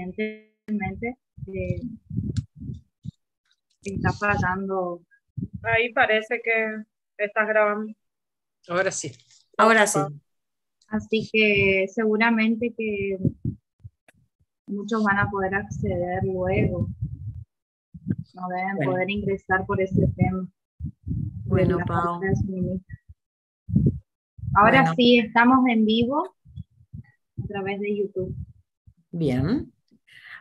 evidentemente eh, está fallando. Ahí parece que estás grabando. Ahora sí. Ahora sí. Así que seguramente que muchos van a poder acceder luego. No deben poder ingresar por ese tema. Bueno, Pau. Ahora sí, estamos en vivo a través de YouTube. Bien.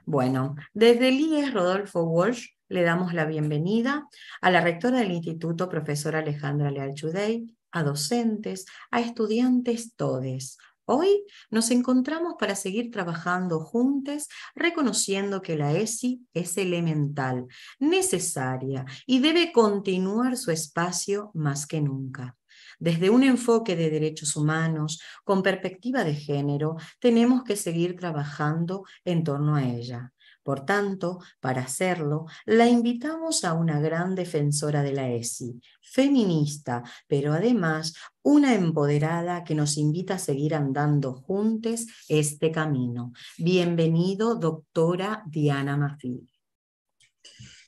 Bueno, desde el IES Rodolfo Walsh le damos la bienvenida a la rectora del instituto, profesora Alejandra Leal Chudey, a docentes, a estudiantes todes. Hoy nos encontramos para seguir trabajando juntos, reconociendo que la ESI es elemental, necesaria y debe continuar su espacio más que nunca desde un enfoque de derechos humanos, con perspectiva de género, tenemos que seguir trabajando en torno a ella. Por tanto, para hacerlo, la invitamos a una gran defensora de la ESI, feminista, pero además una empoderada que nos invita a seguir andando juntos este camino. Bienvenido, doctora Diana Mafil.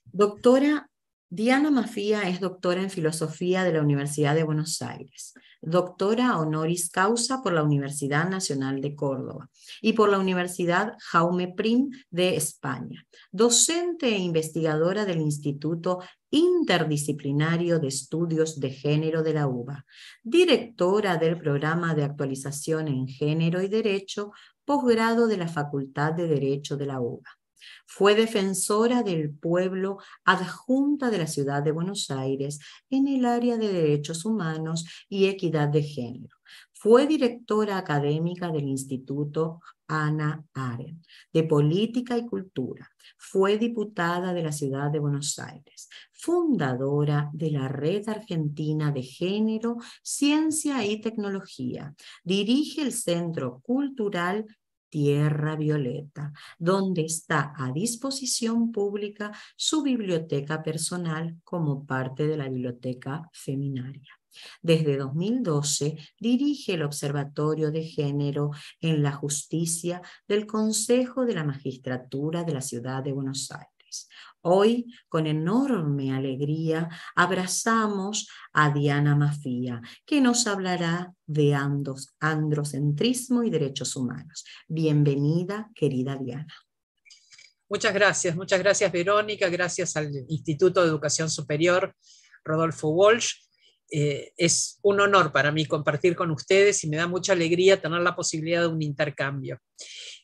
Doctora, Diana Mafía es doctora en filosofía de la Universidad de Buenos Aires, doctora honoris causa por la Universidad Nacional de Córdoba y por la Universidad Jaume Prim de España, docente e investigadora del Instituto Interdisciplinario de Estudios de Género de la UBA, directora del programa de actualización en género y derecho, posgrado de la Facultad de Derecho de la UBA fue defensora del pueblo adjunta de la ciudad de Buenos Aires en el área de derechos humanos y equidad de género. Fue directora académica del Instituto Ana Aren de Política y Cultura. Fue diputada de la ciudad de Buenos Aires, fundadora de la Red Argentina de Género, Ciencia y Tecnología. Dirige el Centro Cultural Tierra Violeta, donde está a disposición pública su biblioteca personal como parte de la biblioteca feminaria. Desde 2012 dirige el Observatorio de Género en la Justicia del Consejo de la Magistratura de la Ciudad de Buenos Aires Hoy, con enorme alegría, abrazamos a Diana Mafía, que nos hablará de androcentrismo y derechos humanos. Bienvenida, querida Diana. Muchas gracias, muchas gracias Verónica, gracias al Instituto de Educación Superior Rodolfo Walsh eh, es un honor para mí compartir con ustedes y me da mucha alegría tener la posibilidad de un intercambio.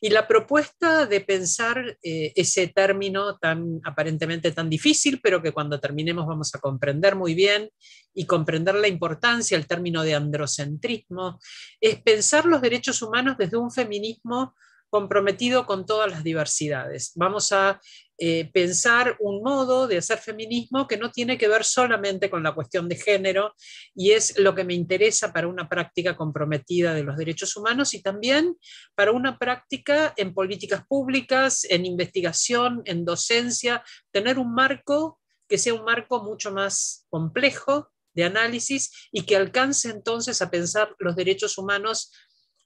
Y la propuesta de pensar eh, ese término tan aparentemente tan difícil, pero que cuando terminemos vamos a comprender muy bien y comprender la importancia, del término de androcentrismo, es pensar los derechos humanos desde un feminismo comprometido con todas las diversidades. Vamos a eh, pensar un modo de hacer feminismo que no tiene que ver solamente con la cuestión de género y es lo que me interesa para una práctica comprometida de los derechos humanos y también para una práctica en políticas públicas, en investigación, en docencia, tener un marco que sea un marco mucho más complejo de análisis y que alcance entonces a pensar los derechos humanos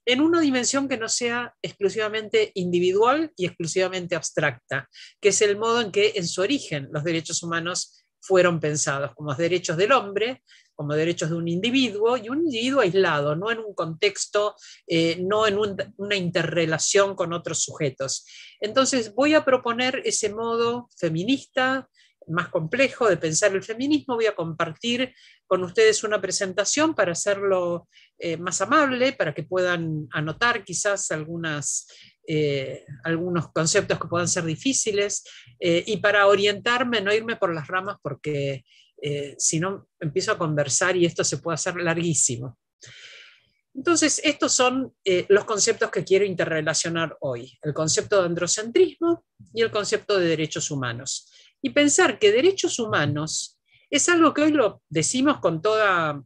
en una dimensión que no sea exclusivamente individual y exclusivamente abstracta, que es el modo en que en su origen los derechos humanos fueron pensados como derechos del hombre, como derechos de un individuo y un individuo aislado, no en un contexto, eh, no en una interrelación con otros sujetos. Entonces voy a proponer ese modo feminista, más complejo de pensar el feminismo, voy a compartir con ustedes una presentación para hacerlo eh, más amable, para que puedan anotar quizás eh, algunos conceptos que puedan ser difíciles eh, y para orientarme, no irme por las ramas porque si no empiezo a conversar y esto se puede hacer larguísimo. Entonces, estos son los conceptos que quiero interrelacionar hoy, el concepto de androcentrismo y el concepto de derechos humanos y pensar que derechos humanos es algo que hoy lo decimos con toda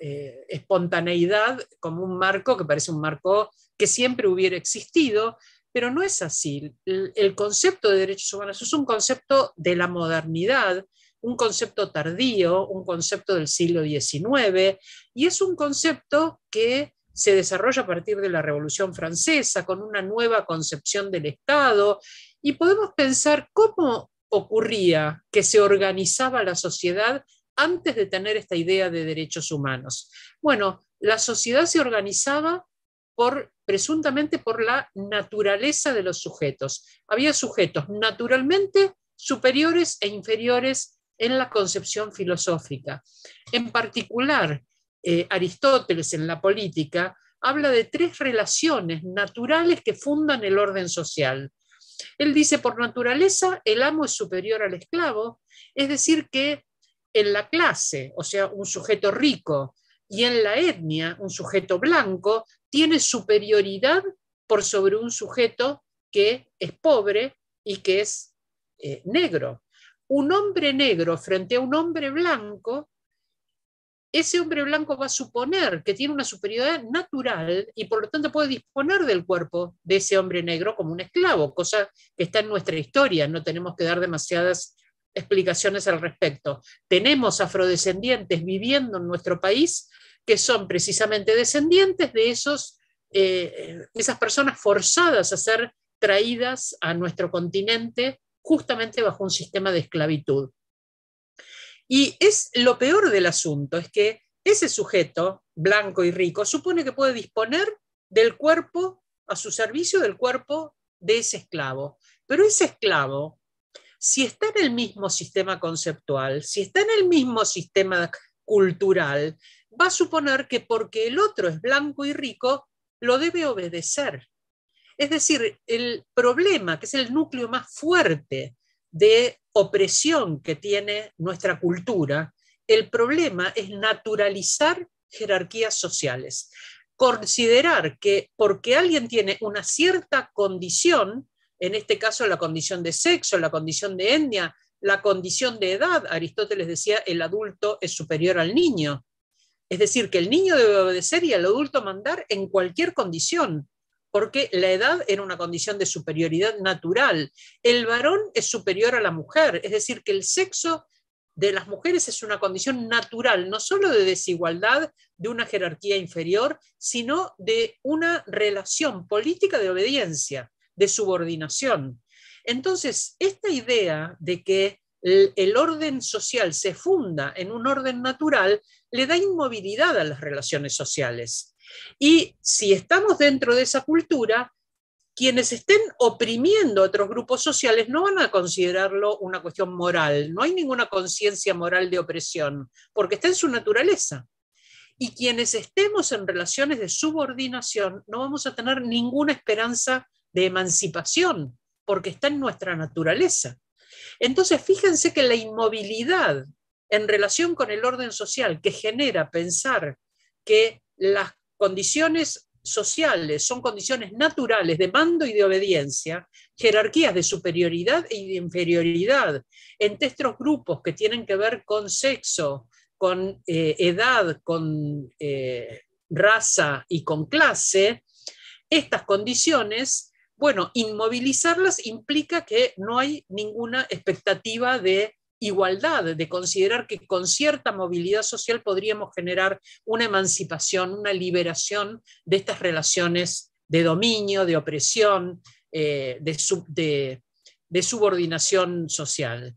eh, espontaneidad, como un marco que parece un marco que siempre hubiera existido, pero no es así. El, el concepto de derechos humanos es un concepto de la modernidad, un concepto tardío, un concepto del siglo XIX, y es un concepto que se desarrolla a partir de la Revolución Francesa, con una nueva concepción del Estado, y podemos pensar cómo ocurría, que se organizaba la sociedad antes de tener esta idea de derechos humanos. Bueno, la sociedad se organizaba por, presuntamente por la naturaleza de los sujetos. Había sujetos naturalmente superiores e inferiores en la concepción filosófica. En particular, eh, Aristóteles en la política habla de tres relaciones naturales que fundan el orden social. Él dice, por naturaleza, el amo es superior al esclavo, es decir, que en la clase, o sea, un sujeto rico, y en la etnia, un sujeto blanco, tiene superioridad por sobre un sujeto que es pobre y que es eh, negro. Un hombre negro frente a un hombre blanco ese hombre blanco va a suponer que tiene una superioridad natural y por lo tanto puede disponer del cuerpo de ese hombre negro como un esclavo, cosa que está en nuestra historia, no tenemos que dar demasiadas explicaciones al respecto. Tenemos afrodescendientes viviendo en nuestro país que son precisamente descendientes de esos, eh, esas personas forzadas a ser traídas a nuestro continente justamente bajo un sistema de esclavitud. Y es lo peor del asunto, es que ese sujeto, blanco y rico, supone que puede disponer del cuerpo a su servicio, del cuerpo de ese esclavo. Pero ese esclavo, si está en el mismo sistema conceptual, si está en el mismo sistema cultural, va a suponer que porque el otro es blanco y rico, lo debe obedecer. Es decir, el problema, que es el núcleo más fuerte de opresión que tiene nuestra cultura, el problema es naturalizar jerarquías sociales, considerar que porque alguien tiene una cierta condición, en este caso la condición de sexo, la condición de etnia, la condición de edad, Aristóteles decía, el adulto es superior al niño. Es decir, que el niño debe obedecer y el adulto mandar en cualquier condición, porque la edad era una condición de superioridad natural. El varón es superior a la mujer, es decir, que el sexo de las mujeres es una condición natural, no solo de desigualdad, de una jerarquía inferior, sino de una relación política de obediencia, de subordinación. Entonces, esta idea de que el orden social se funda en un orden natural le da inmovilidad a las relaciones sociales. Y si estamos dentro de esa cultura, quienes estén oprimiendo a otros grupos sociales no van a considerarlo una cuestión moral, no hay ninguna conciencia moral de opresión, porque está en su naturaleza. Y quienes estemos en relaciones de subordinación no vamos a tener ninguna esperanza de emancipación, porque está en nuestra naturaleza. Entonces, fíjense que la inmovilidad en relación con el orden social que genera pensar que las condiciones sociales, son condiciones naturales de mando y de obediencia, jerarquías de superioridad y de inferioridad entre estos grupos que tienen que ver con sexo, con eh, edad, con eh, raza y con clase, estas condiciones, bueno, inmovilizarlas implica que no hay ninguna expectativa de igualdad, de considerar que con cierta movilidad social podríamos generar una emancipación, una liberación de estas relaciones de dominio, de opresión, eh, de subordinación social.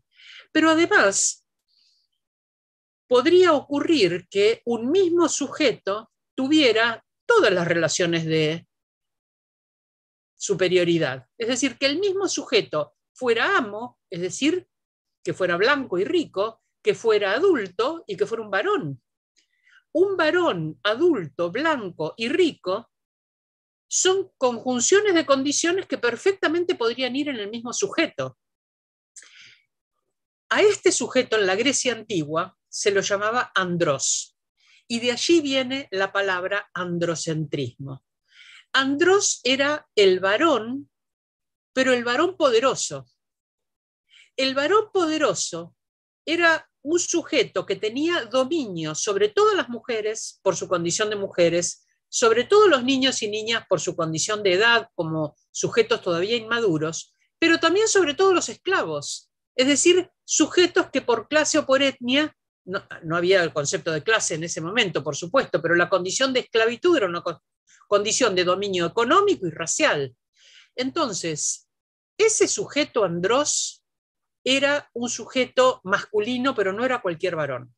Pero además, podría ocurrir que un mismo sujeto tuviera todas las relaciones de superioridad. Es decir, que el mismo sujeto fuera amo, es decir, que fuera blanco y rico, que fuera adulto y que fuera un varón. Un varón adulto, blanco y rico son conjunciones de condiciones que perfectamente podrían ir en el mismo sujeto. A este sujeto en la Grecia antigua se lo llamaba andros, y de allí viene la palabra androcentrismo. Andros era el varón, pero el varón poderoso, el varón poderoso era un sujeto que tenía dominio sobre todas las mujeres por su condición de mujeres, sobre todos los niños y niñas por su condición de edad como sujetos todavía inmaduros, pero también sobre todos los esclavos, es decir, sujetos que por clase o por etnia, no, había el concepto de clase en ese momento, por supuesto, pero la condición de esclavitud era una condición de dominio económico y racial. Entonces, ese sujeto andros era un sujeto masculino, pero no era cualquier varón.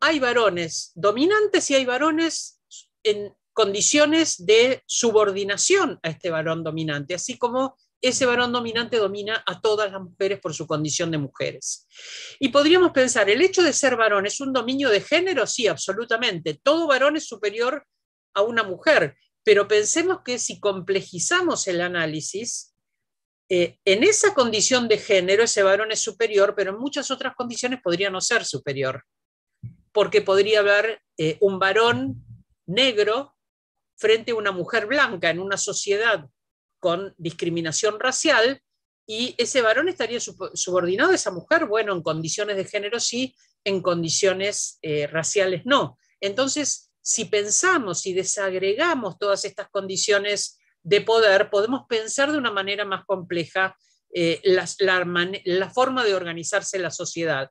Hay varones dominantes y hay varones en condiciones de subordinación a este varón dominante, así como ese varón dominante domina a todas las mujeres por su condición de mujeres. Y podríamos pensar, ¿el hecho de ser varón es un dominio de género? Sí, absolutamente. Todo varón es superior a una mujer, pero pensemos que si complejizamos el análisis, eh, en esa condición de género ese varón es superior, pero en muchas otras condiciones podría no ser superior, porque podría haber eh, un varón negro frente a una mujer blanca en una sociedad con discriminación racial y ese varón estaría subordinado a esa mujer, bueno, en condiciones de género sí, en condiciones eh, raciales no. Entonces, si pensamos y desagregamos todas estas condiciones de poder, podemos pensar de una manera más compleja eh, la, la, forma de organizarse la sociedad.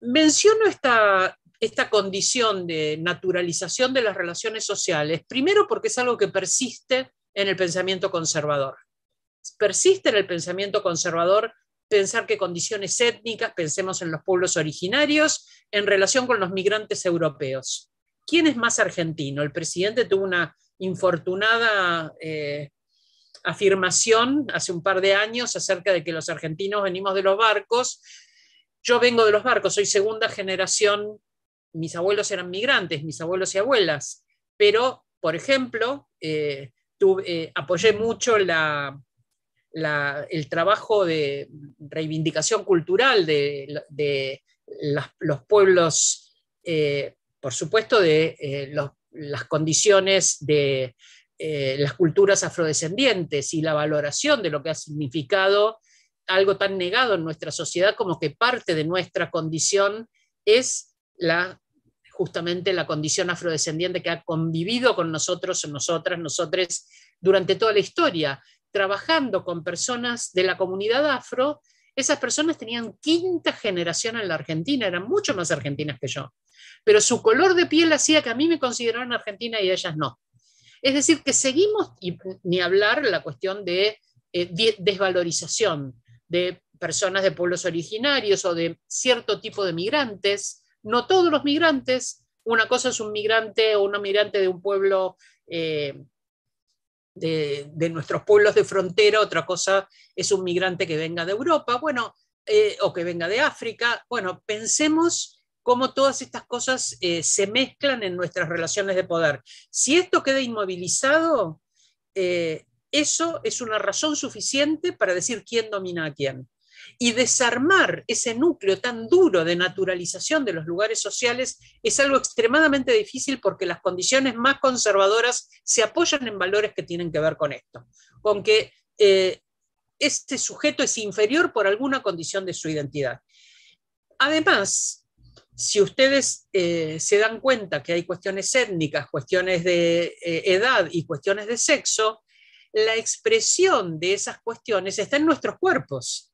Menciono esta, esta condición de naturalización de las relaciones sociales, primero porque es algo que persiste en el pensamiento conservador. Persiste en el pensamiento conservador pensar que condiciones étnicas, pensemos en los pueblos originarios, en relación con los migrantes europeos. ¿Quién es más argentino? El presidente tuvo una infortunada eh, afirmación hace un par de años acerca de que los argentinos venimos de los barcos. Yo vengo de los barcos, soy segunda generación, mis abuelos eran migrantes, mis abuelos y abuelas, pero, por ejemplo, eh, eh, apoyé mucho el trabajo de reivindicación cultural de, los pueblos, por supuesto, de los las condiciones de eh, las culturas afrodescendientes y la valoración de lo que ha significado algo tan negado en nuestra sociedad como que parte de nuestra condición es justamente la condición afrodescendiente que ha convivido con nosotros, nosotras, nosotros durante toda la historia, trabajando con personas de la comunidad afro esas personas tenían quinta generación en la Argentina, eran mucho más argentinas que yo. Pero su color de piel hacía que a mí me consideraran argentina y a ellas no. Es decir, que seguimos, ni hablar la cuestión de eh, desvalorización de personas de pueblos originarios o de cierto tipo de migrantes. No todos los migrantes, una cosa es un migrante o una migrante de un pueblo eh, de, nuestros pueblos de frontera, otra cosa es un migrante que venga de Europa, bueno, eh, o que venga de África. Bueno, pensemos cómo todas estas cosas eh, se mezclan en nuestras relaciones de poder. Si esto queda inmovilizado, eh, eso es una razón suficiente para decir quién domina a quién y desarmar ese núcleo tan duro de naturalización de los lugares sociales es algo extremadamente difícil porque las condiciones más conservadoras se apoyan en valores que tienen que ver con esto, con que eh, este sujeto es inferior por alguna condición de su identidad. Además, si ustedes eh, se dan cuenta que hay cuestiones étnicas, cuestiones de eh, edad y cuestiones de sexo, la expresión de esas cuestiones está en nuestros cuerpos.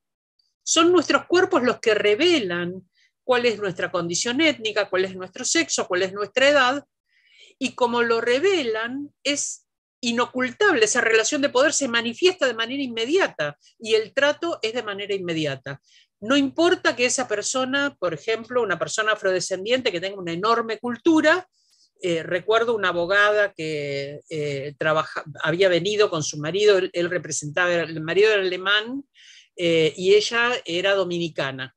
Son nuestros cuerpos los que revelan cuál es nuestra condición étnica, cuál es nuestro sexo, cuál es nuestra edad, y como lo revelan, es inocultable, esa relación de poder se manifiesta de manera inmediata y el trato es de manera inmediata. No importa que esa persona, por ejemplo, una persona afrodescendiente que tenga una enorme cultura, eh, recuerdo una abogada que eh, había venido con su marido, él representaba, el marido era alemán, eh, y ella era dominicana.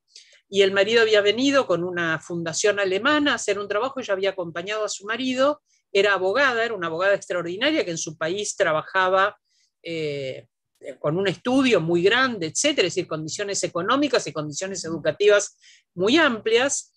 Y el marido había venido con una fundación alemana a hacer un trabajo, ella había acompañado a su marido, era abogada, era una abogada extraordinaria que en su país trabajaba eh, eh, con un estudio muy grande, etcétera, es decir, condiciones económicas y condiciones educativas muy amplias,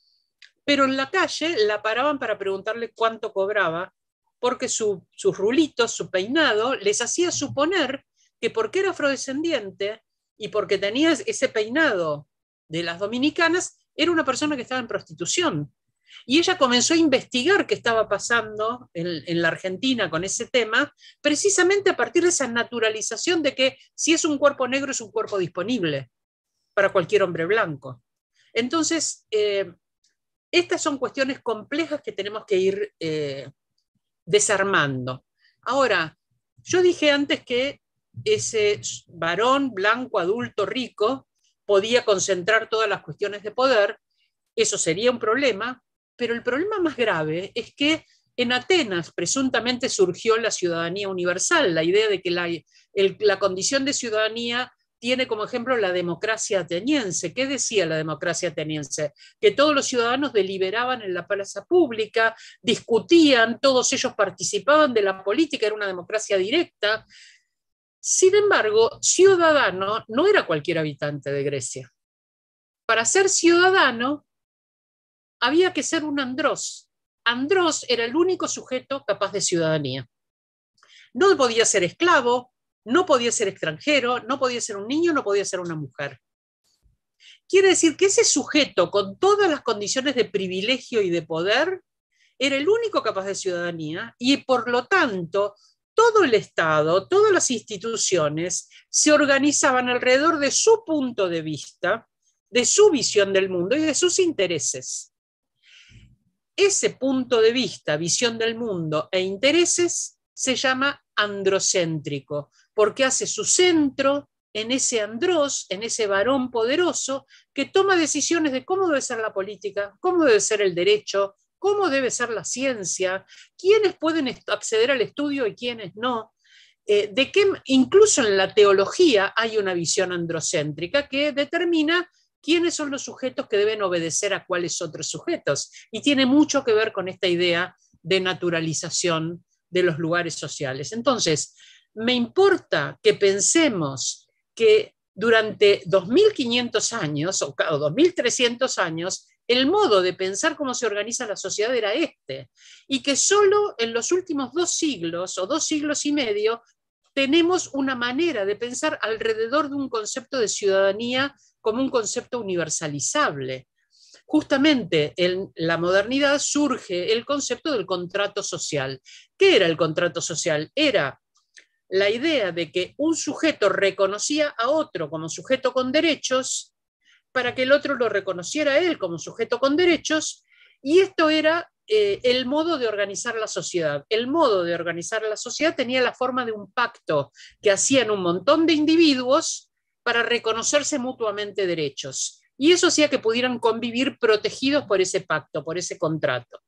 pero en la calle la paraban para preguntarle cuánto cobraba, porque su, sus rulitos, su peinado, les hacía suponer que porque era afrodescendiente, y porque tenía ese peinado de las dominicanas, era una persona que estaba en prostitución. Y ella comenzó a investigar qué estaba pasando en, la Argentina con ese tema, precisamente a partir de esa naturalización de que si es un cuerpo negro es un cuerpo disponible para cualquier hombre blanco. Entonces, eh, estas son cuestiones complejas que tenemos que ir eh, desarmando. Ahora, yo dije antes que ese varón blanco, adulto, rico, podía concentrar todas las cuestiones de poder, eso sería un problema, pero el problema más grave es que en Atenas presuntamente surgió la ciudadanía universal, la idea de que la, condición de ciudadanía tiene como ejemplo la democracia ateniense. ¿Qué decía la democracia ateniense? Que todos los ciudadanos deliberaban en la plaza pública, discutían, todos ellos participaban de la política, era una democracia directa. Sin embargo, ciudadano no era cualquier habitante de Grecia. Para ser ciudadano había que ser un andros. Andros era el único sujeto capaz de ciudadanía. No podía ser esclavo, no podía ser extranjero, no podía ser un niño, no podía ser una mujer. Quiere decir que ese sujeto, con todas las condiciones de privilegio y de poder, era el único capaz de ciudadanía y por lo tanto todo el Estado, todas las instituciones se organizaban alrededor de su punto de vista, de su visión del mundo y de sus intereses. Ese punto de vista, visión del mundo e intereses se llama androcéntrico, porque hace su centro en ese andros, en ese varón poderoso que toma decisiones de cómo debe ser la política, cómo debe ser el derecho, cómo debe ser la ciencia, quiénes pueden acceder al estudio y quiénes no. Eh, de que incluso en la teología hay una visión androcéntrica que determina quiénes son los sujetos que deben obedecer a cuáles otros sujetos. Y tiene mucho que ver con esta idea de naturalización de los lugares sociales. Entonces, me importa que pensemos que durante 2.500 años o 2.300 años el modo de pensar cómo se organiza la sociedad era este, y que solo en los últimos dos siglos o dos siglos y medio tenemos una manera de pensar alrededor de un concepto de ciudadanía como un concepto universalizable. Justamente en la modernidad surge el concepto del contrato social. ¿Qué era el contrato social? Era la idea de que un sujeto reconocía a otro como sujeto con derechos para que el otro lo reconociera él como sujeto con derechos, y esto era eh, el modo de organizar la sociedad. El modo de organizar la sociedad tenía la forma de un pacto que hacían un montón de individuos para reconocerse mutuamente derechos. Y eso hacía que pudieran convivir protegidos por ese pacto, por ese contrato.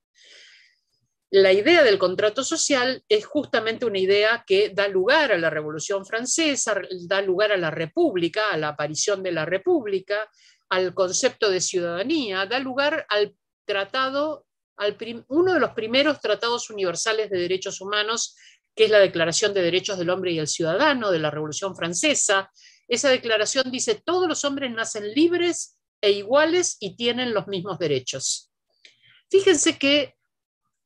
La idea del contrato social es justamente una idea que da lugar a la Revolución Francesa, da lugar a la República, a la aparición de la República, al concepto de ciudadanía, da lugar al tratado, al uno de los primeros tratados universales de derechos humanos, que es la Declaración de Derechos del Hombre y el Ciudadano de la Revolución Francesa. Esa declaración dice, todos los hombres nacen libres e iguales y tienen los mismos derechos. Fíjense que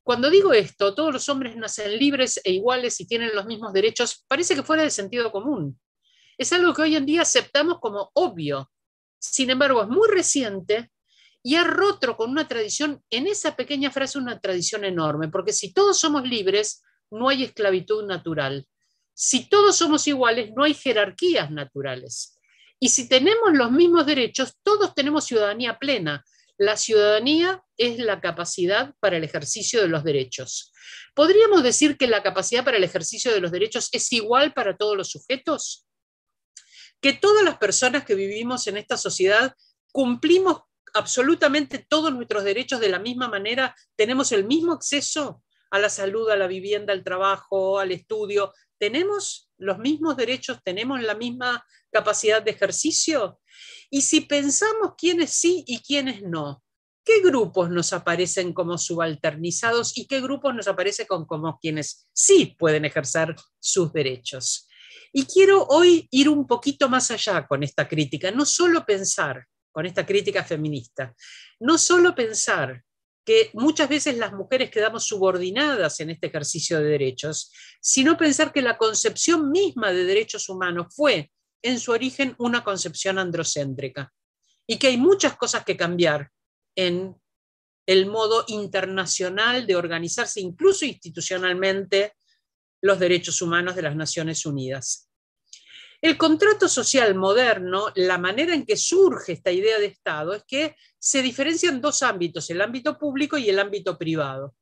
cuando digo esto, todos los hombres nacen libres e iguales y tienen los mismos derechos, parece que fuera de sentido común. Es algo que hoy en día aceptamos como obvio. Sin embargo, es muy reciente y ha roto con una tradición, en esa pequeña frase, una tradición enorme, porque si todos somos libres, no hay esclavitud natural. Si todos somos iguales, no hay jerarquías naturales. Y si tenemos los mismos derechos, todos tenemos ciudadanía plena. La ciudadanía es la capacidad para el ejercicio de los derechos. ¿Podríamos decir que la capacidad para el ejercicio de los derechos es igual para todos los sujetos? que todas las personas que vivimos en esta sociedad cumplimos absolutamente todos nuestros derechos de la misma manera, tenemos el mismo acceso a la salud, a la vivienda, al trabajo, al estudio, tenemos los mismos derechos, tenemos la misma capacidad de ejercicio. Y si pensamos quiénes sí y quiénes no, ¿qué grupos nos aparecen como subalternizados y qué grupos nos aparecen como, quienes sí pueden ejercer sus derechos? Y quiero hoy ir un poquito más allá con esta crítica, no solo pensar, con esta crítica feminista, no solo pensar que muchas veces las mujeres quedamos subordinadas en este ejercicio de derechos, sino pensar que la concepción misma de derechos humanos fue en su origen una concepción androcéntrica y que hay muchas cosas que cambiar en el modo internacional de organizarse, incluso institucionalmente, los derechos humanos de las Naciones Unidas. El contrato social moderno, la manera en que surge esta idea de Estado es que se diferencian dos ámbitos, el ámbito público y el ámbito privado.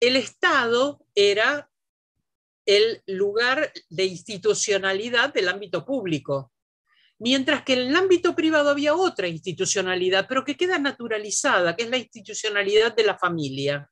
El Estado era el lugar de institucionalidad del ámbito público, mientras que en el ámbito privado había otra institucionalidad, pero que queda naturalizada, que es la institucionalidad de la familia.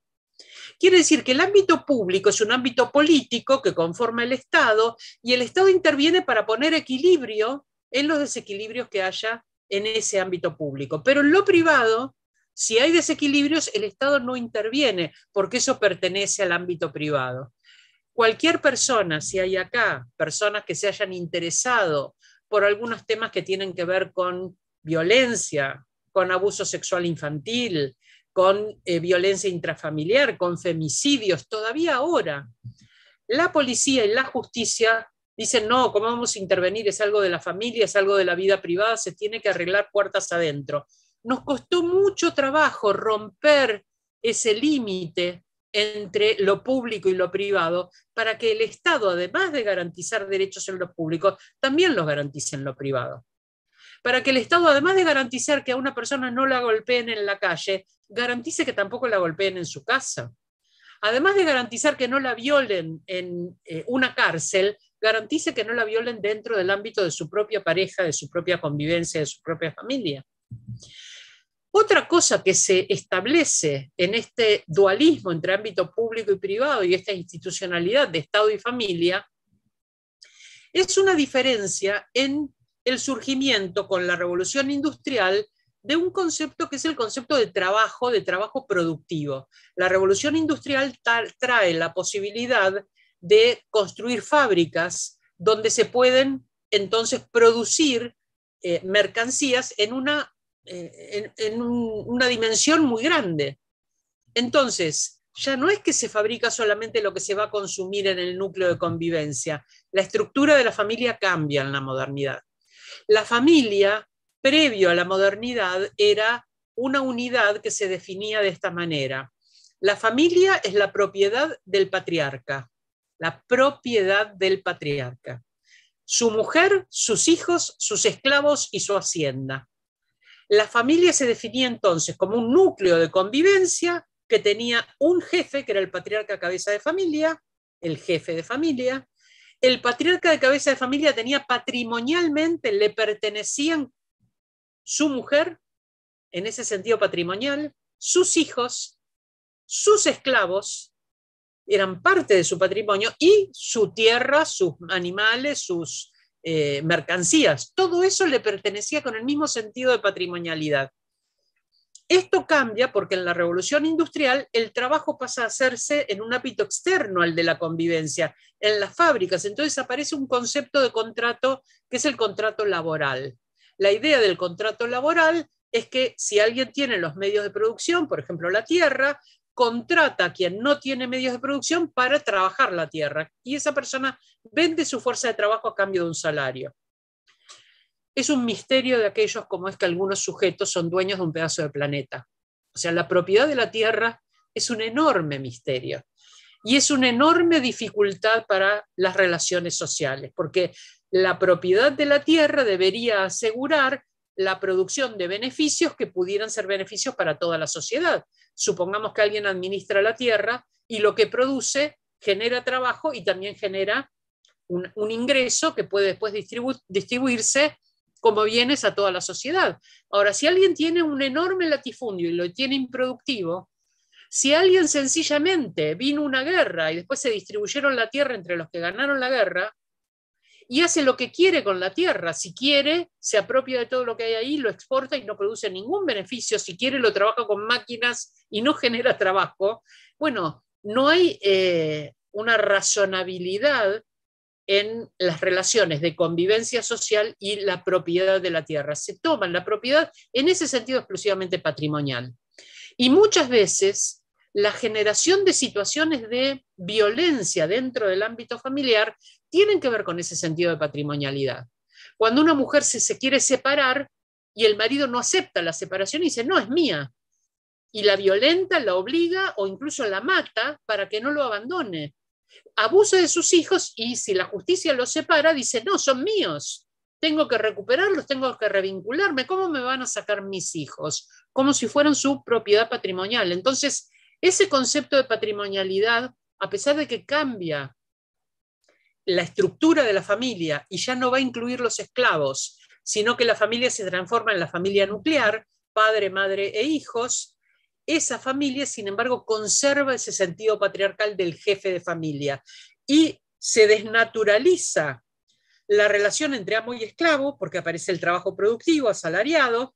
Quiere decir que el ámbito público es un ámbito político que conforma el Estado y el Estado interviene para poner equilibrio en los desequilibrios que haya en ese ámbito público. Pero en lo privado, si hay desequilibrios, el Estado no interviene porque eso pertenece al ámbito privado. Cualquier persona, si hay acá personas que se hayan interesado por algunos temas que tienen que ver con violencia, con abuso sexual infantil, con eh, violencia intrafamiliar, con femicidios, todavía ahora. La policía y la justicia dicen, no, ¿cómo vamos a intervenir? Es algo de la familia, es algo de la vida privada, se tiene que arreglar puertas adentro. Nos costó mucho trabajo romper ese límite entre lo público y lo privado para que el Estado, además de garantizar derechos en lo público, también los garantice en lo privado para que el Estado, además de garantizar que a una persona no la golpeen en la calle, garantice que tampoco la golpeen en su casa. Además de garantizar que no la violen en eh, una cárcel, garantice que no la violen dentro del ámbito de su propia pareja, de su propia convivencia, de su propia familia. Otra cosa que se establece en este dualismo entre ámbito público y privado y esta institucionalidad de Estado y familia es una diferencia en el surgimiento con la revolución industrial de un concepto que es el concepto de trabajo, de trabajo productivo. La revolución industrial trae la posibilidad de construir fábricas donde se pueden entonces producir eh, mercancías en una, eh, en, una dimensión muy grande. Entonces, ya no es que se fabrica solamente lo que se va a consumir en el núcleo de convivencia, la estructura de la familia cambia en la modernidad. La familia, previo a la modernidad, era una unidad que se definía de esta manera. La familia es la propiedad del patriarca, la propiedad del patriarca. Su mujer, sus hijos, sus esclavos y su hacienda. La familia se definía entonces como un núcleo de convivencia que tenía un jefe, que era el patriarca cabeza de familia, el jefe de familia, el patriarca de cabeza de familia tenía patrimonialmente, le pertenecían su mujer, en ese sentido patrimonial, sus hijos, sus esclavos, eran parte de su patrimonio, y su tierra, sus animales, sus eh, mercancías. Todo eso le pertenecía con el mismo sentido de patrimonialidad. Esto cambia porque en la revolución industrial el trabajo pasa a hacerse en un ámbito externo al de la convivencia, en las fábricas. Entonces aparece un concepto de contrato que es el contrato laboral. La idea del contrato laboral es que si alguien tiene los medios de producción, por ejemplo la tierra, contrata a quien no tiene medios de producción para trabajar la tierra y esa persona vende su fuerza de trabajo a cambio de un salario. Es un misterio de aquellos como es que algunos sujetos son dueños de un pedazo de planeta. O sea, la propiedad de la Tierra es un enorme misterio y es una enorme dificultad para las relaciones sociales, porque la propiedad de la Tierra debería asegurar la producción de beneficios que pudieran ser beneficios para toda la sociedad. Supongamos que alguien administra la Tierra y lo que produce genera trabajo y también genera un, ingreso que puede después distribuirse como bienes a toda la sociedad. Ahora, si alguien tiene un enorme latifundio y lo tiene improductivo, si alguien sencillamente vino una guerra y después se distribuyeron la tierra entre los que ganaron la guerra, y hace lo que quiere con la tierra, si quiere, se apropia de todo lo que hay ahí, lo exporta y no produce ningún beneficio, si quiere, lo trabaja con máquinas y no genera trabajo, bueno, no hay eh, una razonabilidad en las relaciones de convivencia social y la propiedad de la tierra. Se toman la propiedad en ese sentido exclusivamente patrimonial. Y muchas veces la generación de situaciones de violencia dentro del ámbito familiar tienen que ver con ese sentido de patrimonialidad. Cuando una mujer se, quiere separar y el marido no acepta la separación y dice, no, es mía, y la violenta, la obliga o incluso la mata para que no lo abandone abusa de sus hijos y si la justicia los separa, dice, no, son míos, tengo que recuperarlos, tengo que revincularme, ¿cómo me van a sacar mis hijos? Como si fueran su propiedad patrimonial. Entonces, ese concepto de patrimonialidad, a pesar de que cambia la estructura de la familia y ya no va a incluir los esclavos, sino que la familia se transforma en la familia nuclear, padre, madre e hijos, esa familia, sin embargo, conserva ese sentido patriarcal del jefe de familia y se desnaturaliza la relación entre amo y esclavo, porque aparece el trabajo productivo, asalariado,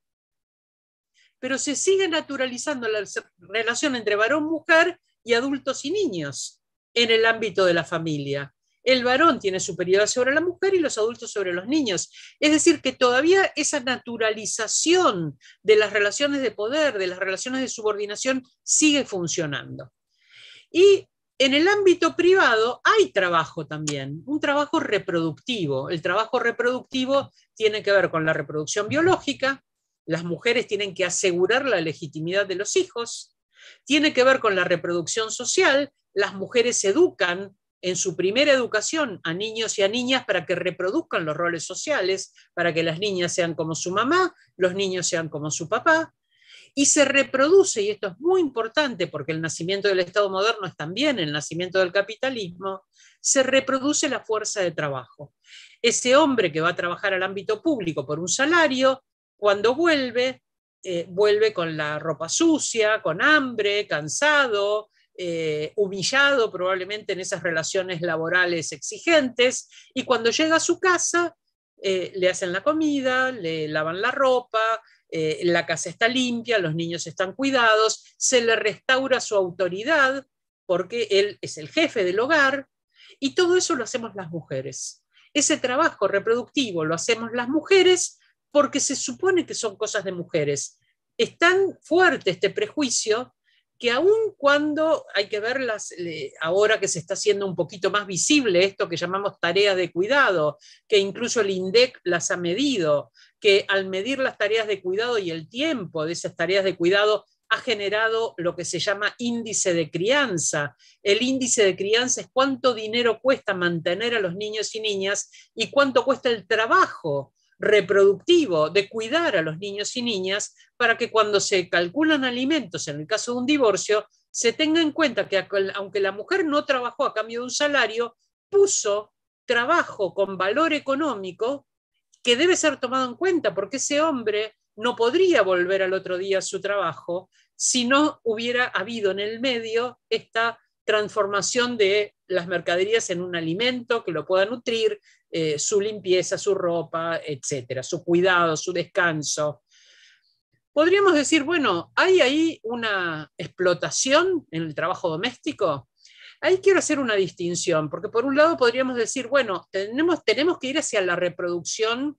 pero se sigue naturalizando la relación entre varón-mujer y adultos y niños en el ámbito de la familia el varón tiene superioridad sobre la mujer y los adultos sobre los niños. Es decir, que todavía esa naturalización de las relaciones de poder, de las relaciones de subordinación, sigue funcionando. Y en el ámbito privado hay trabajo también, un trabajo reproductivo. El trabajo reproductivo tiene que ver con la reproducción biológica, las mujeres tienen que asegurar la legitimidad de los hijos, tiene que ver con la reproducción social, las mujeres educan, en su primera educación a niños y a niñas para que reproduzcan los roles sociales, para que las niñas sean como su mamá, los niños sean como su papá, y se reproduce, y esto es muy importante porque el nacimiento del Estado moderno es también el nacimiento del capitalismo, se reproduce la fuerza de trabajo. Ese hombre que va a trabajar al ámbito público por un salario, cuando vuelve, eh, vuelve con la ropa sucia, con hambre, cansado, eh, humillado probablemente en esas relaciones laborales exigentes, y cuando llega a su casa eh, le hacen la comida, le lavan la ropa, eh, la casa está limpia, los niños están cuidados, se le restaura su autoridad porque él es el jefe del hogar, y todo eso lo hacemos las mujeres. Ese trabajo reproductivo lo hacemos las mujeres porque se supone que son cosas de mujeres. Es tan fuerte este prejuicio que aun cuando hay que verlas ahora que se está haciendo un poquito más visible esto que llamamos tareas de cuidado, que incluso el INDEC las ha medido, que al medir las tareas de cuidado y el tiempo de esas tareas de cuidado ha generado lo que se llama índice de crianza. El índice de crianza es cuánto dinero cuesta mantener a los niños y niñas y cuánto cuesta el trabajo reproductivo de cuidar a los niños y niñas para que cuando se calculan alimentos, en el caso de un divorcio, se tenga en cuenta que aunque la mujer no trabajó a cambio de un salario, puso trabajo con valor económico que debe ser tomado en cuenta porque ese hombre no podría volver al otro día a su trabajo si no hubiera habido en el medio esta transformación de las mercaderías en un alimento que lo pueda nutrir, eh, su limpieza, su ropa, etcétera, su cuidado, su descanso. Podríamos decir, bueno, ¿hay ahí una explotación en el trabajo doméstico? Ahí quiero hacer una distinción, porque por un lado podríamos decir, bueno, tenemos, que ir hacia la reproducción,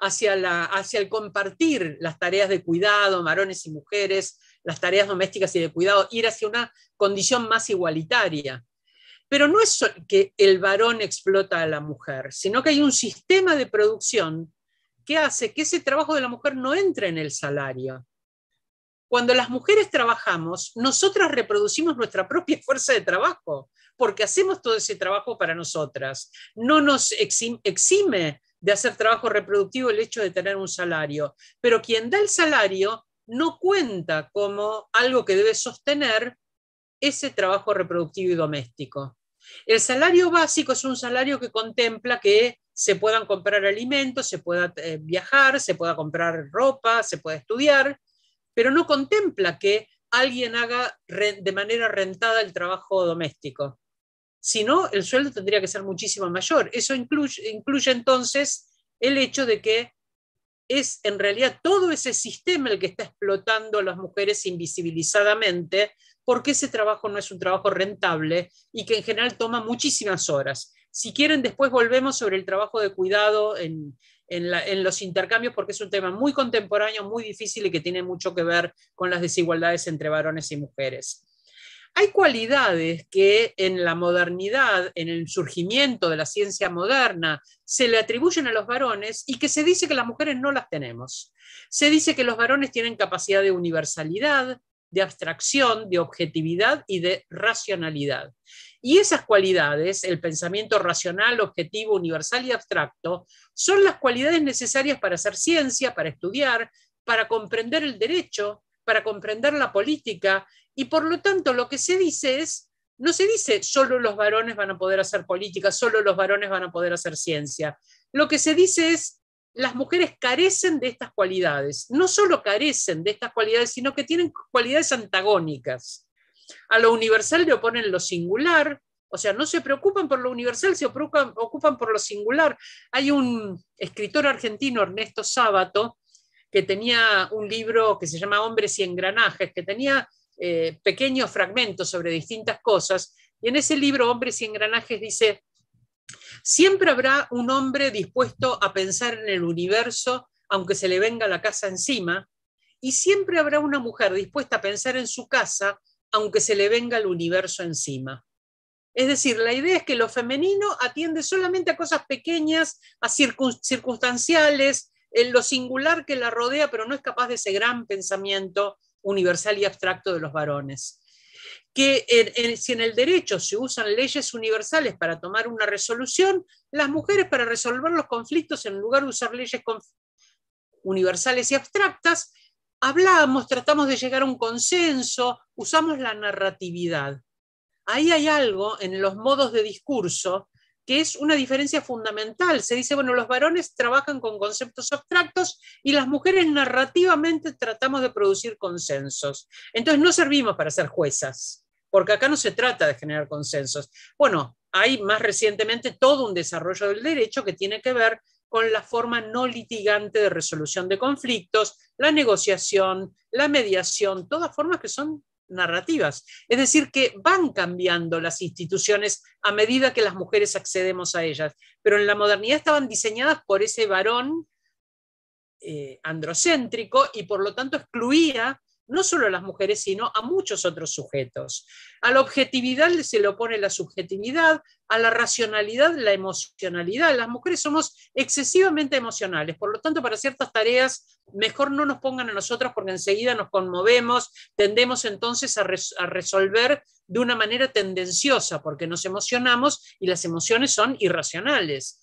hacia, hacia el compartir las tareas de cuidado, varones y mujeres, las tareas domésticas y de cuidado, ir hacia una condición más igualitaria. Pero no es que el varón explota a la mujer, sino que hay un sistema de producción que hace que ese trabajo de la mujer no entre en el salario. Cuando las mujeres trabajamos, nosotras reproducimos nuestra propia fuerza de trabajo, porque hacemos todo ese trabajo para nosotras. No nos exime de hacer trabajo reproductivo el hecho de tener un salario, pero quien da el salario no cuenta como algo que debe sostener ese trabajo reproductivo y doméstico. El salario básico es un salario que contempla que se puedan comprar alimentos, se pueda eh, viajar, se pueda comprar ropa, se pueda estudiar, pero no contempla que alguien haga de manera rentada el trabajo doméstico. Si no, el sueldo tendría que ser muchísimo mayor. Eso incluye, incluye entonces el hecho de que es en realidad todo ese sistema el que está explotando a las mujeres invisibilizadamente porque ese trabajo no es un trabajo rentable y que en general toma muchísimas horas. Si quieren, después volvemos sobre el trabajo de cuidado en, los intercambios, porque es un tema muy contemporáneo, muy difícil y que tiene mucho que ver con las desigualdades entre varones y mujeres. Hay cualidades que en la modernidad, en el surgimiento de la ciencia moderna, se le atribuyen a los varones y que se dice que las mujeres no las tenemos. Se dice que los varones tienen capacidad de universalidad, de abstracción, de objetividad y de racionalidad. Y esas cualidades, el pensamiento racional, objetivo, universal y abstracto, son las cualidades necesarias para hacer ciencia, para estudiar, para comprender el derecho, para comprender la política, y por lo tanto lo que se dice es, no se dice solo los varones van a poder hacer política, solo los varones van a poder hacer ciencia. Lo que se dice es las mujeres carecen de estas cualidades. No solo carecen de estas cualidades, sino que tienen cualidades antagónicas. A lo universal le oponen lo singular, o sea, no se preocupan por lo universal, se ocupan, por lo singular. Hay un escritor argentino, Ernesto Sábato, que tenía un libro que se llama Hombres y Engranajes, que tenía eh, pequeños fragmentos sobre distintas cosas. Y en ese libro, Hombres y Engranajes, dice, Siempre habrá un hombre dispuesto a pensar en el universo, aunque se le venga la casa encima, y siempre habrá una mujer dispuesta a pensar en su casa, aunque se le venga el universo encima. Es decir, la idea es que lo femenino atiende solamente a cosas pequeñas, a circunstanciales, en lo singular que la rodea, pero no es capaz de ese gran pensamiento universal y abstracto de los varones que si en el derecho se usan leyes universales para tomar una resolución, las mujeres para resolver los conflictos, en lugar de usar leyes universales y abstractas, hablamos, tratamos de llegar a un consenso, usamos la narratividad. Ahí hay algo en los modos de discurso que es una diferencia fundamental. Se dice, bueno, los varones trabajan con conceptos abstractos y las mujeres narrativamente tratamos de producir consensos. Entonces no servimos para ser juezas porque acá no se trata de generar consensos. Bueno, hay más recientemente todo un desarrollo del derecho que tiene que ver con la forma no litigante de resolución de conflictos, la negociación, la mediación, todas formas que son narrativas. Es decir, que van cambiando las instituciones a medida que las mujeres accedemos a ellas, pero en la modernidad estaban diseñadas por ese varón eh, androcéntrico y por lo tanto excluía no solo a las mujeres, sino a muchos otros sujetos. A la objetividad se le opone la subjetividad, a la racionalidad la emocionalidad. Las mujeres somos excesivamente emocionales, por lo tanto, para ciertas tareas, mejor no nos pongan a nosotros porque enseguida nos conmovemos, tendemos entonces a, a resolver de una manera tendenciosa, porque nos emocionamos y las emociones son irracionales.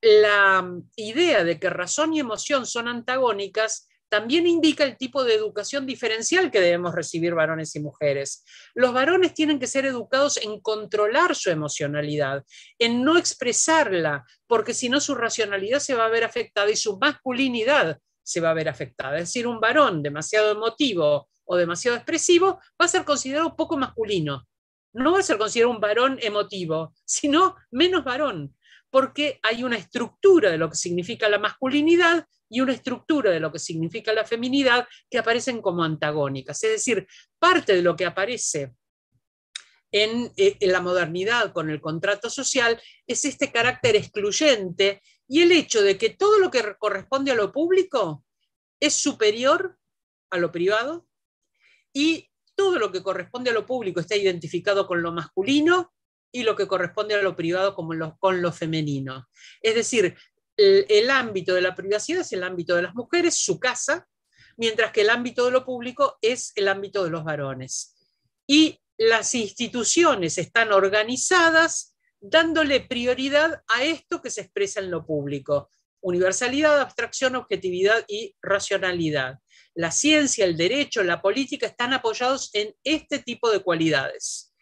La mm, idea de que razón y emoción son antagónicas también indica el tipo de educación diferencial que debemos recibir varones y mujeres. Los varones tienen que ser educados en controlar su emocionalidad, en no expresarla, porque si no su racionalidad se va a ver afectada y su masculinidad se va a ver afectada. Es decir, un varón demasiado emotivo o demasiado expresivo va a ser considerado poco masculino. No va a ser considerado un varón emotivo, sino menos varón porque hay una estructura de lo que significa la masculinidad y una estructura de lo que significa la feminidad que aparecen como antagónicas. Es decir, parte de lo que aparece en, eh, en, la modernidad con el contrato social es este carácter excluyente y el hecho de que todo lo que corresponde a lo público es superior a lo privado y todo lo que corresponde a lo público está identificado con lo masculino y lo que corresponde a lo privado como los con lo femenino. Es decir, el, el ámbito de la privacidad es el ámbito de las mujeres, su casa, mientras que el ámbito de lo público es el ámbito de los varones. Y las instituciones están organizadas dándole prioridad a esto que se expresa en lo público. Universalidad, abstracción, objetividad y racionalidad. La ciencia, el derecho, la política están apoyados en este tipo de cualidades.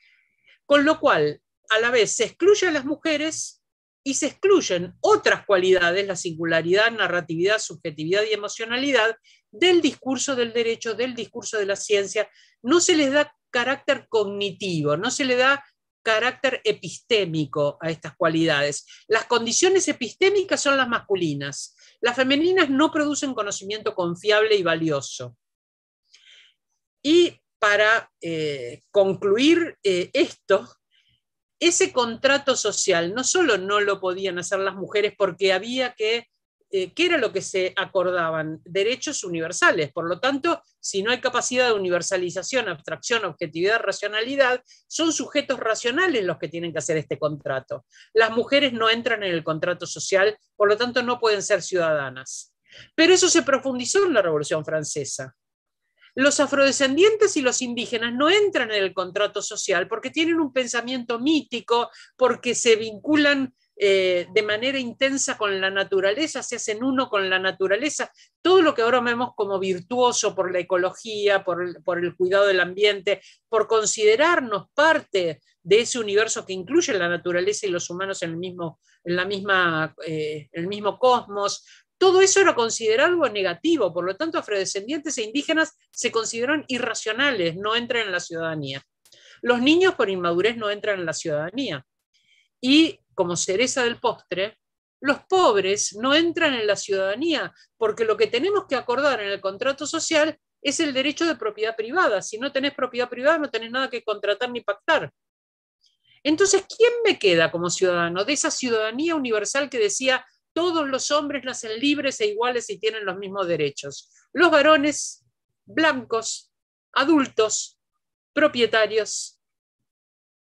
Con lo cual, a la vez se excluye a las mujeres y se excluyen otras cualidades, la singularidad, narratividad, subjetividad y emocionalidad, del discurso del derecho, del discurso de la ciencia. No se les da carácter cognitivo, no se le da carácter epistémico a estas cualidades. Las condiciones epistémicas son las masculinas. Las femeninas no producen conocimiento confiable y valioso. Y para eh, concluir eh, esto, ese contrato social no solo no lo podían hacer las mujeres porque había que, eh, ¿qué era lo que se acordaban? Derechos universales. Por lo tanto, si no hay capacidad de universalización, abstracción, objetividad, racionalidad, son sujetos racionales los que tienen que hacer este contrato. Las mujeres no entran en el contrato social, por lo tanto no pueden ser ciudadanas. Pero eso se profundizó en la Revolución Francesa. Los afrodescendientes y los indígenas no entran en el contrato social porque tienen un pensamiento mítico, porque se vinculan eh, de manera intensa con la naturaleza, se hacen uno con la naturaleza. Todo lo que ahora vemos como virtuoso por la ecología, por el, cuidado del ambiente, por considerarnos parte de ese universo que incluye la naturaleza y los humanos en el mismo, en la misma, eh, el mismo cosmos, todo eso era considerado algo negativo, por lo tanto afrodescendientes e indígenas se consideran irracionales, no entran en la ciudadanía. Los niños por inmadurez no entran en la ciudadanía. Y como cereza del postre, los pobres no entran en la ciudadanía, porque lo que tenemos que acordar en el contrato social es el derecho de propiedad privada. Si no tenés propiedad privada, no tenés nada que contratar ni pactar. Entonces, ¿quién me queda como ciudadano de esa ciudadanía universal que decía todos los hombres nacen libres e iguales y tienen los mismos derechos. Los varones, blancos, adultos, propietarios,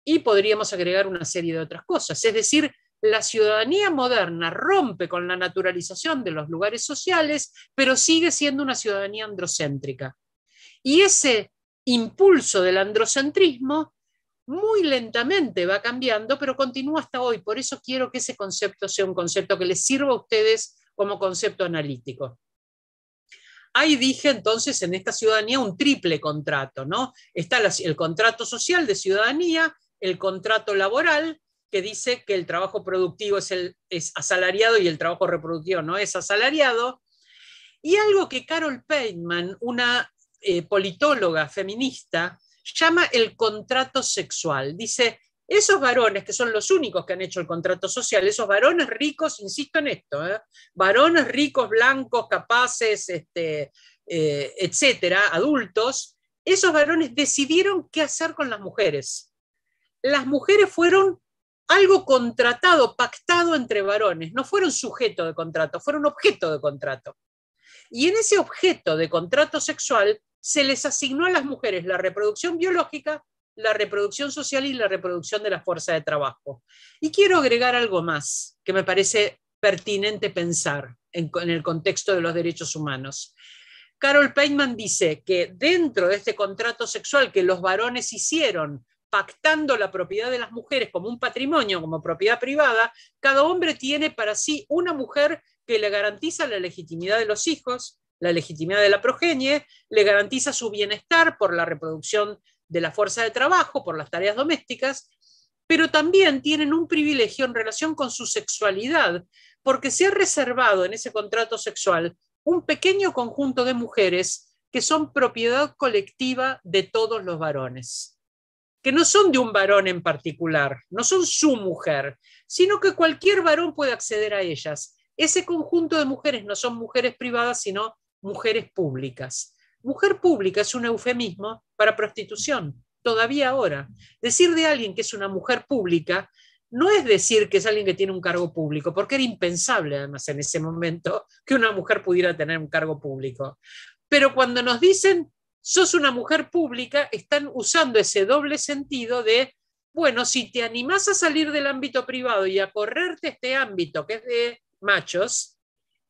y podríamos agregar una serie de otras cosas. Es decir, la ciudadanía moderna rompe con la naturalización de los lugares sociales, pero sigue siendo una ciudadanía androcéntrica. Y ese impulso del androcentrismo muy lentamente va cambiando, pero continúa hasta hoy. Por eso quiero que ese concepto sea un concepto que les sirva a ustedes como concepto analítico. Ahí dije entonces en esta ciudadanía un triple contrato, ¿no? Está el contrato social de ciudadanía, el contrato laboral, que dice que el trabajo productivo es, es asalariado y el trabajo reproductivo no es asalariado. Y algo que Carol Payman, una eh, politóloga feminista, llama el contrato sexual. Dice, esos varones, que son los únicos que han hecho el contrato social, esos varones ricos, insisto en esto, ¿eh? varones ricos, blancos, capaces, este, eh, etcétera, adultos, esos varones decidieron qué hacer con las mujeres. Las mujeres fueron algo contratado, pactado entre varones, no fueron sujeto de contrato, fueron objeto de contrato. Y en ese objeto de contrato sexual se les asignó a las mujeres la reproducción biológica, la reproducción social y la reproducción de la fuerza de trabajo. Y quiero agregar algo más que me parece pertinente pensar en, el contexto de los derechos humanos. Carol Payman dice que dentro de este contrato sexual que los varones hicieron pactando la propiedad de las mujeres como un patrimonio, como propiedad privada, cada hombre tiene para sí una mujer que le garantiza la legitimidad de los hijos, la legitimidad de la progenie, le garantiza su bienestar por la reproducción de la fuerza de trabajo, por las tareas domésticas, pero también tienen un privilegio en relación con su sexualidad, porque se ha reservado en ese contrato sexual un pequeño conjunto de mujeres que son propiedad colectiva de todos los varones, que no son de un varón en particular, no son su mujer, sino que cualquier varón puede acceder a ellas. Ese conjunto de mujeres no son mujeres privadas, sino mujeres públicas. Mujer pública es un eufemismo para prostitución, todavía ahora. Decir de alguien que es una mujer pública no es decir que es alguien que tiene un cargo público, porque era impensable además en ese momento que una mujer pudiera tener un cargo público. Pero cuando nos dicen sos una mujer pública, están usando ese doble sentido de, bueno, si te animás a salir del ámbito privado y a correrte este ámbito que es de machos,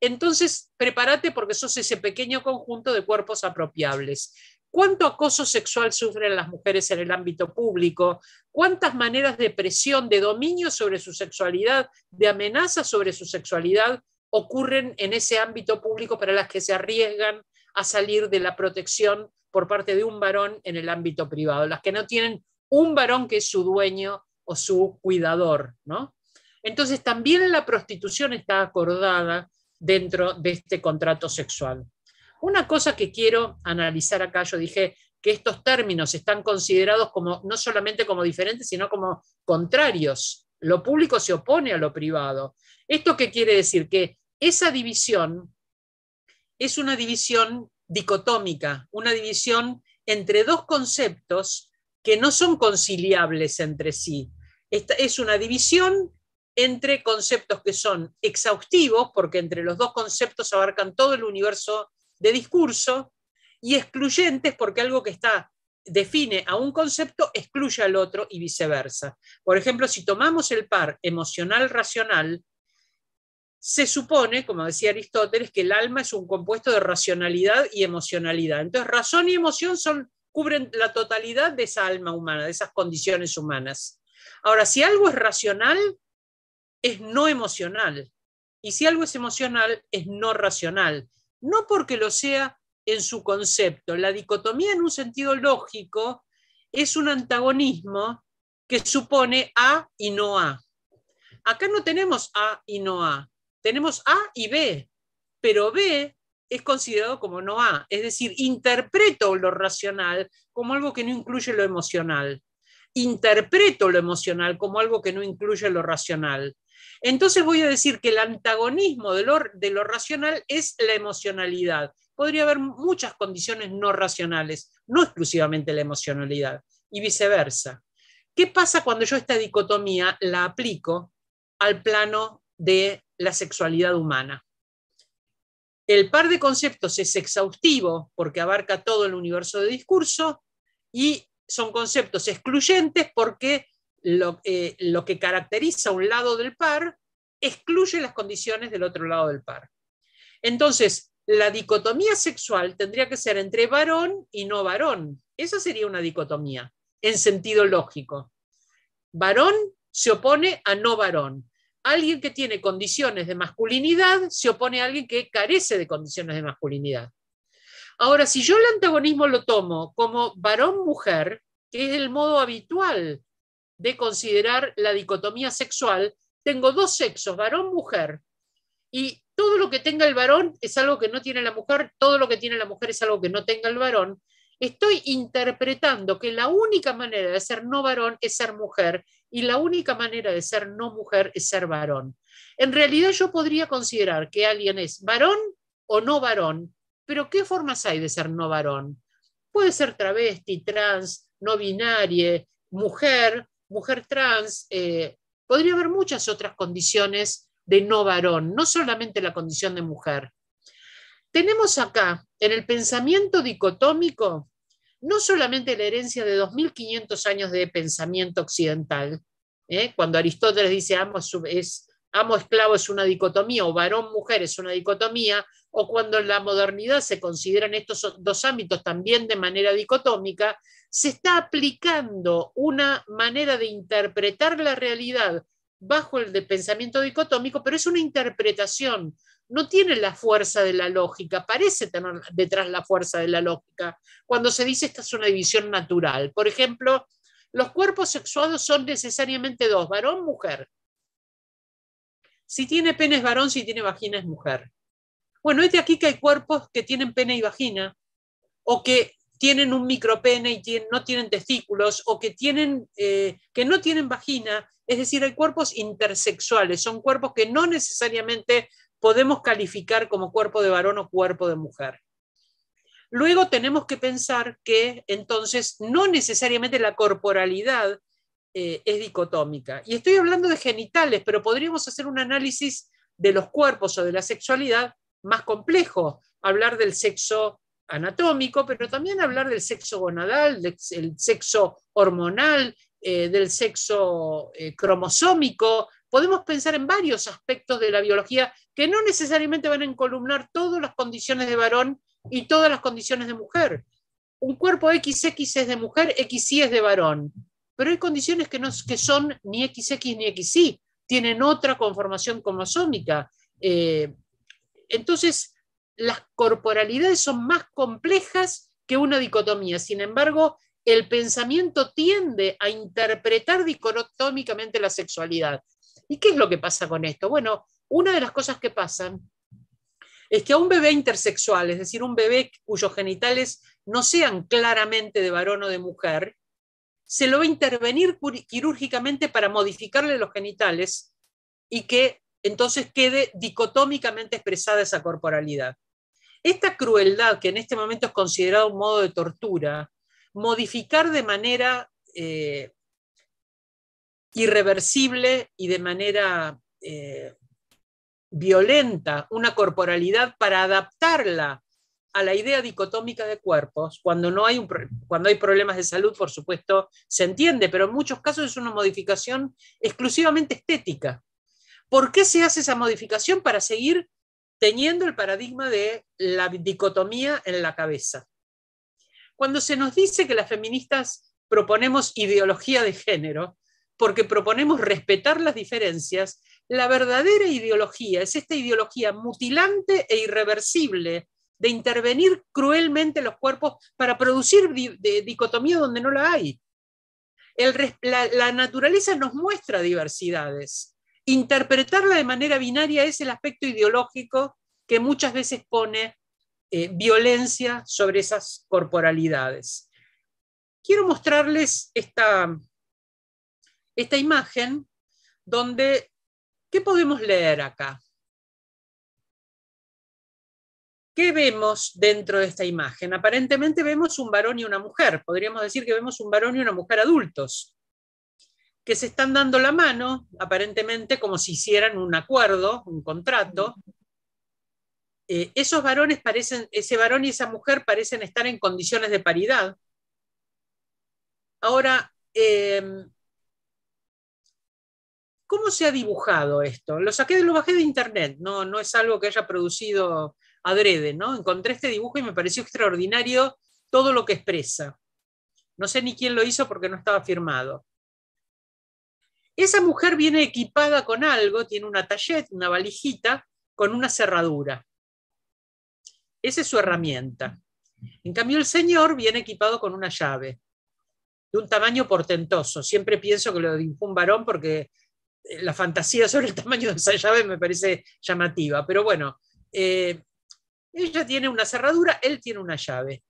entonces, prepárate porque sos ese pequeño conjunto de cuerpos apropiables. ¿Cuánto acoso sexual sufren las mujeres en el ámbito público? ¿Cuántas maneras de presión, de dominio sobre su sexualidad, de amenaza sobre su sexualidad ocurren en ese ámbito público para las que se arriesgan a salir de la protección por parte de un varón en el ámbito privado, las que no tienen un varón que es su dueño o su cuidador, ¿no? Entonces también la prostitución está acordada dentro de este contrato sexual. Una cosa que quiero analizar acá, yo dije que estos términos están considerados como no solamente como diferentes, sino como contrarios. Lo público se opone a lo privado. ¿Esto qué quiere decir? Que esa división es una división dicotómica, una división entre dos conceptos que no son conciliables entre sí. Esta es una división entre conceptos que son exhaustivos, porque entre los dos conceptos abarcan todo el universo de discurso, y excluyentes, porque algo que está define a un concepto excluye al otro y viceversa. Por ejemplo, si tomamos el par emocional-racional, se supone, como decía Aristóteles, que el alma es un compuesto de racionalidad y emocionalidad. Entonces, razón y emoción son, cubren la totalidad de esa alma humana, de esas condiciones humanas. Ahora, si algo es racional, es no emocional. Y si algo es emocional, es no racional. No porque lo sea en su concepto. La dicotomía en un sentido lógico es un antagonismo que supone A y no A. Acá no tenemos A y no A, tenemos A y B, pero B es considerado como no A, es decir, interpreto lo racional como algo que no incluye lo emocional. Interpreto lo emocional como algo que no incluye lo racional. Entonces voy a decir que el antagonismo de lo, racional es la emocionalidad. Podría haber muchas condiciones no racionales, no exclusivamente la emocionalidad, y viceversa. ¿Qué pasa cuando yo esta dicotomía la aplico al plano de la sexualidad humana? El par de conceptos es exhaustivo porque abarca todo el universo de discurso y son conceptos excluyentes porque eh, lo, que caracteriza un lado del par excluye las condiciones del otro lado del par. Entonces, la dicotomía sexual tendría que ser entre varón y no varón. Esa sería una dicotomía, en sentido lógico. Varón se opone a no varón. Alguien que tiene condiciones de masculinidad se opone a alguien que carece de condiciones de masculinidad. Ahora, si yo el antagonismo lo tomo como varón-mujer, que es el modo habitual de considerar la dicotomía sexual. Tengo dos sexos, varón, mujer. Y todo lo que tenga el varón es algo que no tiene la mujer, todo lo que tiene la mujer es algo que no tenga el varón. Estoy interpretando que la única manera de ser no varón es ser mujer y la única manera de ser no mujer es ser varón. En realidad yo podría considerar que alguien es varón o no varón, pero ¿qué formas hay de ser no varón? Puede ser travesti, trans, no binaria, mujer, mujer trans, eh, podría haber muchas otras condiciones de no varón, no solamente la condición de mujer. Tenemos acá, en el pensamiento dicotómico, no solamente la herencia de 2.500 años de pensamiento occidental, ¿eh? cuando Aristóteles dice amo, es, amo esclavo es una dicotomía o varón mujer es una dicotomía, o cuando en la modernidad se consideran estos dos ámbitos también de manera dicotómica, se está aplicando una manera de interpretar la realidad bajo el de pensamiento dicotómico, pero es una interpretación, no tiene la fuerza de la lógica, parece tener detrás la fuerza de la lógica, cuando se dice esta es una división natural. Por ejemplo, los cuerpos sexuados son necesariamente dos, varón, mujer. Si tiene pene es varón, si tiene vagina es mujer. Bueno, este aquí que hay cuerpos que tienen pene y vagina, o que tienen un micropene y no tienen testículos o que, tienen, eh, que no tienen vagina. Es decir, hay cuerpos intersexuales, son cuerpos que no necesariamente podemos calificar como cuerpo de varón o cuerpo de mujer. Luego tenemos que pensar que entonces no necesariamente la corporalidad eh, es dicotómica. Y estoy hablando de genitales, pero podríamos hacer un análisis de los cuerpos o de la sexualidad más complejo, hablar del sexo anatómico, pero también hablar del sexo gonadal, eh, del sexo hormonal, eh, del sexo cromosómico. Podemos pensar en varios aspectos de la biología que no necesariamente van a encolumnar todas las condiciones de varón y todas las condiciones de mujer. Un cuerpo XX es de mujer, XY es de varón, pero hay condiciones que, no, que son ni XX ni XY, tienen otra conformación cromosómica. Eh, entonces, las corporalidades son más complejas que una dicotomía. Sin embargo, el pensamiento tiende a interpretar dicotómicamente la sexualidad. ¿Y qué es lo que pasa con esto? Bueno, una de las cosas que pasan es que a un bebé intersexual, es decir, un bebé cuyos genitales no sean claramente de varón o de mujer, se lo va a intervenir quirúrgicamente para modificarle los genitales y que entonces quede dicotómicamente expresada esa corporalidad. Esta crueldad, que en este momento es considerada un modo de tortura, modificar de manera eh, irreversible y de manera eh, violenta una corporalidad para adaptarla a la idea dicotómica de cuerpos, cuando, no hay un, cuando hay problemas de salud, por supuesto, se entiende, pero en muchos casos es una modificación exclusivamente estética. ¿Por qué se hace esa modificación para seguir teniendo el paradigma de la dicotomía en la cabeza. Cuando se nos dice que las feministas proponemos ideología de género, porque proponemos respetar las diferencias, la verdadera ideología es esta ideología mutilante e irreversible de intervenir cruelmente los cuerpos para producir dicotomía donde no la hay. la naturaleza nos muestra diversidades Interpretarla de manera binaria es el aspecto ideológico que muchas veces pone eh, violencia sobre esas corporalidades. Quiero mostrarles esta, esta imagen donde, ¿qué podemos leer acá? ¿Qué vemos dentro de esta imagen? Aparentemente vemos un varón y una mujer. Podríamos decir que vemos un varón y una mujer adultos que se están dando la mano, aparentemente como si hicieran un acuerdo, un contrato. Eh, esos varones parecen, ese varón y esa mujer parecen estar en condiciones de paridad. Ahora, em, ¿cómo se ha dibujado esto? Lo saqué, lo bajé de internet, no, no es algo que haya producido adrede, ¿no? Encontré este dibujo y me pareció extraordinario todo lo que expresa. No sé ni quién lo hizo porque no estaba firmado. Esa mujer viene equipada con algo, tiene una tallet, una valijita, con una cerradura. Esa es su herramienta. En cambio, el señor viene equipado con una llave, de un tamaño portentoso. Siempre pienso que lo dijo un varón porque eh, la fantasía sobre el tamaño de esa llave me parece llamativa. Pero bueno, eh, ella tiene una cerradura, él tiene una llave.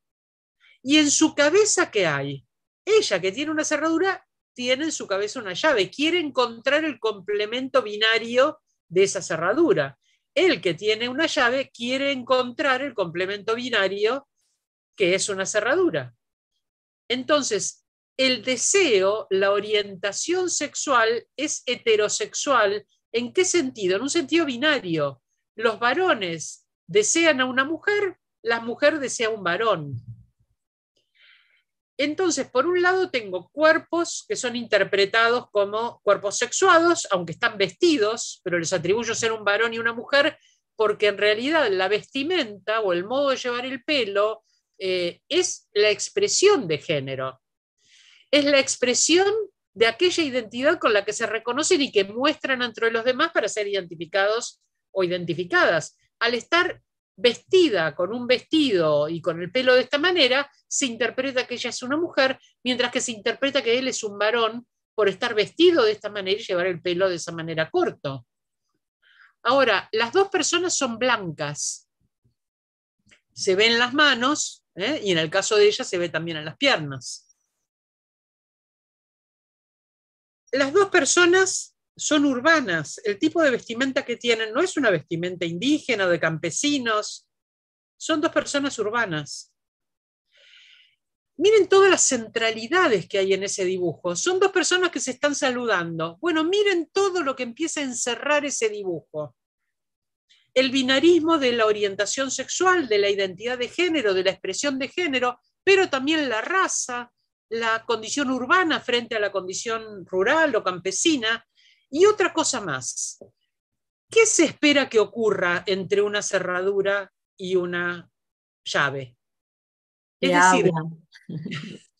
Y en su cabeza, ¿qué hay? Ella que tiene una cerradura tiene en su cabeza una llave, quiere encontrar el complemento binario de esa cerradura. El que tiene una llave quiere encontrar el complemento binario que es una cerradura. Entonces, el deseo, la orientación sexual es heterosexual. ¿En qué sentido? En un sentido binario. Los varones desean a una mujer, la mujer desea a un varón. Entonces, por un lado, tengo cuerpos que son interpretados como cuerpos sexuados, aunque están vestidos, pero les atribuyo ser un varón y una mujer, porque en realidad la vestimenta o el modo de llevar el pelo eh, es la expresión de género, es la expresión de aquella identidad con la que se reconocen y que muestran entre los demás para ser identificados o identificadas. Al estar vestida con un vestido y con el pelo de esta manera, se interpreta que ella es una mujer, mientras que se interpreta que él es un varón por estar vestido de esta manera y llevar el pelo de esa manera corto. Ahora, las dos personas son blancas. Se ven las manos ¿eh? y en el caso de ella se ve también en las piernas. Las dos personas son urbanas. El tipo de vestimenta que tienen no es una vestimenta indígena de campesinos. Son dos personas urbanas. Miren todas las centralidades que hay en ese dibujo. Son dos personas que se están saludando. Bueno, miren todo lo que empieza a encerrar ese dibujo. El binarismo de la orientación sexual, de la identidad de género, de la expresión de género, pero también la raza, la condición urbana frente a la condición rural o campesina, y otra cosa más, ¿qué se espera que ocurra entre una cerradura y una llave? Es decir,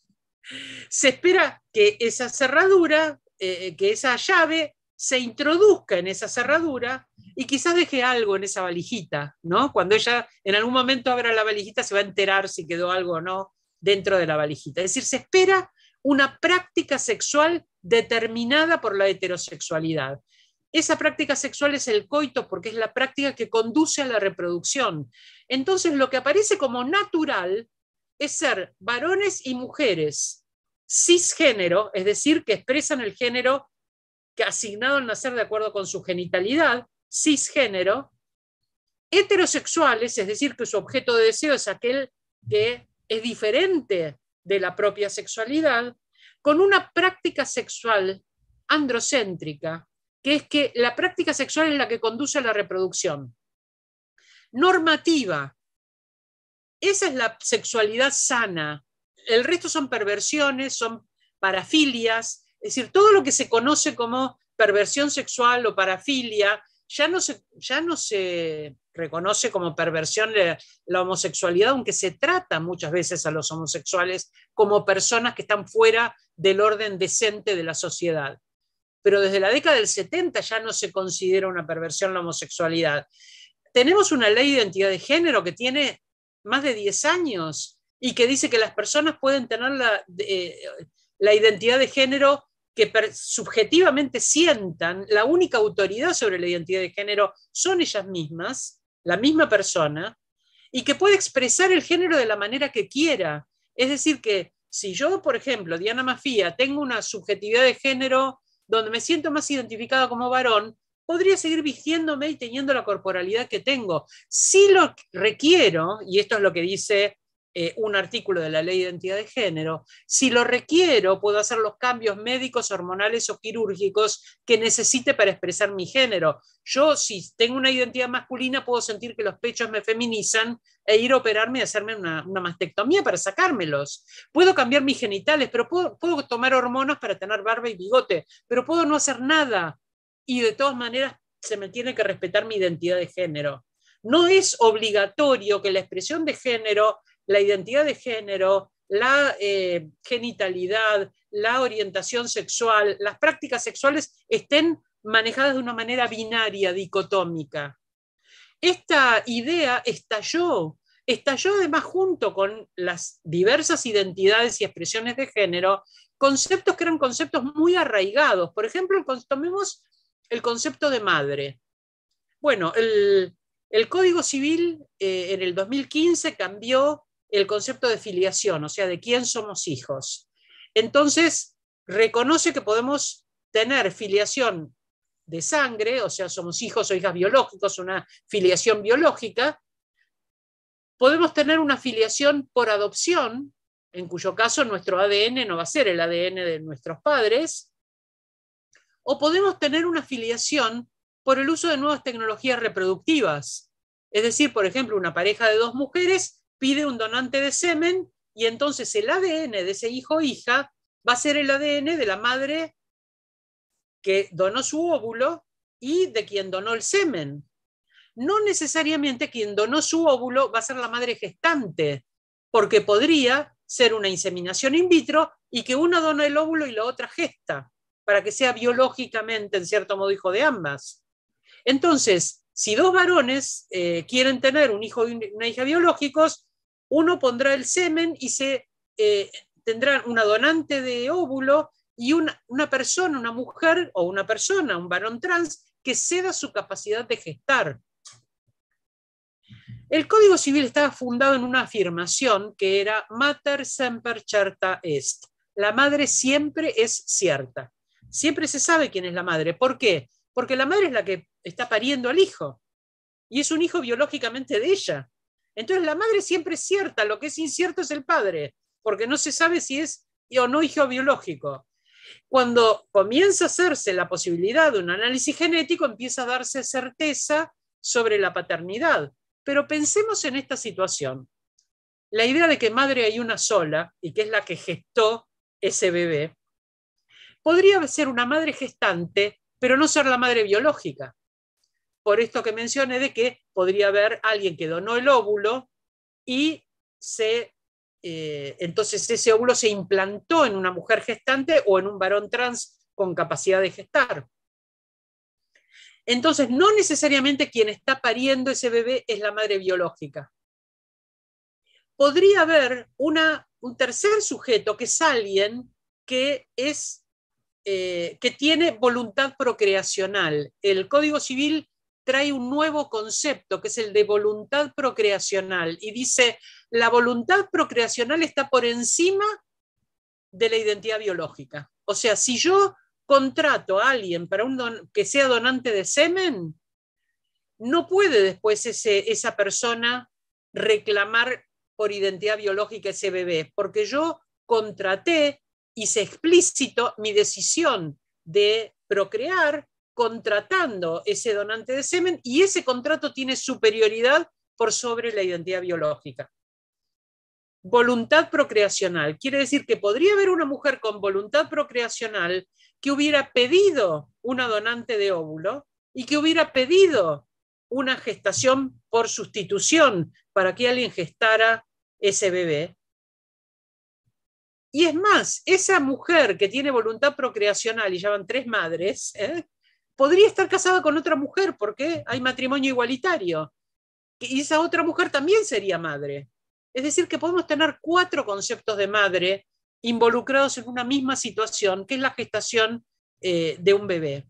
se espera que esa cerradura, eh, que esa llave se introduzca en esa cerradura y quizás deje algo en esa valijita, ¿no? Cuando ella en algún momento abra la valijita se va a enterar si quedó algo o no dentro de la valijita. Es decir, se espera una práctica sexual determinada por la heterosexualidad. Esa práctica sexual es el coito porque es la práctica que conduce a la reproducción. Entonces, lo que aparece como natural es ser varones y mujeres cisgénero, es decir, que expresan el género que asignado al nacer de acuerdo con su genitalidad, cisgénero, heterosexuales, es decir, que su objeto de deseo es aquel que es diferente de la propia sexualidad, con una práctica sexual androcéntrica, que es que la práctica sexual es la que conduce a la reproducción. Normativa. Esa es la sexualidad sana. El resto son perversiones, son parafilias, es decir, todo lo que se conoce como perversión sexual o parafilia, ya no se, ya no se reconoce como perversión la, homosexualidad, aunque se trata muchas veces a los homosexuales como personas que están fuera del orden decente de la sociedad. Pero desde la década del 70 ya no se considera una perversión la homosexualidad. Tenemos una ley de identidad de género que tiene más de 10 años y que dice que las personas pueden tener la, eh, la identidad de género que subjetivamente sientan, la única autoridad sobre la identidad de género son ellas mismas, la misma persona, y que puede expresar el género de la manera que quiera. Es decir, que si yo, por ejemplo, Diana Mafía, tengo una subjetividad de género donde me siento más identificada como varón, podría seguir vistiéndome y teniendo la corporalidad que tengo. Si lo requiero, y esto es lo que dice eh, un artículo de la ley de identidad de género. Si lo requiero, puedo hacer los cambios médicos, hormonales o quirúrgicos que necesite para expresar mi género. Yo, si tengo una identidad masculina, puedo sentir que los pechos me feminizan e ir a operarme y hacerme una, mastectomía para sacármelos. Puedo cambiar mis genitales, pero puedo tomar hormonas para tener barba y bigote, pero puedo no hacer nada. Y de todas maneras, se me tiene que respetar mi identidad de género. No es obligatorio que la expresión de género la identidad de género, la eh, genitalidad, la orientación sexual, las prácticas sexuales estén manejadas de una manera binaria, dicotómica. Esta idea estalló, estalló además junto con las diversas identidades y expresiones de género, conceptos que eran conceptos muy arraigados. Por ejemplo, tomemos el concepto de madre. Bueno, el, Código Civil eh, en el 2015 cambió el concepto de filiación, o sea, de quién somos hijos. Entonces, reconoce que podemos tener filiación de sangre, o sea, somos hijos o hijas biológicos, una filiación biológica. Podemos tener una filiación por adopción, en cuyo caso nuestro ADN no va a ser el ADN de nuestros padres. O podemos tener una filiación por el uso de nuevas tecnologías reproductivas. Es decir, por ejemplo, una pareja de dos mujeres pide un donante de semen y entonces el ADN de ese hijo o hija va a ser el ADN de la madre que donó su óvulo y de quien donó el semen. No necesariamente quien donó su óvulo va a ser la madre gestante, porque podría ser una inseminación in vitro y que una dona el óvulo y la otra gesta, para que sea biológicamente, en cierto modo, hijo de ambas. Entonces, si dos varones eh, quieren tener un hijo y una hija biológicos, uno pondrá el semen y se eh, tendrá una donante de óvulo y una, una persona, una mujer o una persona, un varón trans, que ceda su capacidad de gestar. El Código Civil estaba fundado en una afirmación que era Mater semper certa est. La madre siempre es cierta. Siempre se sabe quién es la madre. ¿Por qué? Porque la madre es la que está pariendo al hijo. Y es un hijo biológicamente de ella. Entonces la madre siempre es cierta, lo que es incierto es el padre, porque no se sabe si es o no hijo biológico. Cuando comienza a hacerse la posibilidad de un análisis genético, empieza a darse certeza sobre la paternidad. Pero pensemos en esta situación. La idea de que madre hay una sola y que es la que gestó ese bebé, podría ser una madre gestante, pero no ser la madre biológica por esto que mencioné de que podría haber alguien que donó el óvulo y se, eh, entonces ese óvulo se implantó en una mujer gestante o en un varón trans con capacidad de gestar. Entonces, no necesariamente quien está pariendo ese bebé es la madre biológica. Podría haber un tercer sujeto que es alguien que es eh, que tiene voluntad procreacional. El Código Civil trae un nuevo concepto, que es el de voluntad procreacional, y dice, la voluntad procreacional está por encima de la identidad biológica. O sea, si yo contrato a alguien para un que sea donante de semen, no puede después ese, esa persona reclamar por identidad biológica ese bebé, porque yo contraté, y se explícito mi decisión de procrear contratando ese donante de semen y ese contrato tiene superioridad por sobre la identidad biológica. Voluntad procreacional. Quiere decir que podría haber una mujer con voluntad procreacional que hubiera pedido una donante de óvulo y que hubiera pedido una gestación por sustitución para que alguien gestara ese bebé. Y es más, esa mujer que tiene voluntad procreacional y llevan tres madres, ¿eh? podría estar casada con otra mujer porque hay matrimonio igualitario. Y esa otra mujer también sería madre. Es decir, que podemos tener cuatro conceptos de madre involucrados en una misma situación, que es la gestación eh, de un bebé.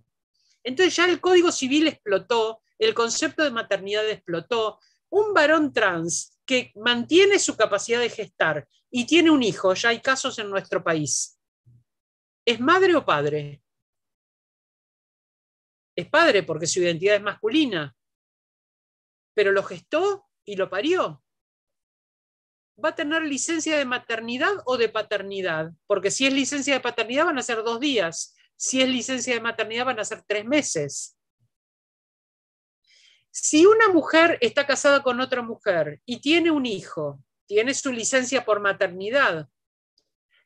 Entonces ya el Código Civil explotó, el concepto de maternidad explotó. Un varón trans que mantiene su capacidad de gestar y tiene un hijo, ya hay casos en nuestro país, ¿es madre o padre? es padre porque su identidad es masculina, pero lo gestó y lo parió. ¿Va a tener licencia de maternidad o de paternidad? Porque si es licencia de paternidad van a ser dos días, si es licencia de maternidad van a ser tres meses. Si una mujer está casada con otra mujer y tiene un hijo, tiene su licencia por maternidad,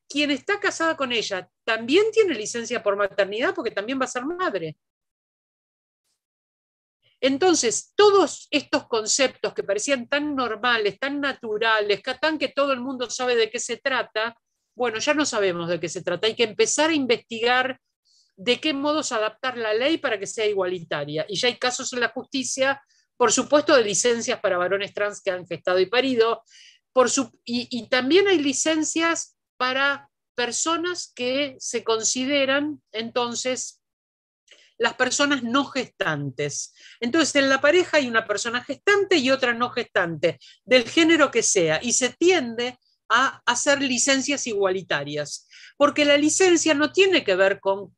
quien está casada con ella también tiene licencia por maternidad porque también va a ser madre. Entonces, todos estos conceptos que parecían tan normales, tan naturales, tan que todo el mundo sabe de qué se trata, bueno, ya no sabemos de qué se trata. Hay que empezar a investigar de qué modos adaptar la ley para que sea igualitaria. Y ya hay casos en la justicia, por supuesto, de licencias para varones trans que han gestado y parido, y también hay licencias para personas que se consideran entonces las personas no gestantes. Entonces, en la pareja hay una persona gestante y otra no gestante, del género que sea, y se tiende a hacer licencias igualitarias, porque la licencia no tiene que ver con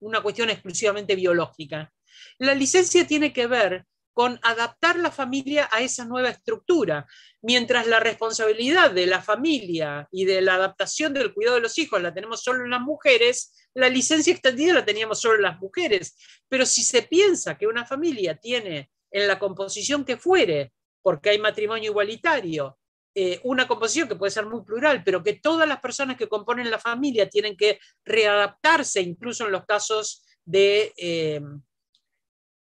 una cuestión exclusivamente biológica. La licencia tiene que ver con adaptar la familia a esa nueva estructura, mientras la responsabilidad de la familia y de la adaptación del cuidado de los hijos la tenemos solo en las mujeres, la licencia extendida la teníamos solo las mujeres, pero si se piensa que una familia tiene en la composición que fuere, porque hay matrimonio igualitario, eh, una composición que puede ser muy plural, pero que todas las personas que componen la familia tienen que readaptarse, incluso en los casos de, eh,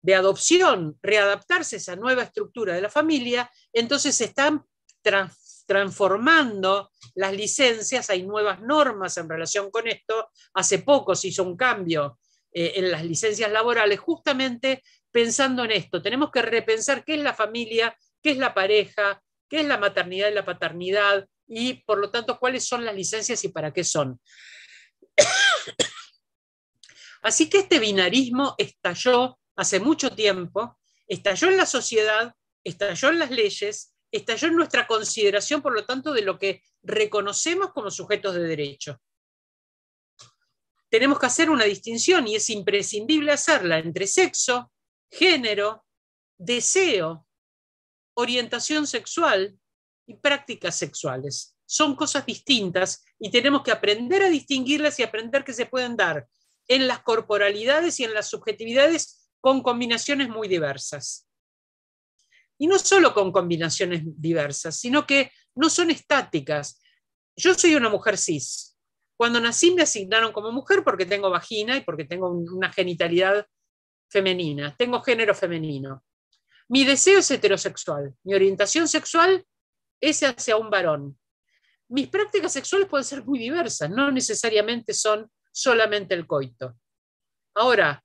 de adopción, readaptarse a esa nueva estructura de la familia, entonces se están transformando transformando las licencias, hay nuevas normas en relación con esto. Hace poco se hizo un cambio eh, en las licencias laborales, justamente pensando en esto. Tenemos que repensar qué es la familia, qué es la pareja, qué es la maternidad y la paternidad, y por lo tanto cuáles son las licencias y para qué son. Así que este binarismo estalló hace mucho tiempo, estalló en la sociedad, estalló en las leyes estalló en nuestra consideración, por lo tanto, de lo que reconocemos como sujetos de derecho. Tenemos que hacer una distinción y es imprescindible hacerla entre sexo, género, deseo, orientación sexual y prácticas sexuales. Son cosas distintas y tenemos que aprender a distinguirlas y aprender que se pueden dar en las corporalidades y en las subjetividades con combinaciones muy diversas y no solo con combinaciones diversas, sino que no son estáticas. Yo soy una mujer cis. Cuando nací me asignaron como mujer porque tengo vagina y porque tengo una genitalidad femenina, tengo género femenino. Mi deseo es heterosexual, mi orientación sexual es hacia un varón. Mis prácticas sexuales pueden ser muy diversas, no necesariamente son solamente el coito. Ahora,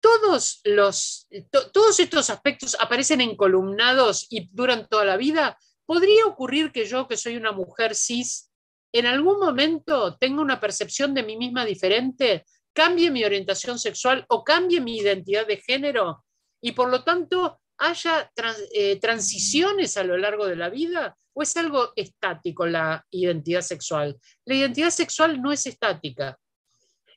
todos, los, eh, todos estos aspectos aparecen encolumnados y duran toda la vida, podría ocurrir que yo, que soy una mujer cis, en algún momento tenga una percepción de mí misma diferente, cambie mi orientación sexual o cambie mi identidad de género y por lo tanto haya eh, transiciones a lo largo de la vida o es algo estático la identidad sexual. La identidad sexual no es estática,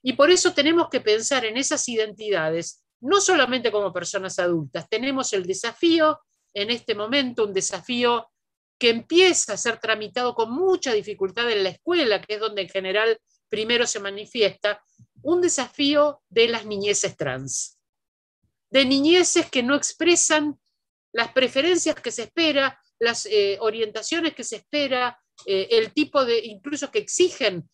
y por eso tenemos que pensar en esas identidades, no solamente como personas adultas, tenemos el desafío en este momento, un desafío que empieza a ser tramitado con mucha dificultad en la escuela, que es donde en general primero se manifiesta, un desafío de las niñeces trans, de niñeces que no expresan las preferencias que se espera, las eh, orientaciones que se espera, eh, el tipo de, incluso que exigen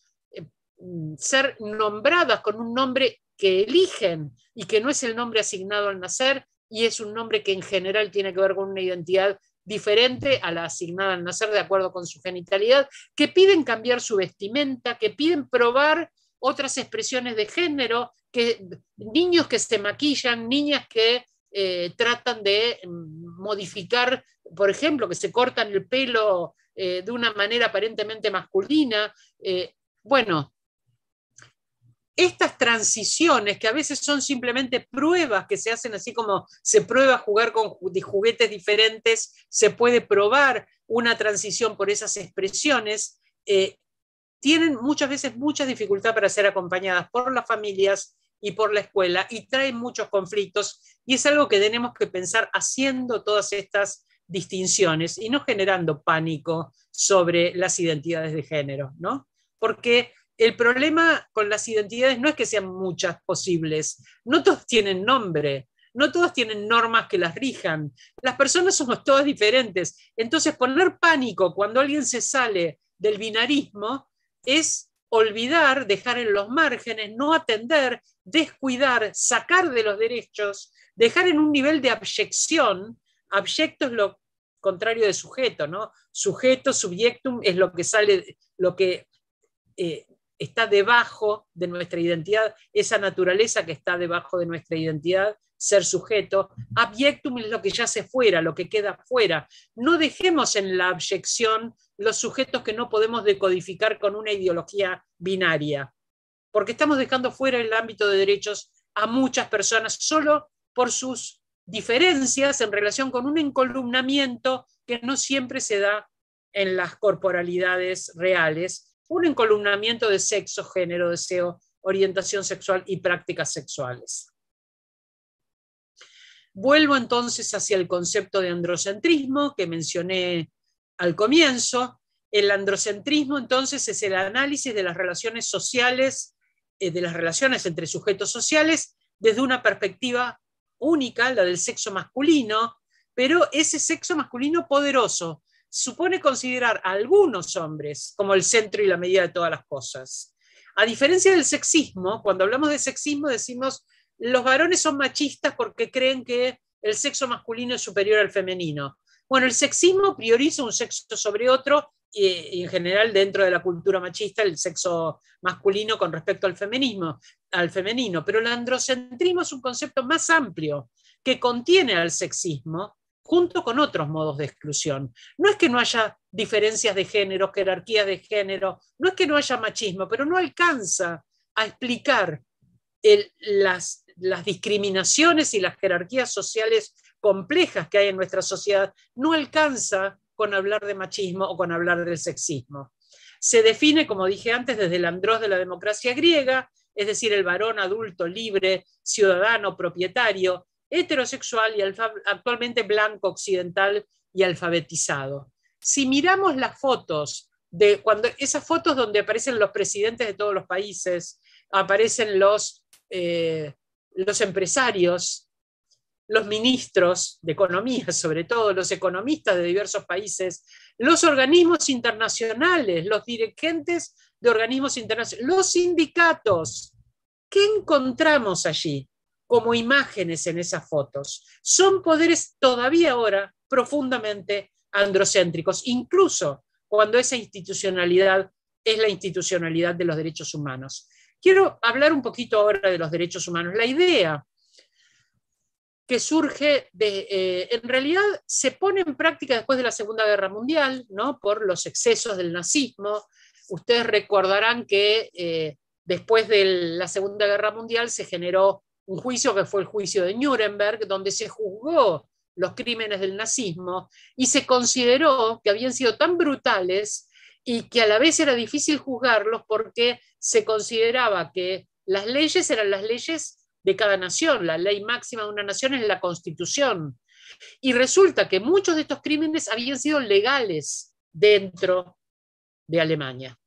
Mm, ser nombradas con un nombre que eligen y que no es el nombre asignado al nacer y es un nombre que en general tiene que ver con una identidad diferente a la asignada al nacer de acuerdo con su genitalidad, que piden cambiar su vestimenta, que piden probar otras expresiones de género, que niños que se maquillan, niñas que eh, tratan de mm, modificar, por ejemplo, que se cortan el pelo eh, de una manera aparentemente masculina. Eh, bueno, estas transiciones, que a veces son simplemente pruebas que se hacen así como se prueba jugar con juguetes diferentes, se puede probar una transición por esas expresiones, eh, tienen muchas veces mucha dificultad para ser acompañadas por las familias y por la escuela y traen muchos conflictos y es algo que tenemos que pensar haciendo todas estas distinciones y no generando pánico sobre las identidades de género, ¿no? Porque el problema con las identidades no es que sean muchas posibles, no todos tienen nombre, no todos tienen normas que las rijan, las personas somos todas diferentes, entonces poner pánico cuando alguien se sale del binarismo es olvidar, dejar en los márgenes, no atender, descuidar, sacar de los derechos, dejar en un nivel de abyección, abyecto es lo contrario de sujeto, ¿no? Sujeto, subjectum es lo que sale, lo que eh, está debajo de nuestra identidad, esa naturaleza que está debajo de nuestra identidad, ser sujeto. Abjectum es lo que ya se fuera, lo que queda fuera. No dejemos en la abyección los sujetos que no podemos decodificar con una ideología binaria, porque estamos dejando fuera el ámbito de derechos a muchas personas solo por sus diferencias en relación con un encolumnamiento que no siempre se da en las corporalidades reales un encolumnamiento de sexo, género, deseo, orientación sexual y prácticas sexuales. Vuelvo entonces hacia el concepto de androcentrismo que mencioné al comienzo. El androcentrismo entonces es el análisis de las relaciones sociales, eh, de las relaciones entre sujetos sociales desde una perspectiva única, la del sexo masculino, pero ese sexo masculino poderoso, supone considerar a algunos hombres como el centro y la medida de todas las cosas. A diferencia del sexismo, cuando hablamos de sexismo decimos los varones son machistas porque creen que el sexo masculino es superior al femenino. Bueno, el sexismo prioriza un sexo sobre otro y, en general dentro de la cultura machista el sexo masculino con respecto al feminismo, al femenino, pero el androcentrismo es un concepto más amplio que contiene al sexismo junto con otros modos de exclusión. No es que no haya diferencias de género, jerarquías de género, no es que no haya machismo, pero no alcanza a explicar las, discriminaciones y las jerarquías sociales complejas que hay en nuestra sociedad, no alcanza con hablar de machismo o con hablar del sexismo. Se define, como dije antes, desde el andrós de la democracia griega, es decir, el varón adulto, libre, ciudadano, propietario, heterosexual y actualmente blanco occidental y alfabetizado. Si miramos las fotos de cuando esas fotos donde aparecen los presidentes de todos los países, aparecen los, eh, los empresarios, los ministros de economía, sobre todo los economistas de diversos países, los organismos internacionales, los dirigentes de organismos internacionales, los sindicatos. ¿Qué encontramos allí? como imágenes en esas fotos. Son poderes todavía ahora profundamente androcéntricos, incluso cuando esa institucionalidad es la institucionalidad de los derechos humanos. Quiero hablar un poquito ahora de los derechos humanos. La idea que surge de, eh, en realidad se pone en práctica después de la Segunda Guerra Mundial, ¿no? por los excesos del nazismo. Ustedes recordarán que eh, después de la Segunda Guerra Mundial se generó un juicio que fue el juicio de Nuremberg, donde se juzgó los crímenes del nazismo y se consideró que habían sido tan brutales y que a la vez era difícil juzgarlos porque se consideraba que las leyes eran las leyes de cada nación, la ley máxima de una nación es la constitución. Y resulta que muchos de estos crímenes habían sido legales dentro de Alemania.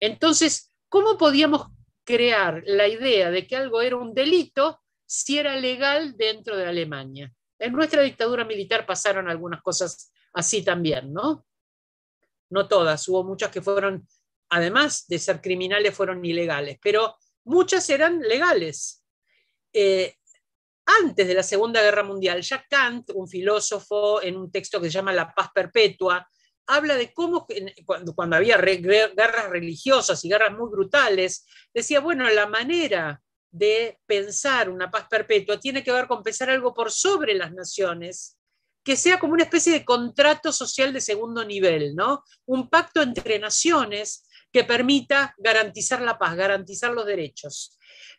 Entonces, ¿cómo podíamos crear la idea de que algo era un delito si era legal dentro de Alemania. En nuestra dictadura militar pasaron algunas cosas así también, ¿no? No todas, hubo muchas que fueron, además de ser criminales, fueron ilegales, pero muchas eran legales. Eh, antes de la Segunda Guerra Mundial, ya Kant, un filósofo, en un texto que se llama La paz perpetua, habla de cómo, cuando, había guerras religiosas y guerras muy brutales, decía, bueno, la manera de pensar una paz perpetua tiene que ver con pensar algo por sobre las naciones, que sea como una especie de contrato social de segundo nivel, ¿no? Un pacto entre naciones que permita garantizar la paz, garantizar los derechos.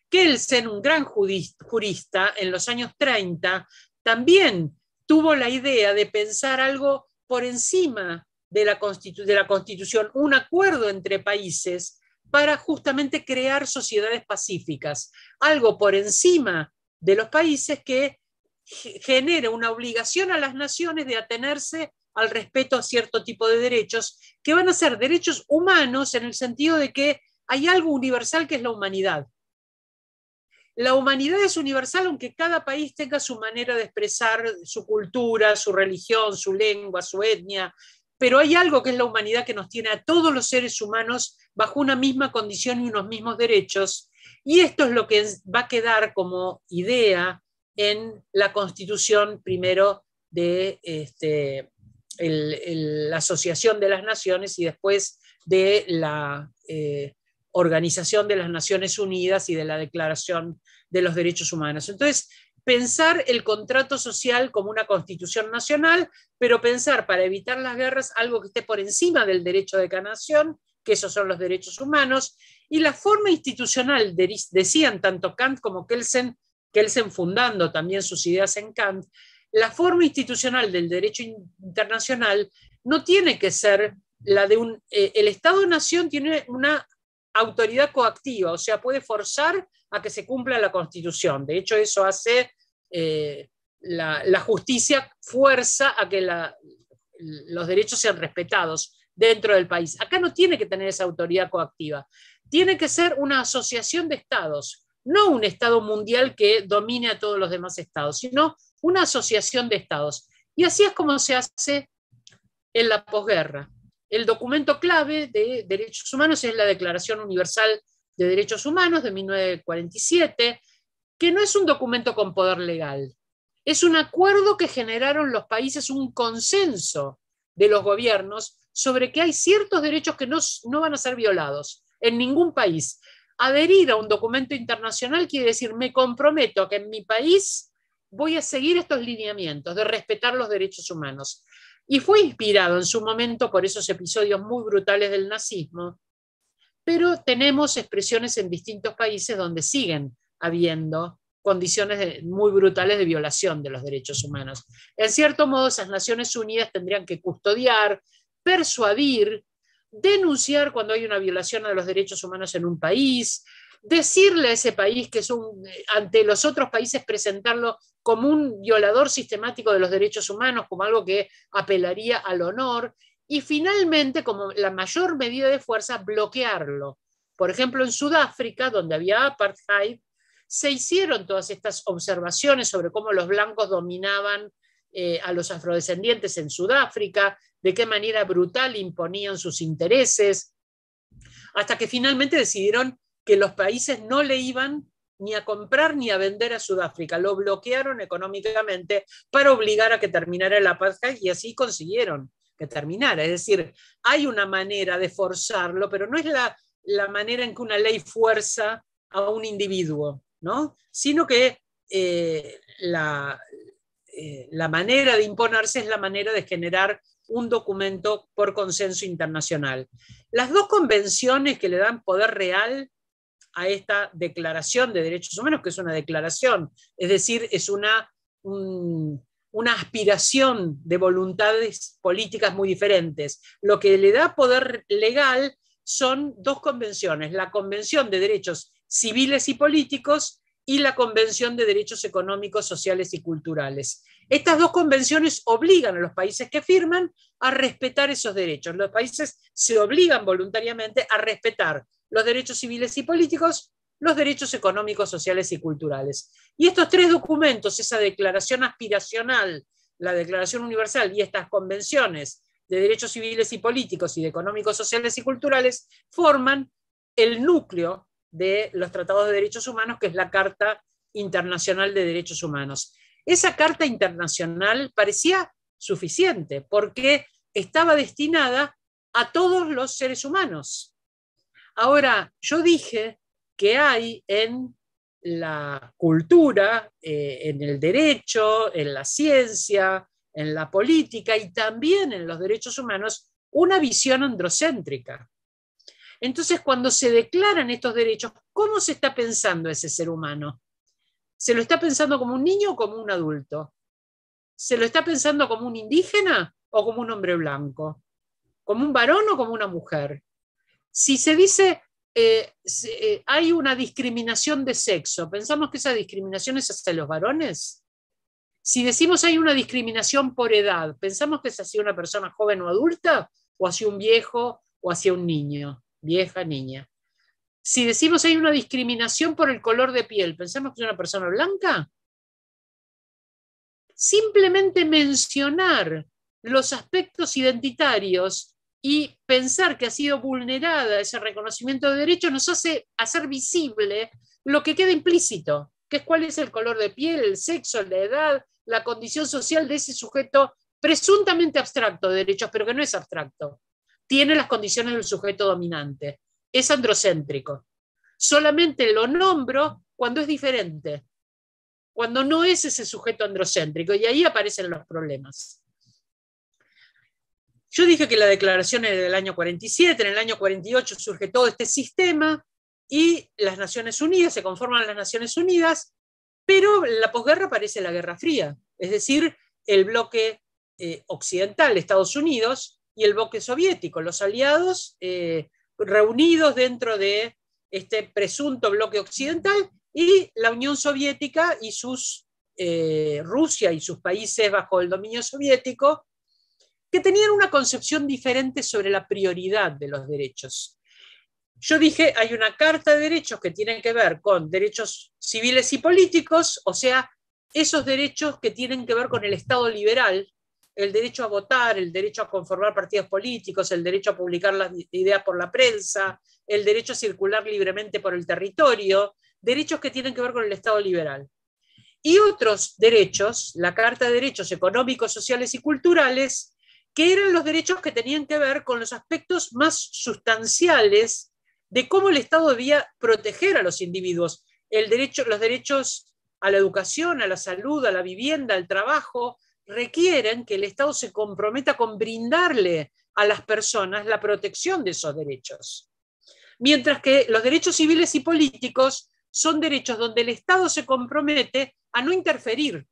Kelsen, un gran jurista en los años 30, también tuvo la idea de pensar algo por encima de la, Constitución un acuerdo entre países para justamente crear sociedades pacíficas, algo por encima de los países que genera una obligación a las naciones de atenerse al respeto a cierto tipo de derechos, que van a ser derechos humanos en el sentido de que hay algo universal que es la humanidad. La humanidad es universal aunque cada país tenga su manera de expresar su cultura, su religión, su lengua, su etnia, pero hay algo que es la humanidad que nos tiene a todos los seres humanos bajo una misma condición y unos mismos derechos, y esto es lo que va a quedar como idea en la constitución primero de este, la Asociación de las Naciones y después de la eh, Organización de las Naciones Unidas y de la Declaración de los Derechos Humanos. Entonces, pensar el contrato social como una constitución nacional, pero pensar para evitar las guerras algo que esté por encima del derecho de cada nación, que esos son los derechos humanos, y la forma institucional, decían tanto Kant como Kelsen, Kelsen fundando también sus ideas en Kant, la forma institucional del derecho internacional no tiene que ser la de un... Eh, el Estado-Nación tiene una autoridad coactiva, o sea, puede forzar a que se cumpla la Constitución. De hecho, eso hace eh, la, justicia, fuerza a que los derechos sean respetados dentro del país. Acá no tiene que tener esa autoridad coactiva, tiene que ser una asociación de estados, no un estado mundial que domine a todos los demás estados, sino una asociación de estados. Y así es como se hace en la posguerra el documento clave de derechos humanos es la Declaración Universal de Derechos Humanos de 1947, que no es un documento con poder legal, es un acuerdo que generaron los países un consenso de los gobiernos sobre que hay ciertos derechos que no, no van a ser violados en ningún país. Adherir a un documento internacional quiere decir, me comprometo a que en mi país voy a seguir estos lineamientos de respetar los derechos humanos y fue inspirado en su momento por esos episodios muy brutales del nazismo, pero tenemos expresiones en distintos países donde siguen habiendo condiciones muy brutales de violación de los derechos humanos. En cierto modo, esas Naciones Unidas tendrían que custodiar, persuadir, denunciar cuando hay una violación de los derechos humanos en un país, decirle a ese país que es un, eh, ante los otros países presentarlo como un violador sistemático de los derechos humanos, como algo que apelaría al honor, y finalmente, como la mayor medida de fuerza, bloquearlo. Por ejemplo, en Sudáfrica, donde había apartheid, se hicieron todas estas observaciones sobre cómo los blancos dominaban eh, a los afrodescendientes en Sudáfrica, de qué manera brutal imponían sus intereses, hasta que finalmente decidieron que los países no le iban ni a comprar ni a vender a Sudáfrica. Lo bloquearon económicamente para obligar a que terminara la paz y así consiguieron que terminara. Es decir, hay una manera de forzarlo, pero no es la, manera en que una ley fuerza a un individuo, ¿no? sino que eh, la, eh, la manera de imponerse es la manera de generar un documento por consenso internacional. Las dos convenciones que le dan poder real a esta declaración de derechos humanos, que es una declaración, es decir, es una, una aspiración de voluntades políticas muy diferentes. Lo que le da poder legal son dos convenciones, la Convención de Derechos Civiles y Políticos y la Convención de Derechos Económicos, Sociales y Culturales. Estas dos convenciones obligan a los países que firman a respetar esos derechos. Los países se obligan voluntariamente a respetar los derechos civiles y políticos, los derechos económicos, sociales y culturales. Y estos tres documentos, esa declaración aspiracional, la Declaración Universal y estas convenciones de derechos civiles y políticos y de económicos, sociales y culturales, forman el núcleo de los tratados de derechos humanos, que es la Carta Internacional de Derechos Humanos. Esa Carta Internacional parecía suficiente porque estaba destinada a todos los seres humanos, Ahora, yo dije que hay en la cultura, eh, en el derecho, en la ciencia, en la política y también en los derechos humanos una visión androcéntrica. Entonces, cuando se declaran estos derechos, ¿cómo se está pensando ese ser humano? ¿Se lo está pensando como un niño o como un adulto? ¿Se lo está pensando como un indígena o como un hombre blanco? ¿Como un varón o como una mujer? Si se dice eh, eh, hay una discriminación de sexo, ¿pensamos que esa discriminación es hacia los varones? Si decimos hay una discriminación por edad, ¿pensamos que es hacia una persona joven o adulta o hacia un viejo o hacia un niño, vieja, niña? Si decimos hay una discriminación por el color de piel, ¿pensamos que es una persona blanca? Simplemente mencionar los aspectos identitarios y pensar que ha sido vulnerada ese reconocimiento de derechos nos hace hacer visible lo que queda implícito, que es cuál es el color de piel, el sexo, la edad, la condición social de ese sujeto presuntamente abstracto de derechos, pero que no es abstracto. Tiene las condiciones del sujeto dominante. Es androcéntrico. Solamente lo nombro cuando es diferente, cuando no es ese sujeto androcéntrico, y ahí aparecen los problemas. Yo dije que la declaración era del año 47, en el año 48 surge todo este sistema y las Naciones Unidas, se conforman las Naciones Unidas, pero la posguerra parece la Guerra Fría, es decir, el bloque eh, occidental, Estados Unidos, y el bloque soviético, los aliados eh, reunidos dentro de este presunto bloque occidental y la Unión Soviética y sus, eh, Rusia y sus países bajo el dominio soviético que tenían una concepción diferente sobre la prioridad de los derechos. Yo dije, hay una carta de derechos que tiene que ver con derechos civiles y políticos, o sea, esos derechos que tienen que ver con el Estado liberal, el derecho a votar, el derecho a conformar partidos políticos, el derecho a publicar las ideas por la prensa, el derecho a circular libremente por el territorio, derechos que tienen que ver con el Estado liberal. Y otros derechos, la Carta de Derechos Económicos, Sociales y Culturales, que eran los derechos que tenían que ver con los aspectos más sustanciales de cómo el Estado debía proteger a los individuos, el derecho, los derechos a la educación, a la salud, a la vivienda, al trabajo, requieren que el Estado se comprometa con brindarle a las personas la protección de esos derechos. Mientras que los derechos civiles y políticos son derechos donde el Estado se compromete a no interferir.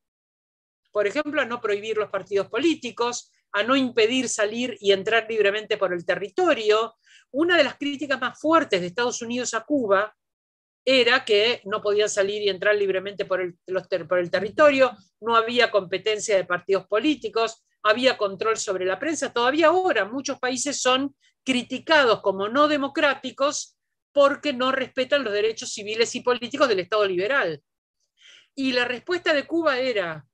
Por ejemplo, a no prohibir los partidos políticos, a no impedir salir y entrar libremente por el territorio. Una de las críticas más fuertes de Estados Unidos a Cuba era que no podían salir y entrar libremente por el, por el territorio, no había competencia de partidos políticos, había control sobre la prensa. Todavía ahora muchos países son criticados como no democráticos porque no respetan los derechos civiles y políticos del Estado liberal. Y la respuesta de Cuba era,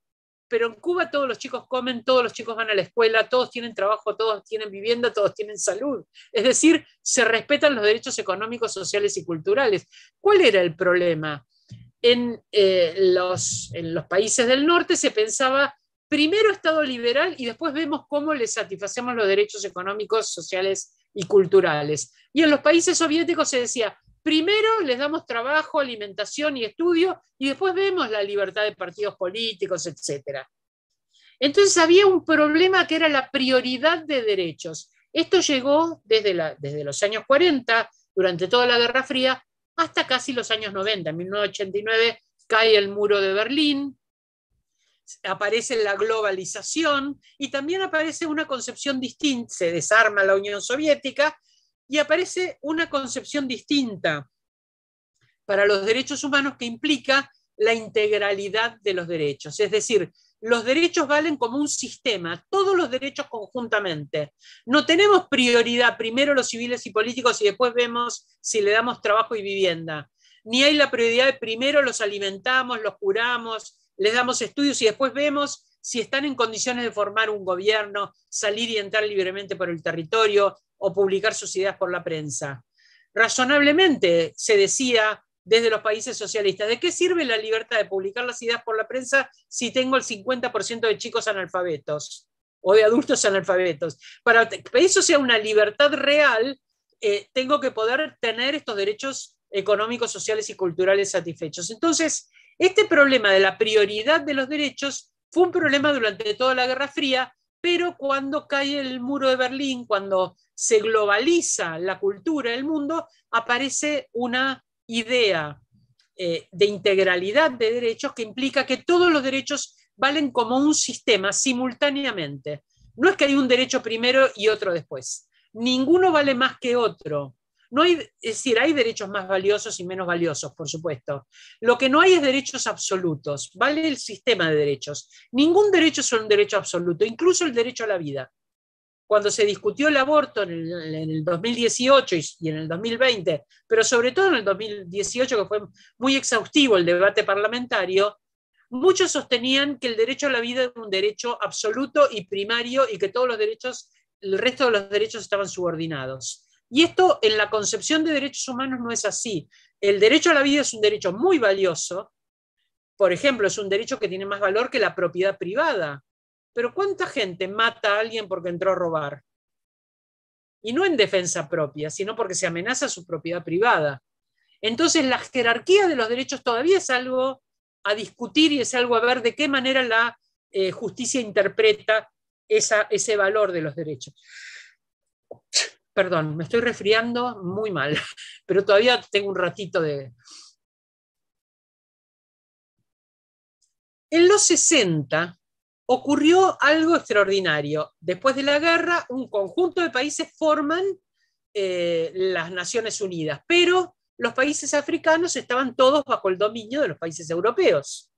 pero en Cuba todos los chicos comen, todos los chicos van a la escuela, todos tienen trabajo, todos tienen vivienda, todos tienen salud. Es decir, se respetan los derechos económicos, sociales y culturales. ¿Cuál era el problema? En, eh, los, en los países del norte se pensaba primero Estado liberal y después vemos cómo le satisfacemos los derechos económicos, sociales y culturales. Y en los países soviéticos se decía, Primero les damos trabajo, alimentación y estudio, y después vemos la libertad de partidos políticos, etc. Entonces había un problema que era la prioridad de derechos. Esto llegó desde, desde los años 40, durante toda la Guerra Fría, hasta casi los años 90. En 1989 cae el muro de Berlín, aparece la globalización y también aparece una concepción distinta, se desarma la Unión Soviética y aparece una concepción distinta para los derechos humanos que implica la integralidad de los derechos. Es decir, los derechos valen como un sistema, todos los derechos conjuntamente. No tenemos prioridad primero los civiles y políticos y después vemos si le damos trabajo y vivienda. Ni hay la prioridad de primero los alimentamos, los curamos, les damos estudios y después vemos si están en condiciones de formar un gobierno, salir y entrar libremente por el territorio, o publicar sus ideas por la prensa. Razonablemente se decía desde los países socialistas, ¿de qué sirve la libertad de publicar las ideas por la prensa si tengo el 50% de chicos analfabetos o de adultos analfabetos? Para que eso sea una libertad real, eh, tengo que poder tener estos derechos económicos, sociales y culturales satisfechos. Entonces, este problema de la prioridad de los derechos fue un problema durante toda la Guerra Fría pero cuando cae el muro de Berlín, cuando se globaliza la cultura, el mundo, aparece una idea eh, de integralidad de derechos que implica que todos los derechos valen como un sistema simultáneamente. No es que hay un derecho primero y otro después. Ninguno vale más que otro. No hay, es decir, hay derechos más valiosos y menos valiosos, por supuesto. Lo que no hay es derechos absolutos, vale el sistema de derechos. Ningún derecho es un derecho absoluto, incluso el derecho a la vida. Cuando se discutió el aborto en el, en el 2018 y en el 2020, pero sobre todo en el 2018, que fue muy exhaustivo el debate parlamentario, muchos sostenían que el derecho a la vida era un derecho absoluto y primario y que todos los derechos, el resto de los derechos estaban subordinados. Y esto en la concepción de derechos humanos no es así. El derecho a la vida es un derecho muy valioso. Por ejemplo, es un derecho que tiene más valor que la propiedad privada. Pero ¿cuánta gente mata a alguien porque entró a robar? Y no en defensa propia, sino porque se amenaza su propiedad privada. Entonces, la jerarquía de los derechos todavía es algo a discutir y es algo a ver de qué manera la eh, justicia interpreta ese valor de los derechos perdón, me estoy resfriando muy mal, pero todavía tengo un ratito de... En los 60 ocurrió algo extraordinario. Después de la guerra, un conjunto de países forman eh, las Naciones Unidas, pero los países africanos estaban todos bajo el dominio de los países europeos,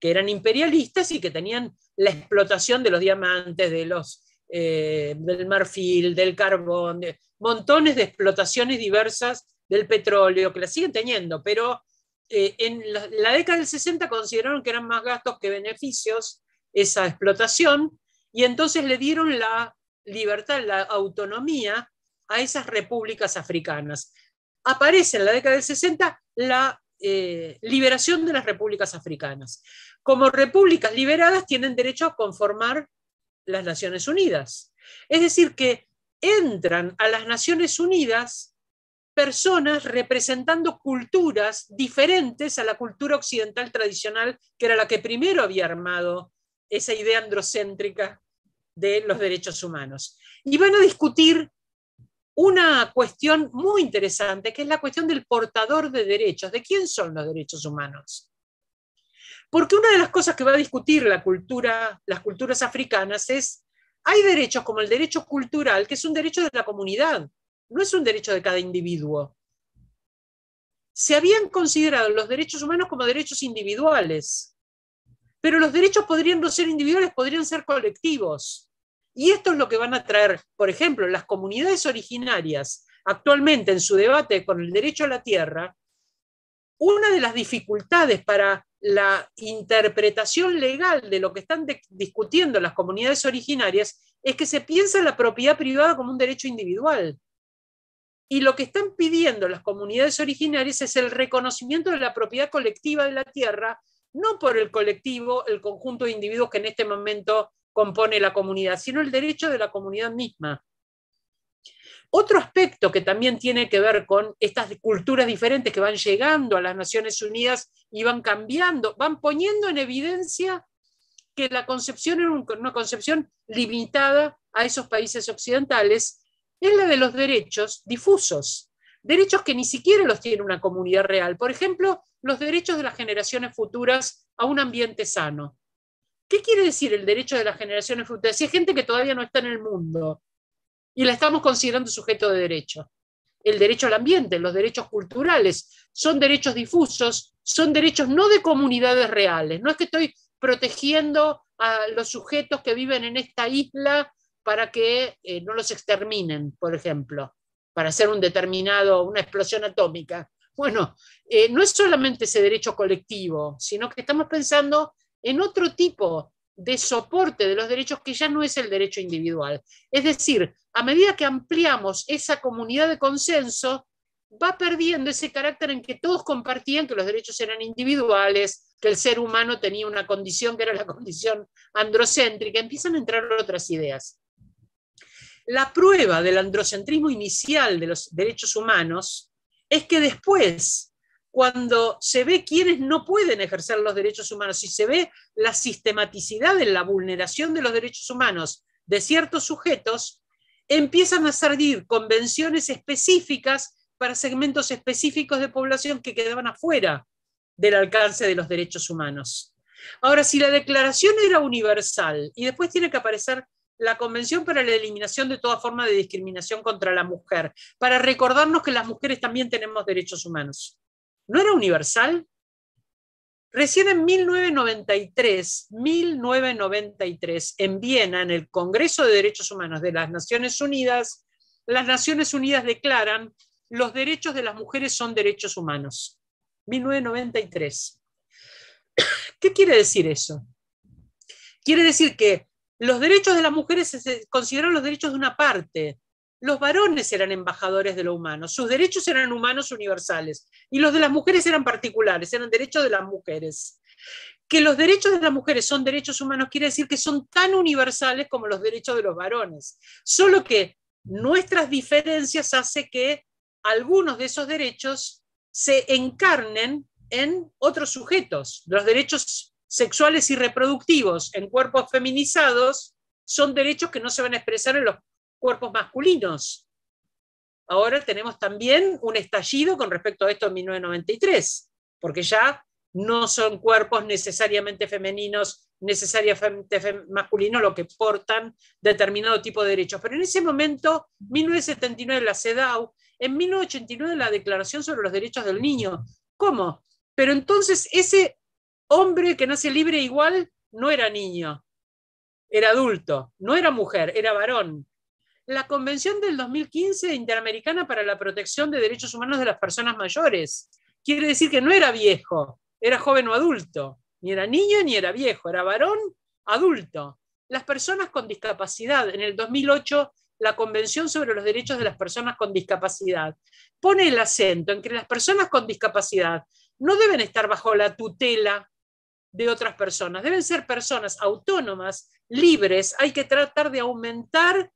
que eran imperialistas y que tenían la explotación de los diamantes, de los eh, del marfil, del carbón, montones de explotaciones diversas del petróleo, que la siguen teniendo, pero eh, en la, década del 60 consideraron que eran más gastos que beneficios esa explotación, y entonces le dieron la libertad, la autonomía a esas repúblicas africanas. Aparece en la década del 60 la eh, liberación de las repúblicas africanas. Como repúblicas liberadas tienen derecho a conformar las Naciones Unidas. Es decir, que entran a las Naciones Unidas personas representando culturas diferentes a la cultura occidental tradicional, que era la que primero había armado esa idea androcéntrica de los derechos humanos. Y van a discutir una cuestión muy interesante, que es la cuestión del portador de derechos, de quién son los derechos humanos. Porque una de las cosas que va a discutir la cultura, las culturas africanas es, hay derechos como el derecho cultural, que es un derecho de la comunidad, no es un derecho de cada individuo. Se habían considerado los derechos humanos como derechos individuales, pero los derechos podrían no ser individuales, podrían ser colectivos. Y esto es lo que van a traer, por ejemplo, las comunidades originarias actualmente en su debate con el derecho a la tierra, una de las dificultades para la interpretación legal de lo que están discutiendo las comunidades originarias es que se piensa la propiedad privada como un derecho individual. Y lo que están pidiendo las comunidades originarias es el reconocimiento de la propiedad colectiva de la tierra, no por el colectivo, el conjunto de individuos que en este momento compone la comunidad, sino el derecho de la comunidad misma. Otro aspecto que también tiene que ver con estas culturas diferentes que van llegando a las Naciones Unidas y van cambiando, van poniendo en evidencia que la concepción una concepción limitada a esos países occidentales, es la de los derechos difusos, derechos que ni siquiera los tiene una comunidad real. Por ejemplo, los derechos de las generaciones futuras a un ambiente sano. ¿Qué quiere decir el derecho de las generaciones futuras? Si hay gente que todavía no está en el mundo, y la estamos considerando sujeto de derecho. El derecho al ambiente, los derechos culturales, son derechos difusos, son derechos no de comunidades reales. No es que estoy protegiendo a los sujetos que viven en esta isla para que eh, no los exterminen, por ejemplo, para hacer un determinado, una explosión atómica. Bueno, eh, no es solamente ese derecho colectivo, sino que estamos pensando en otro tipo de soporte de los derechos que ya no es el derecho individual. Es decir, a medida que ampliamos esa comunidad de consenso, va perdiendo ese carácter en que todos compartían que los derechos eran individuales, que el ser humano tenía una condición que era la condición androcéntrica, empiezan a entrar otras ideas. La prueba del androcentrismo inicial de los derechos humanos es que después cuando se ve quienes no pueden ejercer los derechos humanos y se ve la sistematicidad en la vulneración de los derechos humanos de ciertos sujetos, empiezan a salir convenciones específicas para segmentos específicos de población que quedaban afuera del alcance de los derechos humanos. Ahora, si la declaración era universal y después tiene que aparecer la Convención para la Eliminación de toda forma de discriminación contra la mujer, para recordarnos que las mujeres también tenemos derechos humanos ¿No era universal? Recién en 1993, 1993, en Viena, en el Congreso de Derechos Humanos de las Naciones Unidas, las Naciones Unidas declaran los derechos de las mujeres son derechos humanos. 1993. ¿Qué quiere decir eso? Quiere decir que los derechos de las mujeres se consideran los derechos de una parte, los varones eran embajadores de lo humano, sus derechos eran humanos universales y los de las mujeres eran particulares, eran derechos de las mujeres. Que los derechos de las mujeres son derechos humanos quiere decir que son tan universales como los derechos de los varones, solo que nuestras diferencias hace que algunos de esos derechos se encarnen en otros sujetos. Los derechos sexuales y reproductivos en cuerpos feminizados son derechos que no se van a expresar en los cuerpos masculinos. Ahora tenemos también un estallido con respecto a esto en 1993, porque ya no son cuerpos necesariamente femeninos, necesariamente masculinos, lo que portan determinado tipo de derechos. Pero en ese momento, 1979 la CEDAW, en 1989 la Declaración sobre los Derechos del Niño. ¿Cómo? Pero entonces ese hombre que nace libre e igual no era niño, era adulto, no era mujer, era varón la Convención del 2015 Interamericana para la Protección de Derechos Humanos de las Personas Mayores. Quiere decir que no era viejo, era joven o adulto, ni era niño ni era viejo, era varón, adulto. Las personas con discapacidad, en el 2008 la Convención sobre los Derechos de las Personas con Discapacidad pone el acento en que las personas con discapacidad no deben estar bajo la tutela de otras personas, deben ser personas autónomas, libres, hay que tratar de aumentar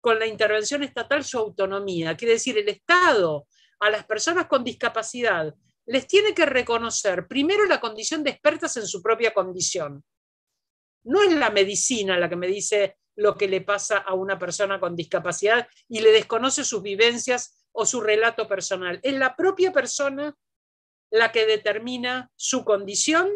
con la intervención estatal su autonomía. Quiere decir, el Estado a las personas con discapacidad les tiene que reconocer primero la condición de expertas en su propia condición. No es la medicina la que me dice lo que le pasa a una persona con discapacidad y le desconoce sus vivencias o su relato personal. Es la propia persona la que determina su condición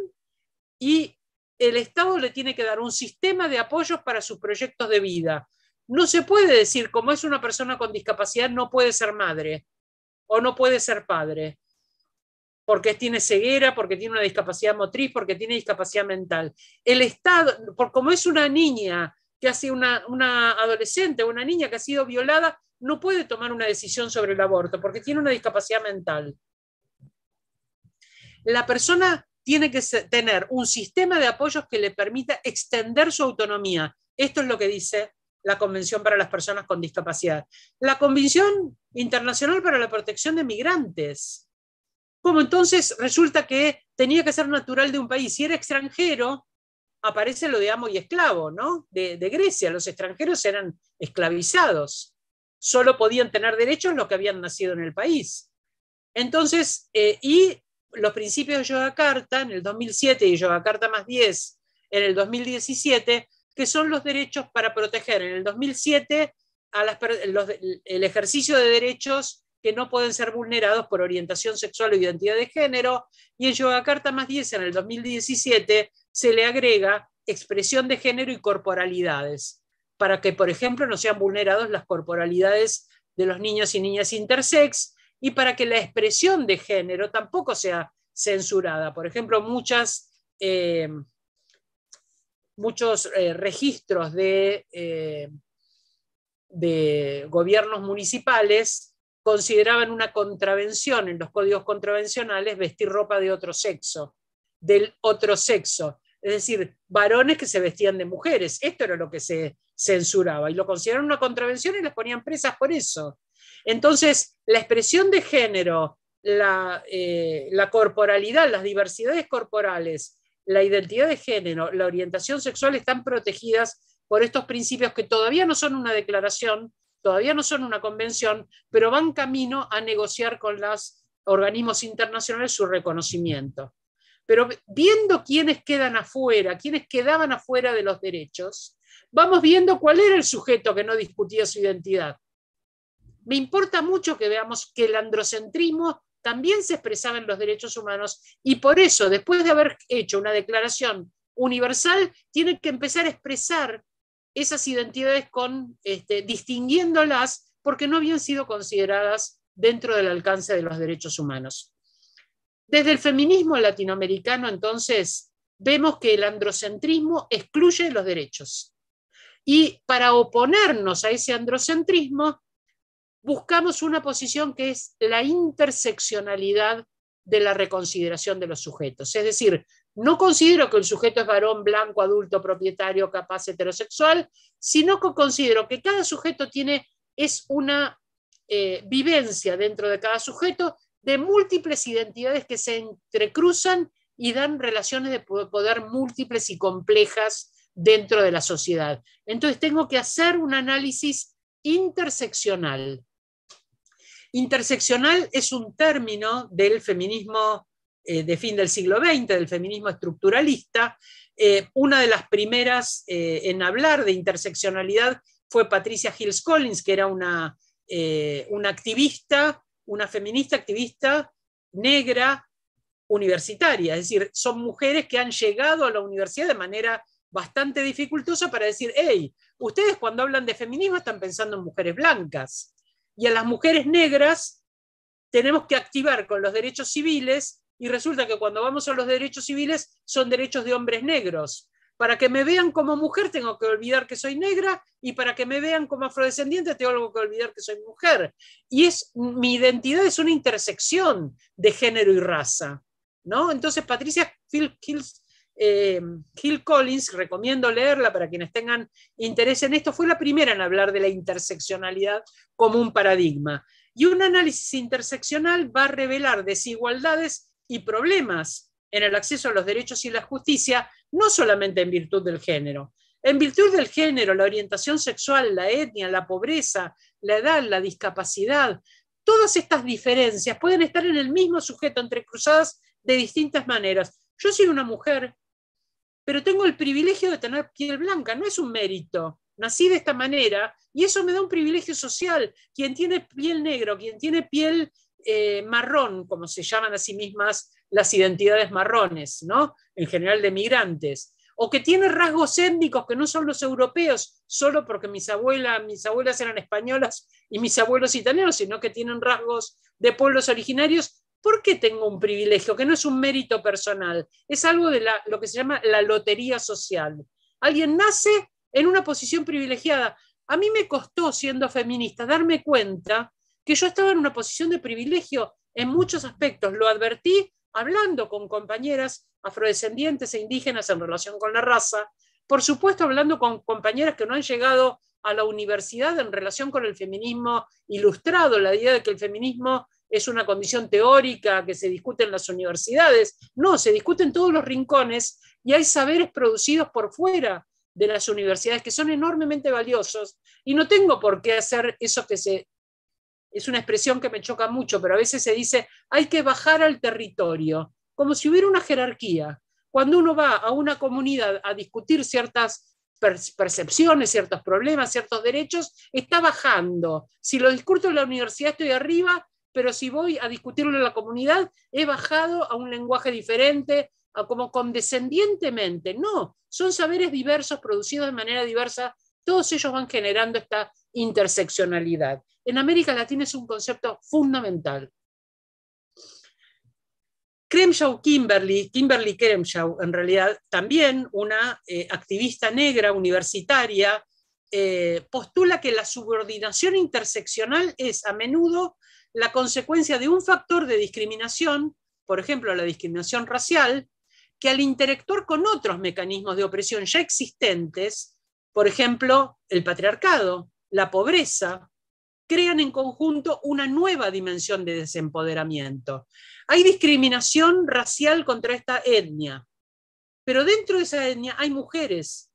y el Estado le tiene que dar un sistema de apoyos para sus proyectos de vida, no se puede decir, como es una persona con discapacidad, no puede ser madre o no puede ser padre, porque tiene ceguera, porque tiene una discapacidad motriz, porque tiene discapacidad mental. El Estado, por, como es una niña que ha sido una, una adolescente, una niña que ha sido violada, no puede tomar una decisión sobre el aborto, porque tiene una discapacidad mental. La persona tiene que tener un sistema de apoyos que le permita extender su autonomía. Esto es lo que dice la Convención para las Personas con Discapacidad, la Convención Internacional para la Protección de Migrantes. Como entonces resulta que tenía que ser natural de un país? Si era extranjero, aparece lo de amo y esclavo, ¿no? De, Grecia, los extranjeros eran esclavizados, solo podían tener derechos los que habían nacido en el país. Entonces, eh, y los principios de carta en el 2007 y carta más 10 en el 2017 que son los derechos para proteger. En el 2007, el ejercicio de derechos que no pueden ser vulnerados por orientación sexual o identidad de género, y en Yogacarta más 10, en el 2017, se le agrega expresión de género y corporalidades, para que, por ejemplo, no sean vulnerados las corporalidades de los niños y niñas intersex, y para que la expresión de género tampoco sea censurada. Por ejemplo, muchas eh, muchos eh, registros de, eh, de gobiernos municipales consideraban una contravención en los códigos contravencionales vestir ropa de otro sexo, del otro sexo. Es decir, varones que se vestían de mujeres. Esto era lo que se censuraba y lo consideraron una contravención y las ponían presas por eso. Entonces, la expresión de género, la, eh, la corporalidad, las diversidades corporales la identidad de género, la orientación sexual están protegidas por estos principios que todavía no son una declaración, todavía no son una convención, pero van camino a negociar con los organismos internacionales su reconocimiento. Pero viendo quiénes quedan afuera, quiénes quedaban afuera de los derechos, vamos viendo cuál era el sujeto que no discutía su identidad. Me importa mucho que veamos que el androcentrismo también se expresaban los derechos humanos y por eso, después de haber hecho una declaración universal, tiene que empezar a expresar esas identidades con, este, distinguiéndolas porque no habían sido consideradas dentro del alcance de los derechos humanos. Desde el feminismo latinoamericano, entonces, vemos que el androcentrismo excluye los derechos. Y para oponernos a ese androcentrismo, buscamos una posición que es la interseccionalidad de la reconsideración de los sujetos. Es decir, no considero que el sujeto es varón, blanco, adulto, propietario, capaz, heterosexual, sino que considero que cada sujeto tiene, es una eh, vivencia dentro de cada sujeto de múltiples identidades que se entrecruzan y dan relaciones de poder múltiples y complejas dentro de la sociedad. Entonces tengo que hacer un análisis interseccional Interseccional es un término del feminismo eh, de fin del siglo XX, del feminismo estructuralista. Eh, una de las primeras eh, en hablar de interseccionalidad fue Patricia Hills Collins, que era una, una activista, una feminista activista negra universitaria, es decir, son mujeres que han llegado a la universidad de manera bastante dificultosa para decir, hey, ustedes cuando hablan de feminismo están pensando en mujeres blancas, y a las mujeres negras tenemos que activar con los derechos civiles y resulta que cuando vamos a los derechos civiles son derechos de hombres negros. Para que me vean como mujer tengo que olvidar que soy negra y para que me vean como afrodescendiente tengo que olvidar que soy mujer. Y es mi identidad es una intersección de género y raza. ¿no? Entonces Patricia kills eh, Collins, recomiendo leerla para quienes tengan interés en esto, fue la primera en hablar de la interseccionalidad como un paradigma. Y un análisis interseccional va a revelar desigualdades y problemas en el acceso a los derechos y la justicia, no solamente en virtud del género. En virtud del género, la orientación sexual, la etnia, la pobreza, la edad, la discapacidad, todas estas diferencias pueden estar en el mismo sujeto entrecruzadas de distintas maneras. Yo soy una mujer pero tengo el privilegio de tener piel blanca, no es un mérito. Nací de esta manera y eso me da un privilegio social. Quien tiene piel negro, quien tiene piel eh, marrón, como se llaman a sí mismas las identidades marrones, ¿no? En general de migrantes o que tiene rasgos étnicos que no son los europeos, solo porque mis mis abuelas eran españolas y mis abuelos italianos, sino que tienen rasgos de pueblos originarios, ¿por qué tengo un privilegio? Que no es un mérito personal, es algo de lo que se llama la lotería social. Alguien nace en una posición privilegiada. A mí me costó, siendo feminista, darme cuenta que yo estaba en una posición de privilegio en muchos aspectos. Lo advertí hablando con compañeras afrodescendientes e indígenas en relación con la raza, por supuesto hablando con compañeras que no han llegado a la universidad en relación con el feminismo ilustrado, la idea de que el feminismo es una condición teórica que se discute en las universidades, no, se discute en todos los rincones y hay saberes producidos por fuera de las universidades que son enormemente valiosos y no tengo por qué hacer eso que se... Es una expresión que me choca mucho, pero a veces se dice, hay que bajar al territorio, como si hubiera una jerarquía. Cuando uno va a una comunidad a discutir ciertas percepciones, ciertos problemas, ciertos derechos, está bajando. Si lo discuto en la universidad estoy arriba, pero si voy a discutirlo en la comunidad, he bajado a un lenguaje diferente, como condescendientemente. No, son saberes diversos, producidos de manera diversa, todos ellos van generando esta interseccionalidad. En América Latina es un concepto fundamental. Kimberly, Kimberly en realidad también una eh, activista negra universitaria, eh, postula que la subordinación interseccional es a menudo la consecuencia de un factor de discriminación, por ejemplo, la discriminación racial, que al interactuar con otros mecanismos de opresión ya existentes, por ejemplo, el patriarcado, la pobreza, crean en conjunto una nueva dimensión de desempoderamiento. Hay discriminación racial contra esta etnia, pero dentro de esa etnia hay mujeres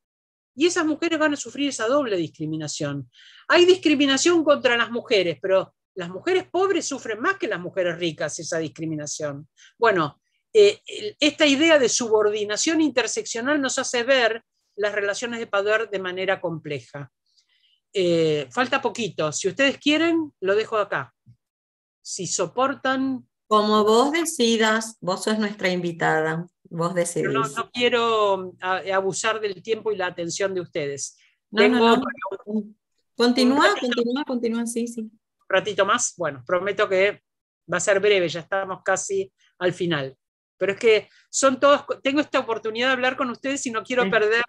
y esas mujeres van a sufrir esa doble discriminación. Hay discriminación contra las mujeres, pero las mujeres pobres sufren más que las mujeres ricas esa discriminación. Bueno, eh, esta idea de subordinación interseccional nos hace ver las relaciones de poder de manera compleja. Eh, falta poquito. Si ustedes quieren, lo dejo acá. Si soportan... Como vos decidas, vos sos nuestra invitada, vos decidís. No, quiero abusar del tiempo y la atención de ustedes. Continúa, continúa, continúa, sí, sí ratito más. Bueno, prometo que va a ser breve, ya estamos casi al final. Pero es que son todos, tengo esta oportunidad de hablar con ustedes y no quiero perder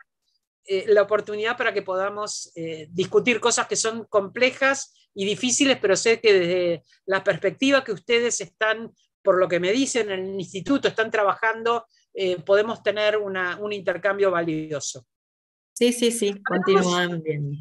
eh, la oportunidad para que podamos eh, discutir cosas que son complejas y difíciles, pero sé que desde la perspectiva que ustedes están, por lo que me dicen en el instituto, están trabajando, eh, podemos tener un intercambio valioso. Sí, sí, sí, Bien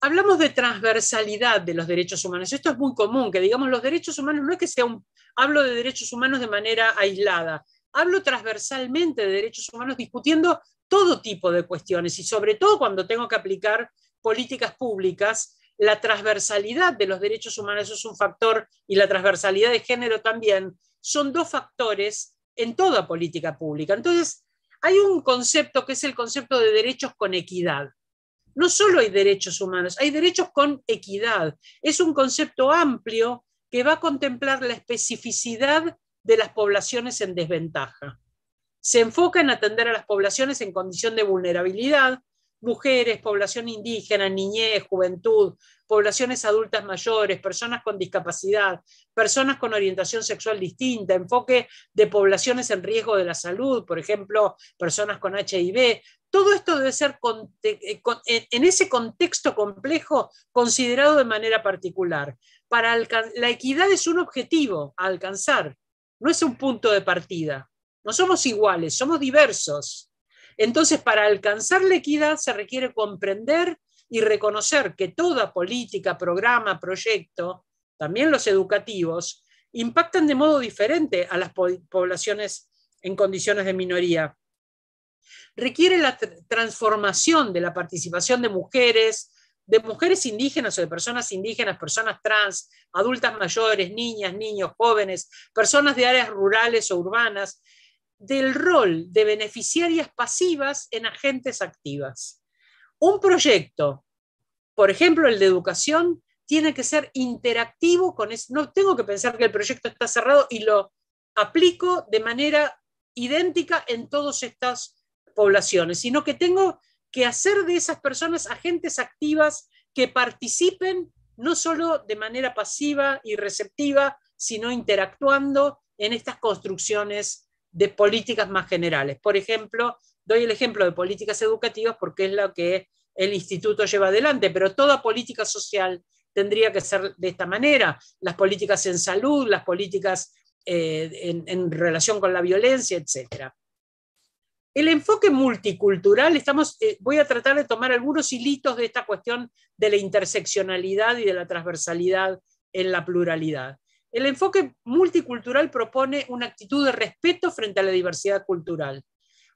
hablamos de transversalidad de los derechos humanos. Esto es muy común, que digamos los derechos humanos no es que sea un... Hablo de derechos humanos de manera aislada, hablo transversalmente de derechos humanos discutiendo todo tipo de cuestiones y sobre todo cuando tengo que aplicar políticas públicas, la transversalidad de los derechos humanos es un factor y la transversalidad de género también son dos factores en toda política pública. Entonces, hay un concepto que es el concepto de derechos con equidad no solo hay derechos humanos, hay derechos con equidad. Es un concepto amplio que va a contemplar la especificidad de las poblaciones en desventaja. Se enfoca en atender a las poblaciones en condición de vulnerabilidad, mujeres, población indígena, niñez, juventud, poblaciones adultas mayores, personas con discapacidad, personas con orientación sexual distinta, enfoque de poblaciones en riesgo de la salud, por ejemplo, personas con HIV, todo esto debe ser eh, en ese contexto complejo considerado de manera particular. Para la equidad es un objetivo a alcanzar, no es un punto de partida. No somos iguales, somos diversos. Entonces, para alcanzar la equidad se requiere comprender y reconocer que toda política, programa, proyecto, también los educativos, impactan de modo diferente a las poblaciones en condiciones de minoría requiere la transformación de la participación de mujeres, de mujeres indígenas o de personas indígenas, personas trans, adultas mayores, niñas, niños, jóvenes, personas de áreas rurales o urbanas, del rol de beneficiarias pasivas en agentes activas. Un proyecto, por ejemplo, el de educación, tiene que ser interactivo con eso. No tengo que pensar que el proyecto está cerrado y lo aplico de manera idéntica en todos estos poblaciones, sino que tengo que hacer de esas personas agentes activas que participen no solo de manera pasiva y receptiva, sino interactuando en estas construcciones de políticas más generales. Por ejemplo, doy el ejemplo de políticas educativas porque es lo que el instituto lleva adelante, pero toda política social tendría que ser de esta manera. Las políticas en salud, las políticas eh, en, en relación con la violencia, etcétera. El enfoque multicultural, estamos, eh, voy a tratar de tomar algunos hilitos de esta cuestión de la interseccionalidad y de la transversalidad en la pluralidad. El enfoque multicultural propone una actitud de respeto frente a la diversidad cultural.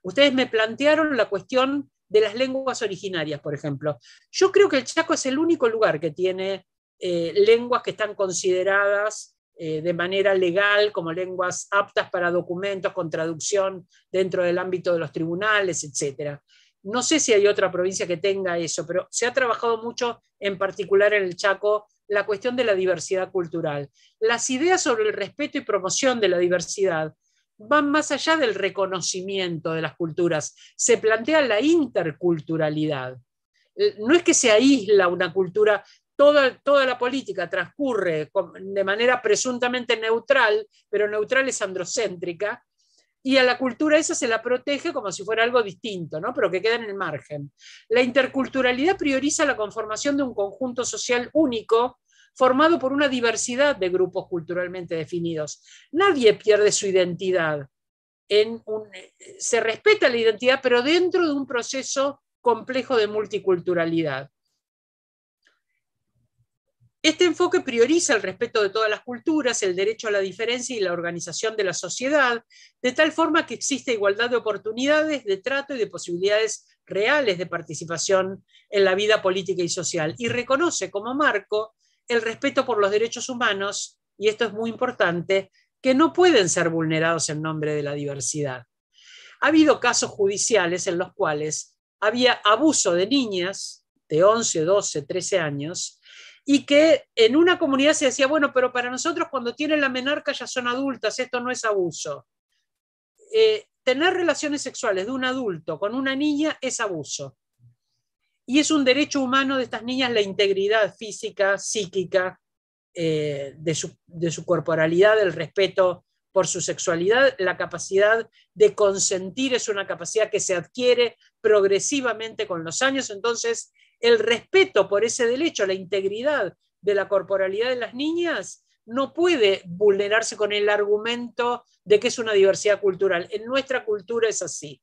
Ustedes me plantearon la cuestión de las lenguas originarias, por ejemplo. Yo creo que el Chaco es el único lugar que tiene eh, lenguas que están consideradas eh, de manera legal como lenguas aptas para documentos con traducción dentro del ámbito de los tribunales, etc. No sé si hay otra provincia que tenga eso, pero se ha trabajado mucho, en particular en el Chaco, la cuestión de la diversidad cultural. Las ideas sobre el respeto y promoción de la diversidad van más allá del reconocimiento de las culturas, se plantea la interculturalidad. Eh, no es que se aísla una cultura Toda, la política transcurre de manera presuntamente neutral, pero neutral es androcéntrica, y a la cultura esa se la protege como si fuera algo distinto, ¿no? pero que queda en el margen. La interculturalidad prioriza la conformación de un conjunto social único formado por una diversidad de grupos culturalmente definidos. Nadie pierde su identidad. se respeta la identidad, pero dentro de un proceso complejo de multiculturalidad. Este enfoque prioriza el respeto de todas las culturas, el derecho a la diferencia y la organización de la sociedad, de tal forma que existe igualdad de oportunidades, de trato y de posibilidades reales de participación en la vida política y social. Y reconoce como marco el respeto por los derechos humanos, y esto es muy importante, que no pueden ser vulnerados en nombre de la diversidad. Ha habido casos judiciales en los cuales había abuso de niñas de 11, 12, 13 años y que en una comunidad se decía, bueno, pero para nosotros cuando tienen la menarca ya son adultas, esto no es abuso. Eh, tener relaciones sexuales de un adulto con una niña es abuso. Y es un derecho humano de estas niñas la integridad física, psíquica, eh, de, su, de su corporalidad, el respeto por su sexualidad, la capacidad de consentir es una capacidad que se adquiere progresivamente con los años, entonces el respeto por ese derecho, la integridad de la corporalidad de las niñas, no puede vulnerarse con el argumento de que es una diversidad cultural. En nuestra cultura es así.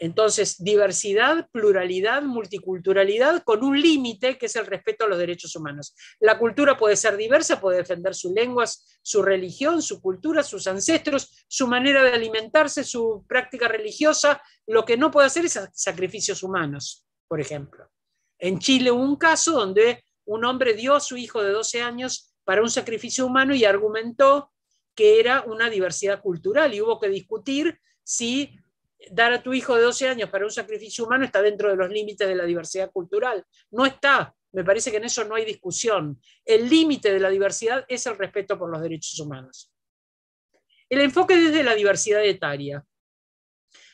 Entonces, diversidad, pluralidad, multiculturalidad con un límite que es el respeto a los derechos humanos. La cultura puede ser diversa, puede defender sus lenguas, su religión, su cultura, sus ancestros, su manera de alimentarse, su práctica religiosa. Lo que no puede hacer es sacrificios humanos, por ejemplo. En Chile hubo un caso donde un hombre dio a su hijo de 12 años para un sacrificio humano y argumentó que era una diversidad cultural y hubo que discutir si dar a tu hijo de 12 años para un sacrificio humano está dentro de los límites de la diversidad cultural. No está. Me parece que en eso no hay discusión. El límite de la diversidad es el respeto por los derechos humanos. El enfoque desde la diversidad etaria,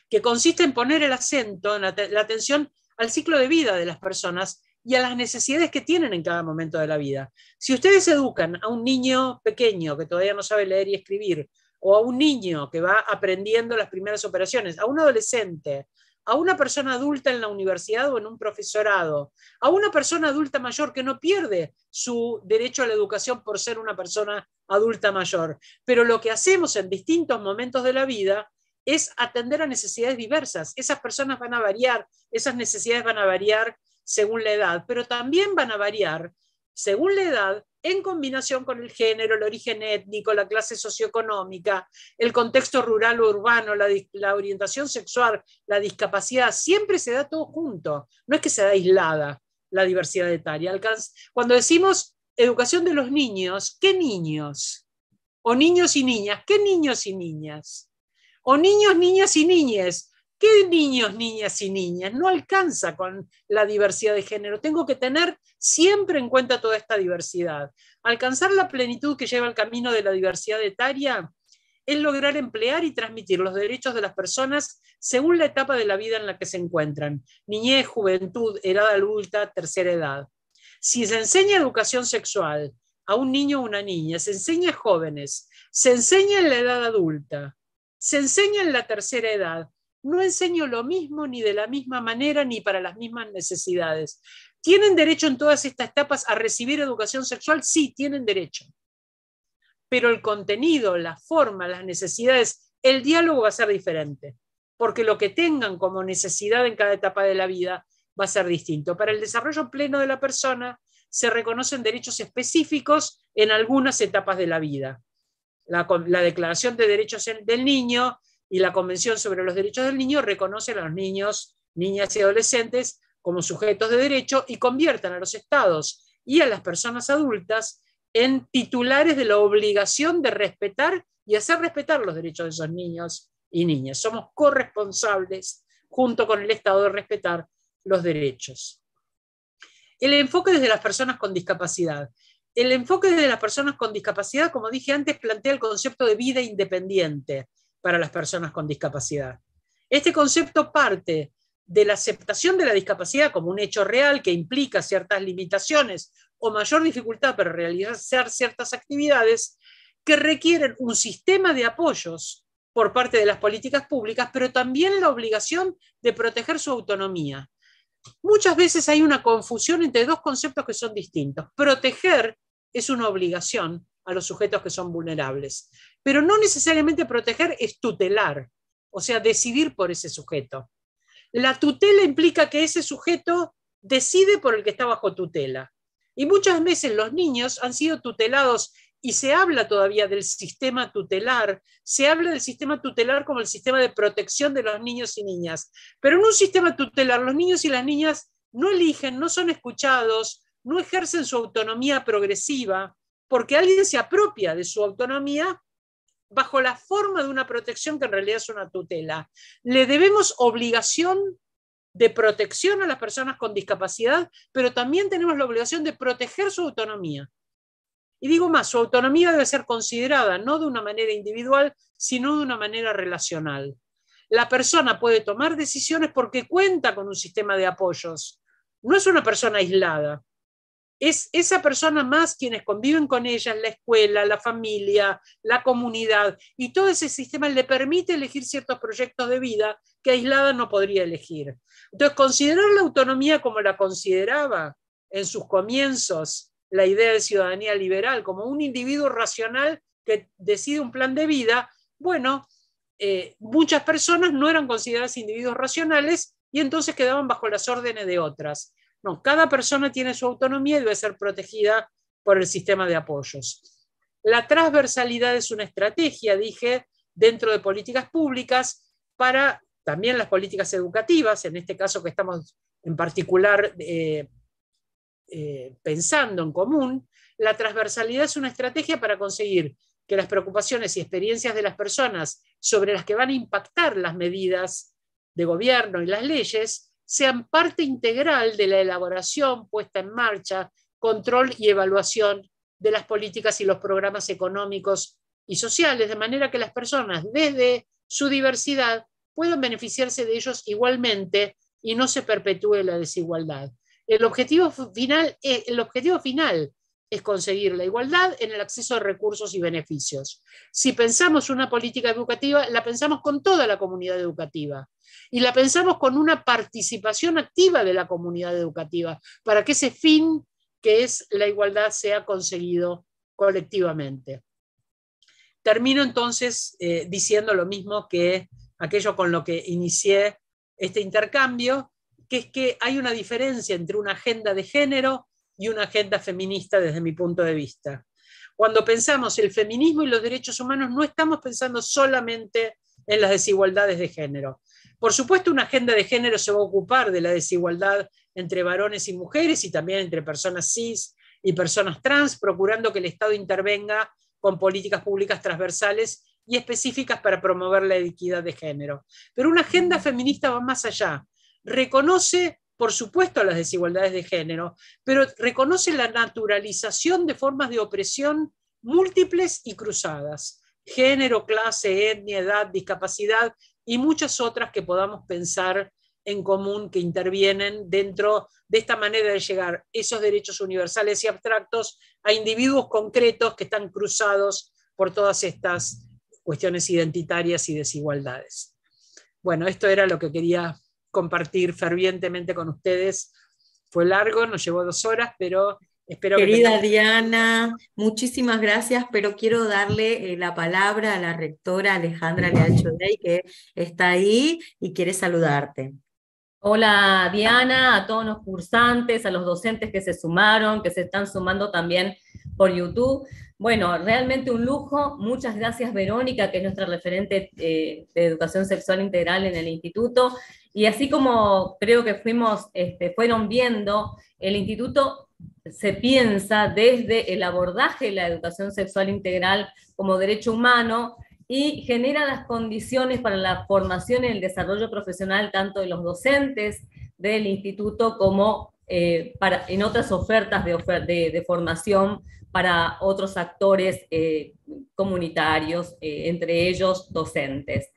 que consiste en poner el acento, la atención al ciclo de vida de las personas y a las necesidades que tienen en cada momento de la vida. Si ustedes educan a un niño pequeño que todavía no sabe leer y escribir o a un niño que va aprendiendo las primeras operaciones, a un adolescente, a una persona adulta en la universidad o en un profesorado, a una persona adulta mayor que no pierde su derecho a la educación por ser una persona adulta mayor. Pero lo que hacemos en distintos momentos de la vida es atender a necesidades diversas. Esas personas van a variar, esas necesidades van a variar según la edad, pero también van a variar según la edad en combinación con el género, el origen étnico, la clase socioeconómica, el contexto rural o urbano, la, orientación sexual, la discapacidad, siempre se da todo junto, no es que se da aislada la diversidad etaria. Cuando decimos educación de los niños, ¿qué niños? O niños y niñas, ¿qué niños y niñas? O niños, niñas y niñes, ¿Qué niños, niñas y niñas? No alcanza con la diversidad de género. Tengo que tener siempre en cuenta toda esta diversidad. Alcanzar la plenitud que lleva el camino de la diversidad etaria es lograr emplear y transmitir los derechos de las personas según la etapa de la vida en la que se encuentran, niñez, juventud, edad adulta, tercera edad. Si se enseña educación sexual a un niño o una niña, se enseña a jóvenes, se enseña en la edad adulta, se enseña en la tercera edad, no enseño lo mismo ni de la misma manera ni para las mismas necesidades. ¿Tienen derecho en todas estas etapas a recibir educación sexual? Sí, tienen derecho. Pero el contenido, la forma, las necesidades, el diálogo va a ser diferente, porque lo que tengan como necesidad en cada etapa de la vida va a ser distinto. Para el desarrollo pleno de la persona se reconocen derechos específicos en algunas etapas de la vida. La, la Declaración de Derechos del Niño y la Convención sobre los Derechos del Niño reconoce a los niños, niñas y adolescentes como sujetos de derecho y conviertan a los estados y a las personas adultas en titulares de la obligación de respetar y hacer respetar los derechos de esos niños y niñas. Somos corresponsables junto con el Estado de respetar los derechos. El enfoque desde las personas con discapacidad. El enfoque desde las personas con discapacidad, como dije antes, plantea el concepto de vida independiente para las personas con discapacidad. Este concepto parte de la aceptación de la discapacidad como un hecho real que implica ciertas limitaciones o mayor dificultad para realizar ciertas actividades que requieren un sistema de apoyos por parte de las políticas públicas, pero también la obligación de proteger su autonomía. Muchas veces hay una confusión entre dos conceptos que son distintos. Proteger es una obligación a los sujetos que son vulnerables pero no necesariamente proteger es tutelar, o sea, decidir por ese sujeto. La tutela implica que ese sujeto decide por el que está bajo tutela. Y muchas veces los niños han sido tutelados y se habla todavía del sistema tutelar, se habla del sistema tutelar como el sistema de protección de los niños y niñas. Pero en un sistema tutelar los niños y las niñas no eligen, no son escuchados, no ejercen su autonomía progresiva, porque alguien se apropia de su autonomía bajo la forma de una protección que en realidad es una tutela. Le debemos obligación de protección a las personas con discapacidad, pero también tenemos la obligación de proteger su autonomía. Y digo más, su autonomía debe ser considerada no de una manera individual, sino de una manera relacional. La persona puede tomar decisiones porque cuenta con un sistema de apoyos. No es una persona aislada es esa persona más quienes conviven con ella la escuela, la familia, la comunidad, y todo ese sistema le permite elegir ciertos proyectos de vida que aislada no podría elegir. Entonces, considerar la autonomía como la consideraba en sus comienzos la idea de ciudadanía liberal, como un individuo racional que decide un plan de vida, bueno, eh, muchas personas no eran consideradas individuos racionales y entonces quedaban bajo las órdenes de otras. No, cada persona tiene su autonomía y debe ser protegida por el sistema de apoyos. La transversalidad es una estrategia, dije, dentro de políticas públicas para también las políticas educativas, en este caso que estamos en particular eh, eh, pensando en común, la transversalidad es una estrategia para conseguir que las preocupaciones y experiencias de las personas sobre las que van a impactar las medidas de gobierno y las leyes sean parte integral de la elaboración, puesta en marcha, control y evaluación de las políticas y los programas económicos y sociales, de manera que las personas desde su diversidad puedan beneficiarse de ellos igualmente y no se perpetúe la desigualdad. El objetivo final, eh, el objetivo final es conseguir la igualdad en el acceso a recursos y beneficios. Si pensamos una política educativa, la pensamos con toda la comunidad educativa y la pensamos con una participación activa de la comunidad educativa para que ese fin que es la igualdad sea conseguido colectivamente. Termino entonces eh, diciendo lo mismo que aquello con lo que inicié este intercambio, que es que hay una diferencia entre una agenda de género y una agenda feminista desde mi punto de vista. Cuando pensamos el feminismo y los derechos humanos, no estamos pensando solamente en las desigualdades de género. Por supuesto, una agenda de género se va a ocupar de la desigualdad entre varones y mujeres y también entre personas cis y personas trans, procurando que el Estado intervenga con políticas públicas transversales y específicas para promover la equidad de género. Pero una agenda feminista va más allá. Reconoce por supuesto, las desigualdades de género, pero reconoce la naturalización de formas de opresión múltiples y cruzadas, género, clase, etnia, edad, discapacidad y muchas otras que podamos pensar en común que intervienen dentro de esta manera de llegar esos derechos universales y abstractos a individuos concretos que están cruzados por todas estas cuestiones identitarias y desigualdades. Bueno, esto era lo que quería compartir fervientemente con ustedes. Fue largo, nos llevó dos horas, pero espero Querida que... Querida Diana, muchísimas gracias, pero quiero darle eh, la palabra a la rectora Alejandra Leachodey, que está ahí y quiere saludarte. Hola Diana, a todos los cursantes, a los docentes que se sumaron, que se están sumando también por YouTube. Bueno, realmente un lujo. Muchas gracias Verónica, que es nuestra referente eh, de educación sexual integral en el instituto. Y así como creo que fuimos, este, fueron viendo, el instituto se piensa desde el abordaje de la educación sexual integral como derecho humano y genera las condiciones para la formación y el desarrollo profesional tanto de los docentes del instituto como eh, para, en otras ofertas de, de, formación para otros actores eh, comunitarios, eh, entre ellos docentes.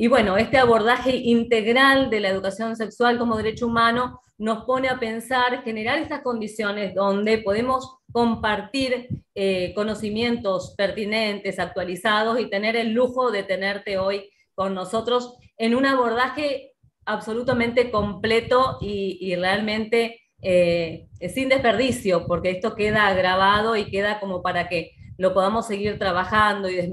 Y bueno, este abordaje integral de la educación sexual como derecho humano nos pone a pensar, generar estas condiciones donde podemos compartir eh, conocimientos pertinentes, actualizados y tener el lujo de tenerte hoy con nosotros en un abordaje absolutamente completo y, realmente eh, sin desperdicio, porque esto queda grabado y queda como para que lo podamos seguir trabajando y eh,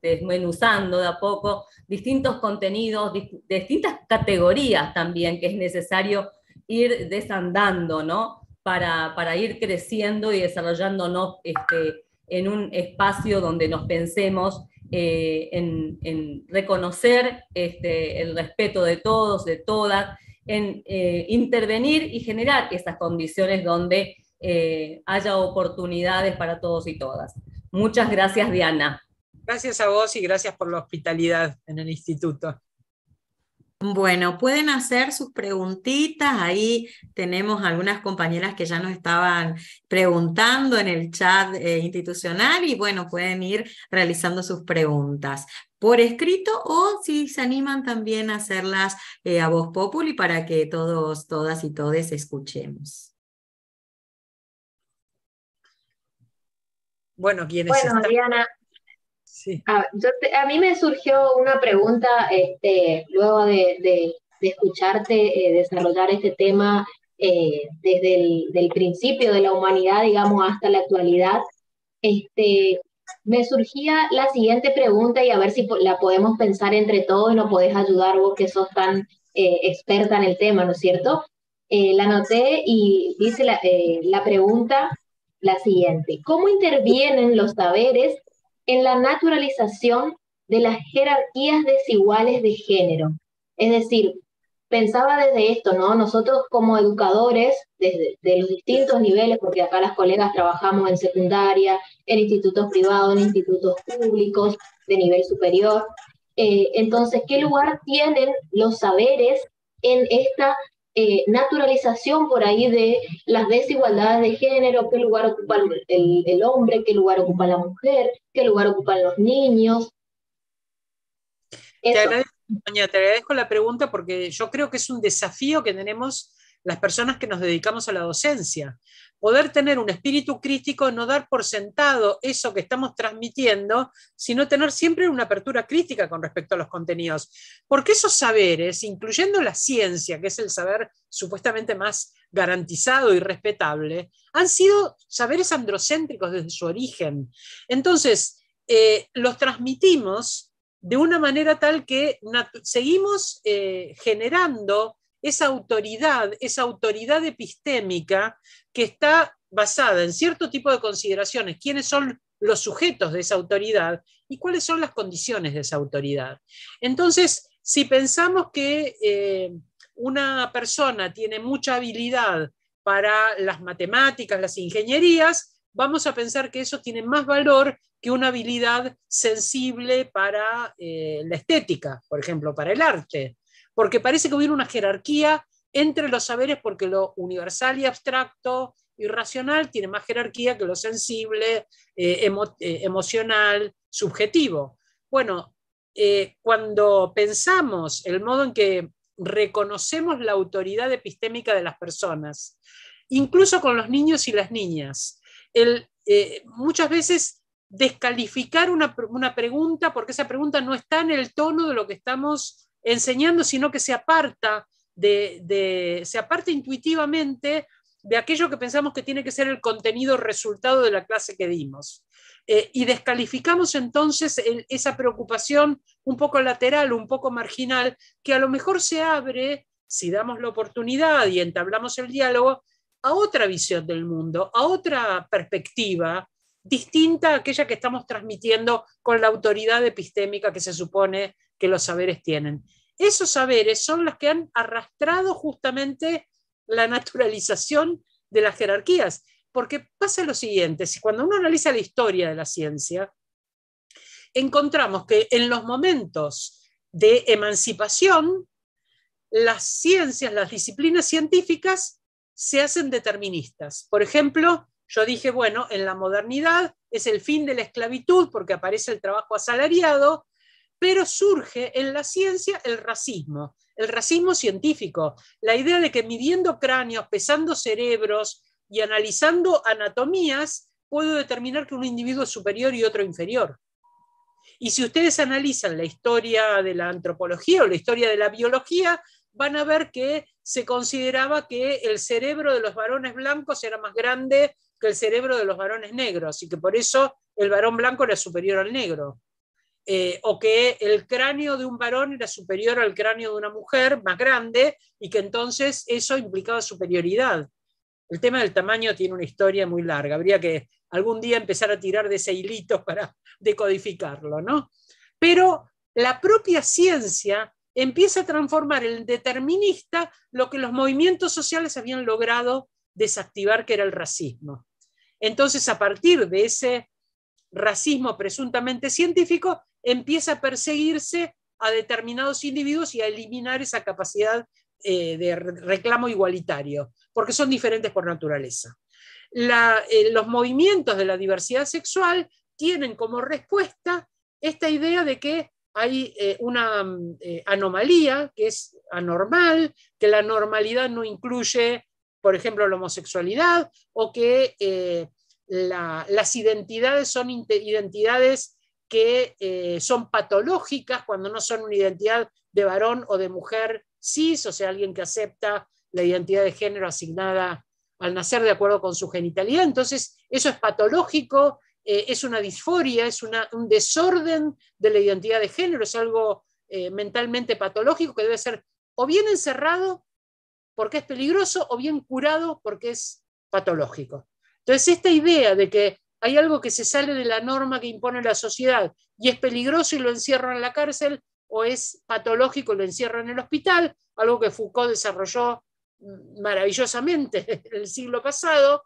desmenuzando de a poco distintos contenidos, distintas categorías también que es necesario ir desandando, ¿no? Para, ir creciendo y desarrollándonos este, en un espacio donde nos pensemos eh, en, reconocer este, el respeto de todos, de todas, en eh, intervenir y generar esas condiciones donde eh, haya oportunidades para todos y todas. Muchas gracias, Diana. Gracias a vos y gracias por la hospitalidad en el instituto. Bueno, pueden hacer sus preguntitas. Ahí tenemos algunas compañeras que ya nos estaban preguntando en el chat eh, institucional y bueno, pueden ir realizando sus preguntas por escrito o si se animan también a hacerlas eh, a voz populi para que todos, todas y todes escuchemos. Bueno, es? Bueno, sí. a, mí me surgió una pregunta este, luego de, de, escucharte eh, desarrollar este tema eh, desde el principio de la humanidad, digamos, hasta la actualidad. Este, me surgía la siguiente pregunta y a ver si la podemos pensar entre todos y nos podés ayudar vos que sos tan eh, experta en el tema, ¿no es cierto? la anoté y dice la pregunta, la siguiente. ¿Cómo intervienen los saberes en la naturalización de las jerarquías desiguales de género? Es decir, pensaba desde esto, ¿no? Nosotros como educadores, desde los distintos niveles, porque acá las colegas trabajamos en secundaria, en institutos privados, en institutos públicos, de nivel superior. Eh, entonces, ¿qué lugar tienen los saberes en esta eh, naturalización por ahí de las desigualdades de género, qué lugar ocupa el, el hombre, qué lugar ocupa la mujer, qué lugar ocupan los niños. Te agradezco, te agradezco la pregunta porque yo creo que es un desafío que tenemos las personas que nos dedicamos a la docencia, poder tener un espíritu crítico, no dar por sentado eso que estamos transmitiendo, sino tener siempre una apertura crítica con respecto a los contenidos. Porque esos saberes, incluyendo la ciencia, que es el saber supuestamente más garantizado y respetable, han sido saberes androcéntricos desde su origen. Entonces, eh, los transmitimos de una manera tal que seguimos eh, generando esa autoridad, esa autoridad epistémica que está basada en cierto tipo de consideraciones, quiénes son los sujetos de esa autoridad y cuáles son las condiciones de esa autoridad. Entonces, si pensamos que eh, una persona tiene mucha habilidad para las matemáticas, las ingenierías, vamos a pensar que eso tiene más valor que una habilidad sensible para eh, la estética, por ejemplo, para el arte porque parece que hubiera una jerarquía entre los saberes porque lo universal y abstracto y racional tiene más jerarquía que lo sensible, eh, eh, emocional, subjetivo. Bueno, eh, cuando pensamos el modo en que reconocemos la autoridad epistémica de las personas, incluso con los niños y las niñas, muchas veces descalificar una, una pregunta porque esa pregunta no está en el tono de lo que estamos enseñando, sino que se aparta, de, se aparta intuitivamente de aquello que pensamos que tiene que ser el contenido resultado de la clase que dimos. Eh, y descalificamos entonces esa preocupación un poco lateral, un poco marginal, que a lo mejor se abre, si damos la oportunidad y entablamos el diálogo, a otra visión del mundo, a otra perspectiva distinta a aquella que estamos transmitiendo con la autoridad epistémica que se supone que los saberes tienen. Esos saberes son los que han arrastrado justamente la naturalización de las jerarquías, porque pasa lo siguiente, si cuando uno analiza la historia de la ciencia, encontramos que en los momentos de emancipación, las ciencias, las disciplinas científicas se hacen deterministas. Por ejemplo, yo dije, bueno, en la modernidad es el fin de la esclavitud porque aparece el trabajo asalariado pero surge en la ciencia el racismo, el racismo científico, la idea de que midiendo cráneos, pesando cerebros y analizando anatomías, puedo determinar que un individuo es superior y otro inferior. Y si ustedes analizan la historia de la antropología o la historia de la biología, van a ver que se consideraba que el cerebro de los varones blancos era más grande que el cerebro de los varones negros y que por eso el varón blanco era superior al negro. Eh, o que el cráneo de un varón era superior al cráneo de una mujer más grande y que entonces eso implicaba superioridad. El tema del tamaño tiene una historia muy larga, habría que algún día empezar a tirar de ese hilito para decodificarlo, ¿no? Pero la propia ciencia empieza a transformar en determinista lo que los movimientos sociales habían logrado desactivar, que era el racismo. Entonces, a partir de ese racismo presuntamente científico, empieza a perseguirse a determinados individuos y a eliminar esa capacidad eh, de reclamo igualitario, porque son diferentes por naturaleza. Eh, los movimientos de la diversidad sexual tienen como respuesta esta idea de que hay eh, una anomalía, que es anormal, que la normalidad no incluye, por ejemplo, la homosexualidad, o que las identidades son identidades que eh, son patológicas cuando no son una identidad de varón o de mujer cis, o sea, alguien que acepta la identidad de género asignada al nacer de acuerdo con su genitalidad. Entonces, eso es patológico, eh, es una disforia, es un desorden de la identidad de género, es algo eh, mentalmente patológico que debe ser o bien encerrado porque es peligroso o bien curado porque es patológico. Entonces, esta idea de que hay algo que se sale de la norma que impone la sociedad y es peligroso y lo encierran en la cárcel o es patológico y lo encierran en el hospital, algo que Foucault desarrolló maravillosamente en el siglo pasado,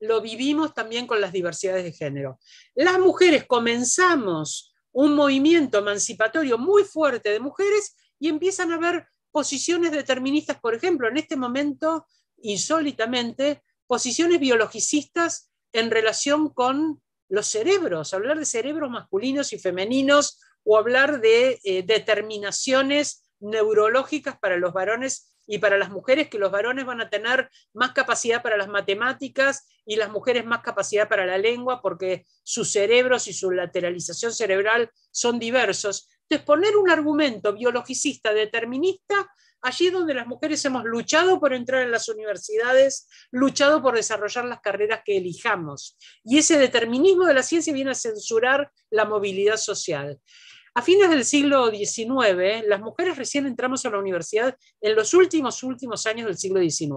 lo vivimos también con las diversidades de género. Las mujeres comenzamos un movimiento emancipatorio muy fuerte de mujeres y empiezan a haber posiciones deterministas, por ejemplo, en este momento, insólitamente, posiciones biologicistas en relación con los cerebros, hablar de cerebros masculinos y femeninos o hablar de eh, determinaciones neurológicas para los varones y para las mujeres, que los varones van a tener más capacidad para las matemáticas y las mujeres más capacidad para la lengua, porque sus cerebros y su lateralización cerebral son diversos. Entonces, poner un argumento biologicista determinista allí donde las mujeres hemos luchado por entrar en las universidades, luchado por desarrollar las carreras que elijamos. Y ese determinismo de la ciencia viene a censurar la movilidad social. A fines del siglo XIX, las mujeres recién entramos a la universidad en los últimos, últimos años del siglo XIX.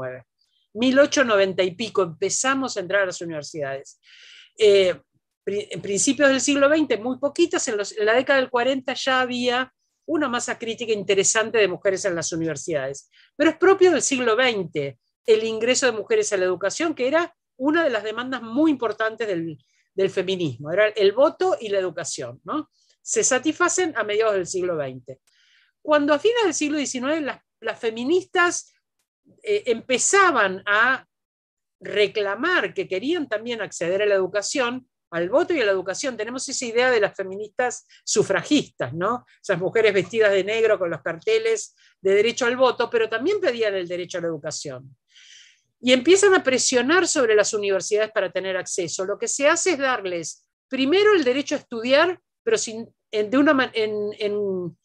1890 y pico empezamos a entrar a las universidades. Eh, en principios del siglo XX, muy poquitas, en la década del 40 ya había una masa crítica interesante de mujeres en las universidades. Pero es propio del siglo XX el ingreso de mujeres a la educación, que era una de las demandas muy importantes del, feminismo, era el voto y la educación. ¿no? Se satisfacen a mediados del siglo XX. Cuando a fines del siglo XIX las, feministas eh, empezaban a reclamar que querían también acceder a la educación, al voto y a la educación. Tenemos esa idea de las feministas sufragistas, ¿no? Esas mujeres vestidas de negro con los carteles de derecho al voto, pero también pedían el derecho a la educación. Y empiezan a presionar sobre las universidades para tener acceso. Lo que se hace es darles primero el derecho a estudiar, pero sin, de una, en, en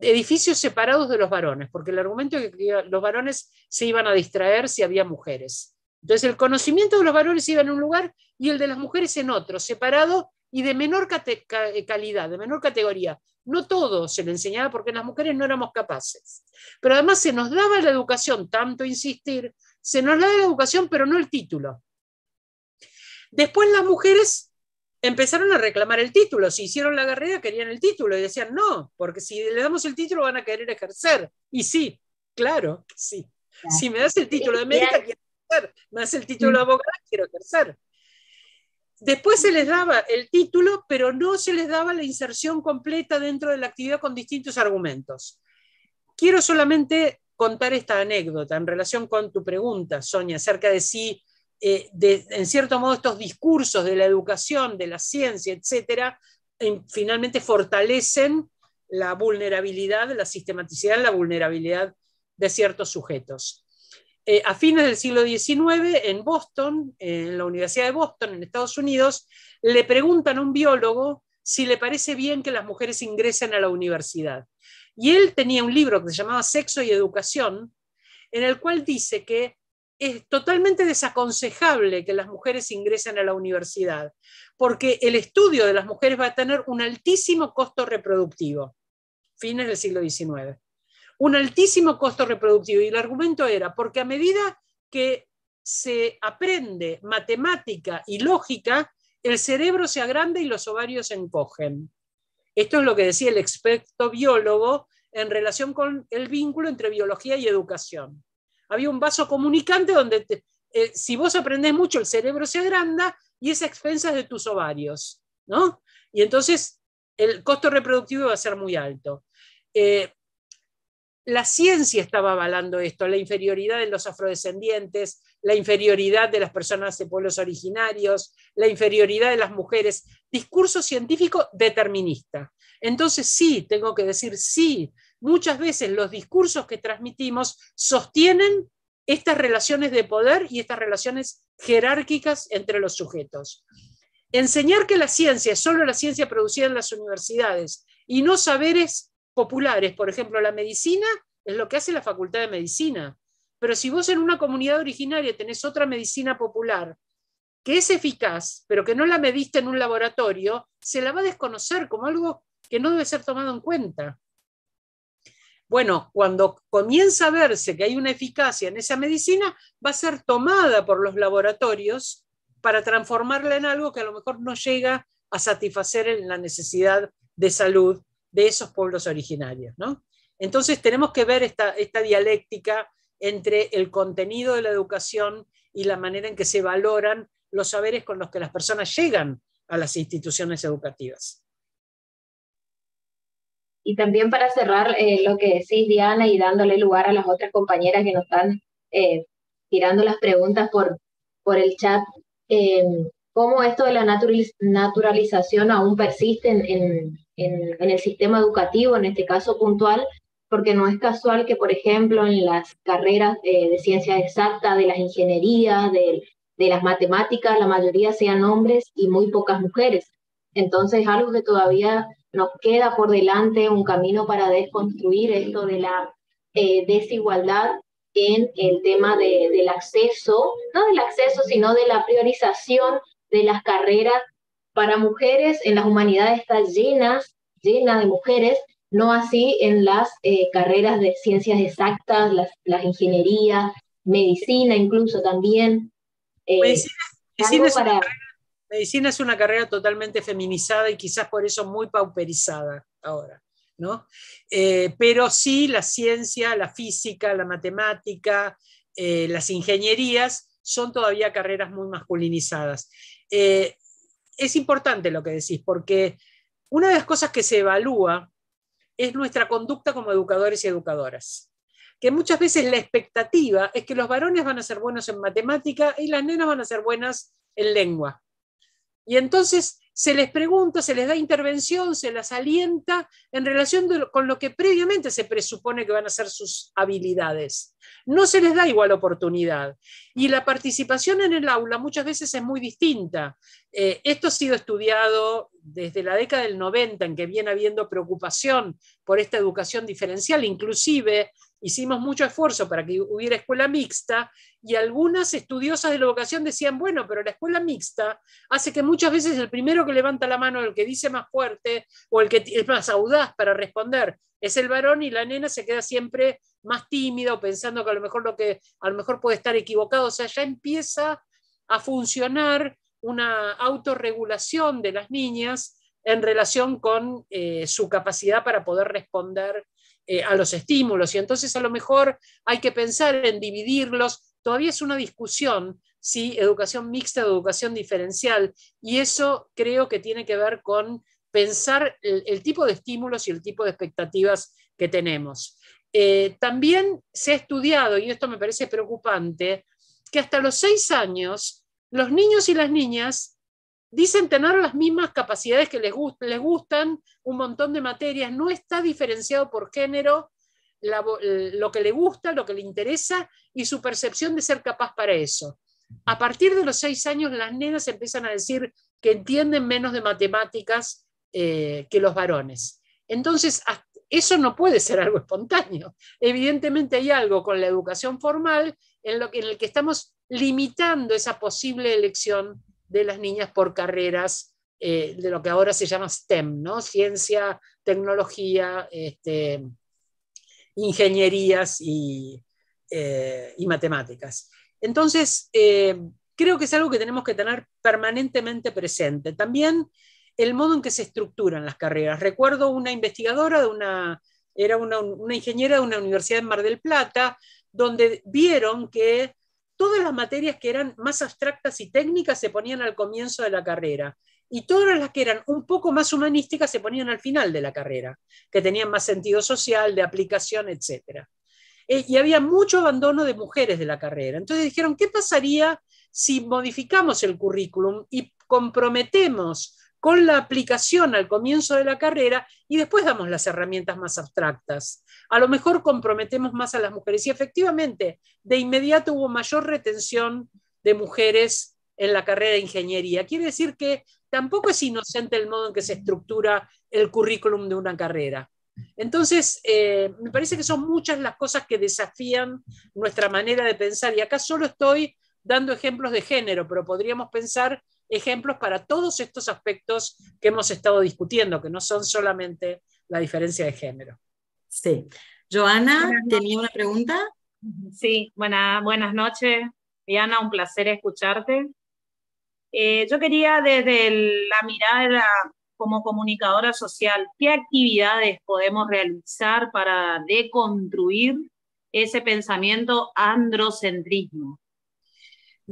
edificios separados de los varones, porque el argumento es que los varones se iban a distraer si había mujeres. Entonces el conocimiento de los valores iba en un lugar y el de las mujeres en otro, separado y de menor eh, calidad, de menor categoría. No todo se le enseñaba porque las mujeres no éramos capaces. Pero además se nos daba la educación, tanto insistir, se nos daba la educación, pero no el título. Después las mujeres empezaron a reclamar el título. Si hicieron la carrera, querían el título y decían no, porque si le damos el título van a querer ejercer. Y sí, claro, sí. Si me das el título de este, médica, más el título mm. de quiero tercer Después se les daba el título, pero no se les daba la inserción completa dentro de la actividad con distintos argumentos. Quiero solamente contar esta anécdota en relación con tu pregunta, Sonia, acerca de si, eh, en cierto modo, estos discursos de la educación, de la ciencia, etcétera, finalmente fortalecen la vulnerabilidad, la sistematicidad, la vulnerabilidad de ciertos sujetos. Eh, a fines del siglo XIX, en Boston, en la Universidad de Boston, en Estados Unidos, le preguntan a un biólogo si le parece bien que las mujeres ingresen a la universidad. Y él tenía un libro que se llamaba Sexo y Educación, en el cual dice que es totalmente desaconsejable que las mujeres ingresen a la universidad, porque el estudio de las mujeres va a tener un altísimo costo reproductivo, fines del siglo XIX un altísimo costo reproductivo. Y el argumento era, porque a medida que se aprende matemática y lógica, el cerebro se agranda y los ovarios se encogen. Esto es lo que decía el experto biólogo en relación con el vínculo entre biología y educación. Había un vaso comunicante donde eh, si vos aprendés mucho, el cerebro se agranda y es a expensas de tus ovarios, ¿no? Y entonces el costo reproductivo va a ser muy alto. Eh, la ciencia estaba avalando esto, la inferioridad de los afrodescendientes, la inferioridad de las personas de pueblos originarios, la inferioridad de las mujeres, discurso científico determinista. Entonces sí, tengo que decir sí, muchas veces los discursos que transmitimos sostienen estas relaciones de poder y estas relaciones jerárquicas entre los sujetos. Enseñar que la ciencia es solo la ciencia producida en las universidades y no saber es populares, por ejemplo, la medicina es lo que hace la Facultad de Medicina. Pero si vos en una comunidad originaria tenés otra medicina popular que es eficaz, pero que no la mediste en un laboratorio, se la va a desconocer como algo que no debe ser tomado en cuenta. Bueno, cuando comienza a verse que hay una eficacia en esa medicina, va a ser tomada por los laboratorios para transformarla en algo que a lo mejor no llega a satisfacer en la necesidad de salud de esos pueblos originarios. ¿no? Entonces tenemos que ver esta, esta dialéctica entre el contenido de la educación y la manera en que se valoran los saberes con los que las personas llegan a las instituciones educativas. Y también para cerrar eh, lo que decís, Diana, y dándole lugar a las otras compañeras que nos están eh, tirando las preguntas por, por el chat, eh, ¿cómo esto de la naturalización aún persiste en, en, el sistema educativo, en este caso puntual, porque no es casual que, por ejemplo, en las carreras eh, de ciencias exactas, de las ingenierías, de, las matemáticas, la mayoría sean hombres y muy pocas mujeres. Entonces, algo que todavía nos queda por delante, un camino para desconstruir esto de la eh, desigualdad en el tema del acceso, no del acceso, sino de la priorización de las carreras para mujeres en las humanidades está llenas, llena de mujeres, no así en las eh, carreras de ciencias exactas, las, ingenierías, medicina incluso también. Eh, medicina, es una carrera totalmente feminizada y quizás por eso muy pauperizada ahora. ¿no? Eh, pero sí la ciencia, la física, la matemática, las ingenierías son todavía carreras muy masculinizadas. Eh, es importante lo que decís, porque una de las cosas que se evalúa es nuestra conducta como educadores y educadoras que muchas veces la expectativa es que los varones van a ser buenos en matemática y las nenas van a ser buenas en lengua. Y entonces se les pregunta, se les da intervención, se las alienta en relación con lo que previamente se presupone que van a ser sus habilidades. No se les da igual oportunidad. Y la participación en el aula muchas veces es muy distinta. Eh, esto ha sido estudiado desde la década del 90, en que viene habiendo preocupación por esta educación diferencial, inclusive hicimos mucho esfuerzo para que hubiera escuela mixta y algunas estudiosas de la vocación decían, bueno, pero la escuela mixta hace que muchas veces el primero que levanta la mano, el que dice más fuerte o el que es más audaz para responder, es el varón y la nena se queda siempre más tímida o pensando que a lo mejor lo que a lo mejor puede estar equivocado, o sea, ya empieza a funcionar una autorregulación de las niñas en relación con eh, su capacidad para poder responder eh, a los estímulos. Y entonces a lo mejor hay que pensar en dividirlos. Todavía es una discusión educación mixta educación diferencial. Y eso creo que tiene que ver con pensar el, tipo de estímulos y el tipo de expectativas que tenemos. Eh, también se ha estudiado, y esto me parece preocupante, que hasta los seis años los niños y las niñas dicen tener las mismas capacidades que les, gustan un montón de materias, no está diferenciado por género lo que le gusta, lo que le interesa y su percepción de ser capaz para eso. A partir de los seis años las nenas empiezan a decir que entienden menos de matemáticas eh, que los varones. Entonces, eso no puede ser algo espontáneo. Evidentemente hay algo con la educación formal en, lo en el que estamos limitando esa posible elección de las niñas por carreras eh, de lo que ahora se llama STEM, ¿no? Ciencia, tecnología, este, ingenierías eh, y, matemáticas. Entonces, eh, creo que es algo que tenemos que tener permanentemente presente. También el modo en que se estructuran las carreras. Recuerdo una investigadora de una, era una, una ingeniera de una universidad en Mar del Plata, donde vieron que todas las materias que eran más abstractas y técnicas se ponían al comienzo de la carrera y todas las que eran un poco más humanísticas se ponían al final de la carrera, que tenían más sentido social, de aplicación, etc. Eh, y había mucho abandono de mujeres de la carrera. Entonces dijeron, ¿qué pasaría si modificamos el currículum y comprometemos con la aplicación al comienzo de la carrera y después damos las herramientas más abstractas. A lo mejor comprometemos más a las mujeres y efectivamente de inmediato hubo mayor retención de mujeres en la carrera de ingeniería. Quiere decir que tampoco es inocente el modo en que se estructura el currículum de una carrera. Entonces, eh, me parece que son muchas las cosas que desafían nuestra manera de pensar y acá solo estoy dando ejemplos de género, pero podríamos pensar ejemplos para todos estos aspectos que hemos estado discutiendo, que no son solamente la diferencia de género. Sí. Joana, ¿tenía una pregunta? Sí, buenas noches. Diana, un placer escucharte. Eh, yo quería desde la mirada como comunicadora social, ¿qué actividades podemos realizar para deconstruir ese pensamiento androcentrismo?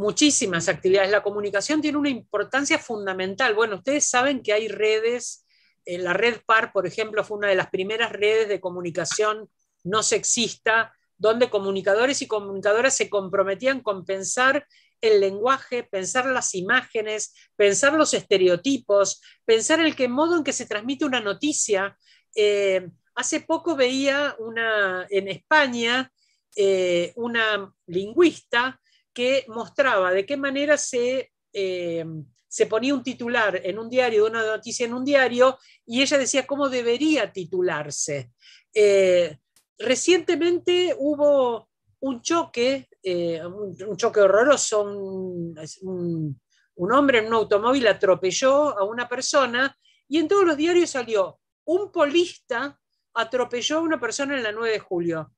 muchísimas actividades. La comunicación tiene una importancia fundamental. Bueno, ustedes saben que hay redes, eh, la red PAR, por ejemplo, fue una de las primeras redes de comunicación no sexista, donde comunicadores y comunicadoras se comprometían con pensar el lenguaje, pensar las imágenes, pensar los estereotipos, pensar el que, modo en que se transmite una noticia. Eh, hace poco veía una, en España eh, una lingüista que mostraba de qué manera se, eh, se ponía un titular en un diario, una noticia en un diario, y ella decía cómo debería titularse. Eh, recientemente hubo un choque, eh, un, choque horroroso, un, un, un hombre en un automóvil atropelló a una persona y en todos los diarios salió, un polista atropelló a una persona en la 9 de julio.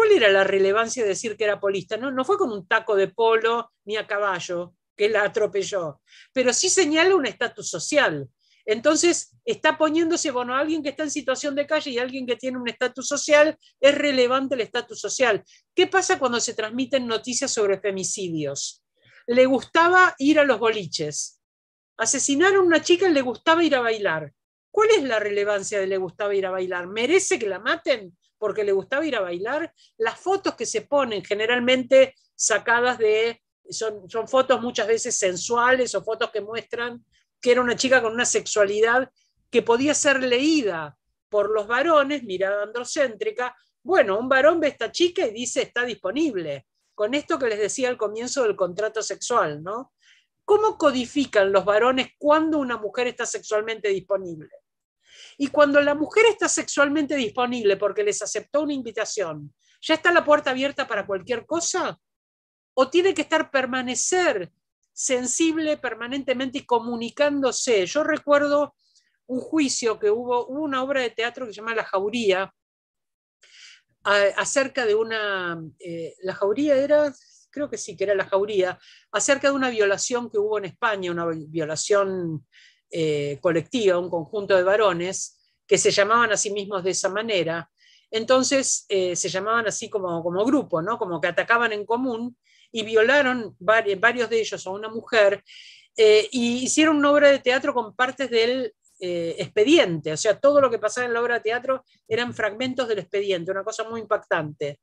¿Cuál era la relevancia de decir que era polista? No, no fue con un taco de polo ni a caballo que la atropelló, pero sí señala un estatus social. Entonces, está poniéndose, bueno, alguien que está en situación de calle y alguien que tiene un estatus social, es relevante el estatus social. ¿Qué pasa cuando se transmiten noticias sobre femicidios? Le gustaba ir a los boliches. Asesinaron a una chica y le gustaba ir a bailar. ¿Cuál es la relevancia de le gustaba ir a bailar? ¿Merece que la maten? porque le gustaba ir a bailar, las fotos que se ponen generalmente sacadas de, son, fotos muchas veces sensuales o fotos que muestran que era una chica con una sexualidad que podía ser leída por los varones, mirada androcéntrica. Bueno, un varón ve a esta chica y dice está disponible, con esto que les decía al comienzo del contrato sexual, ¿no? ¿Cómo codifican los varones cuando una mujer está sexualmente disponible? Y cuando la mujer está sexualmente disponible porque les aceptó una invitación, ¿ya está la puerta abierta para cualquier cosa? ¿O tiene que estar permanecer sensible permanentemente y comunicándose? Yo recuerdo un juicio que hubo, hubo una obra de teatro que se llama La Jauría, acerca de una, eh, La Jauría era, creo que sí, que era La Jauría, acerca de una violación que hubo en España, una violación eh, colectiva, un conjunto de varones que se llamaban a sí mismos de esa manera. Entonces eh, se llamaban así como, como grupo, ¿no? como que atacaban en común y violaron varios de ellos a una mujer e y hicieron una obra de teatro con partes del expediente, o sea, todo lo que pasaba en la obra de teatro eran fragmentos del expediente, una cosa muy impactante,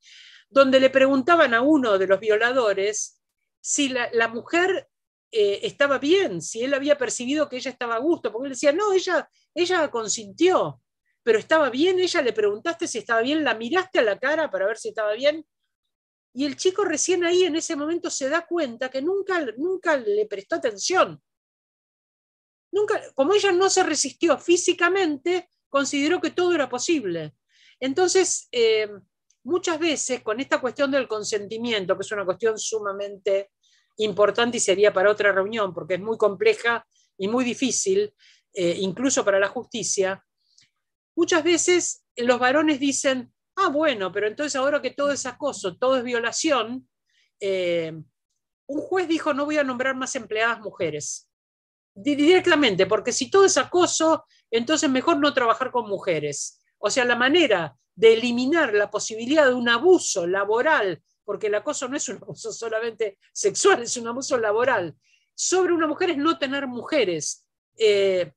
donde le preguntaban a uno de los violadores si la mujer eh, estaba bien, si él había percibido que ella estaba a gusto, porque él decía, no, ella, ella consintió, pero estaba bien, ella le preguntaste si estaba bien, la miraste a la cara para ver si estaba bien. Y el chico recién ahí, en ese momento, se da cuenta que nunca, nunca le prestó atención. Nunca, como ella no se resistió físicamente, consideró que todo era posible. Entonces, eh, muchas veces con esta cuestión del consentimiento, que es una cuestión sumamente importante y sería para otra reunión, porque es muy compleja y muy difícil, eh, incluso para la justicia, muchas veces los varones dicen, ah, bueno, pero entonces ahora que todo es acoso, todo es violación, eh, un juez dijo, no voy a nombrar más empleadas mujeres, directamente, porque si todo es acoso, entonces mejor no trabajar con mujeres. O sea, la manera de eliminar la posibilidad de un abuso laboral porque el acoso no es un abuso solamente sexual, es un abuso laboral. Sobre una mujer es no tener mujeres. Eh,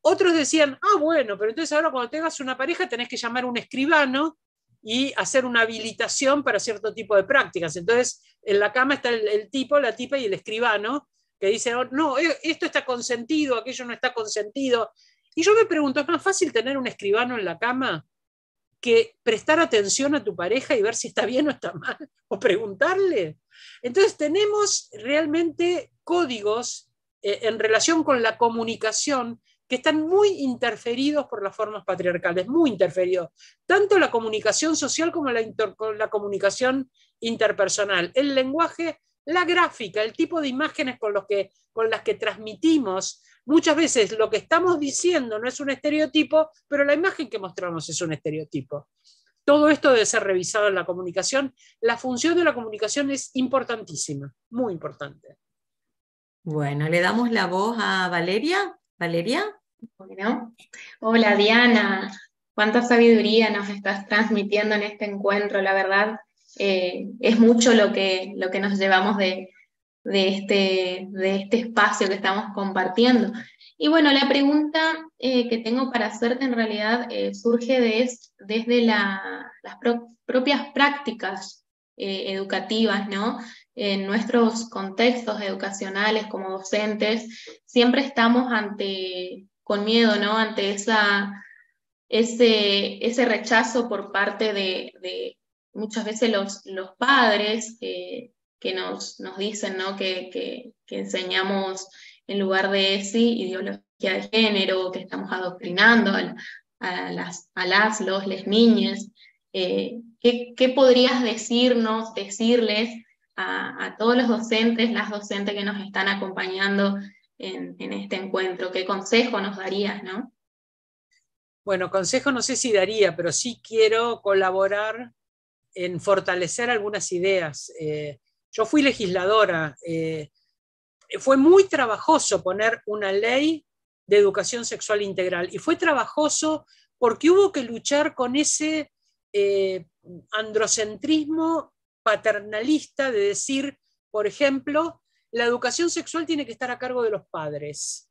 otros decían, ah, bueno, pero entonces ahora cuando tengas una pareja tenés que llamar a un escribano y hacer una habilitación para cierto tipo de prácticas. Entonces, en la cama está el, tipo, la tipa y el escribano, que dicen, oh, no, eh, esto está consentido, aquello no está consentido. Y yo me pregunto, ¿es más fácil tener un escribano en la cama que prestar atención a tu pareja y ver si está bien o está mal, o preguntarle. Entonces tenemos realmente códigos eh, en relación con la comunicación que están muy interferidos por las formas patriarcales, muy interferidos. Tanto la comunicación social como la, la comunicación interpersonal, el lenguaje, la gráfica, el tipo de imágenes con, los que, con las que transmitimos muchas veces lo que estamos diciendo no es un estereotipo, pero la imagen que mostramos es un estereotipo. Todo esto debe ser revisado en la comunicación. La función de la comunicación es importantísima, muy importante. Bueno, le damos la voz a Valeria. Valeria. Bueno. Hola Diana, cuánta sabiduría nos estás transmitiendo en este encuentro, la verdad. Eh, es mucho lo que, lo que nos llevamos de, de este, de este espacio que estamos compartiendo. Y bueno, la pregunta eh, que tengo para hacerte en realidad eh, surge de, desde las propias prácticas eh, educativas, ¿no? En nuestros contextos educacionales como docentes, siempre estamos ante, con miedo, ¿no? Ante esa, ese, ese rechazo por parte de, de muchas veces los, los padres, que nos, nos dicen ¿no? que, que, enseñamos en lugar de ESI ideología de género, que estamos adoctrinando a, las, a las, los, les niñas. Eh, ¿qué, podrías decirnos, decirles a, todos los docentes, las docentes que nos están acompañando en, este encuentro? ¿Qué consejo nos darías, no? Bueno, consejo no sé si daría, pero sí quiero colaborar en fortalecer algunas ideas. Eh, yo fui legisladora. Eh, fue muy trabajoso poner una ley de educación sexual integral y fue trabajoso porque hubo que luchar con ese eh, androcentrismo paternalista de decir, por ejemplo, la educación sexual tiene que estar a cargo de los padres.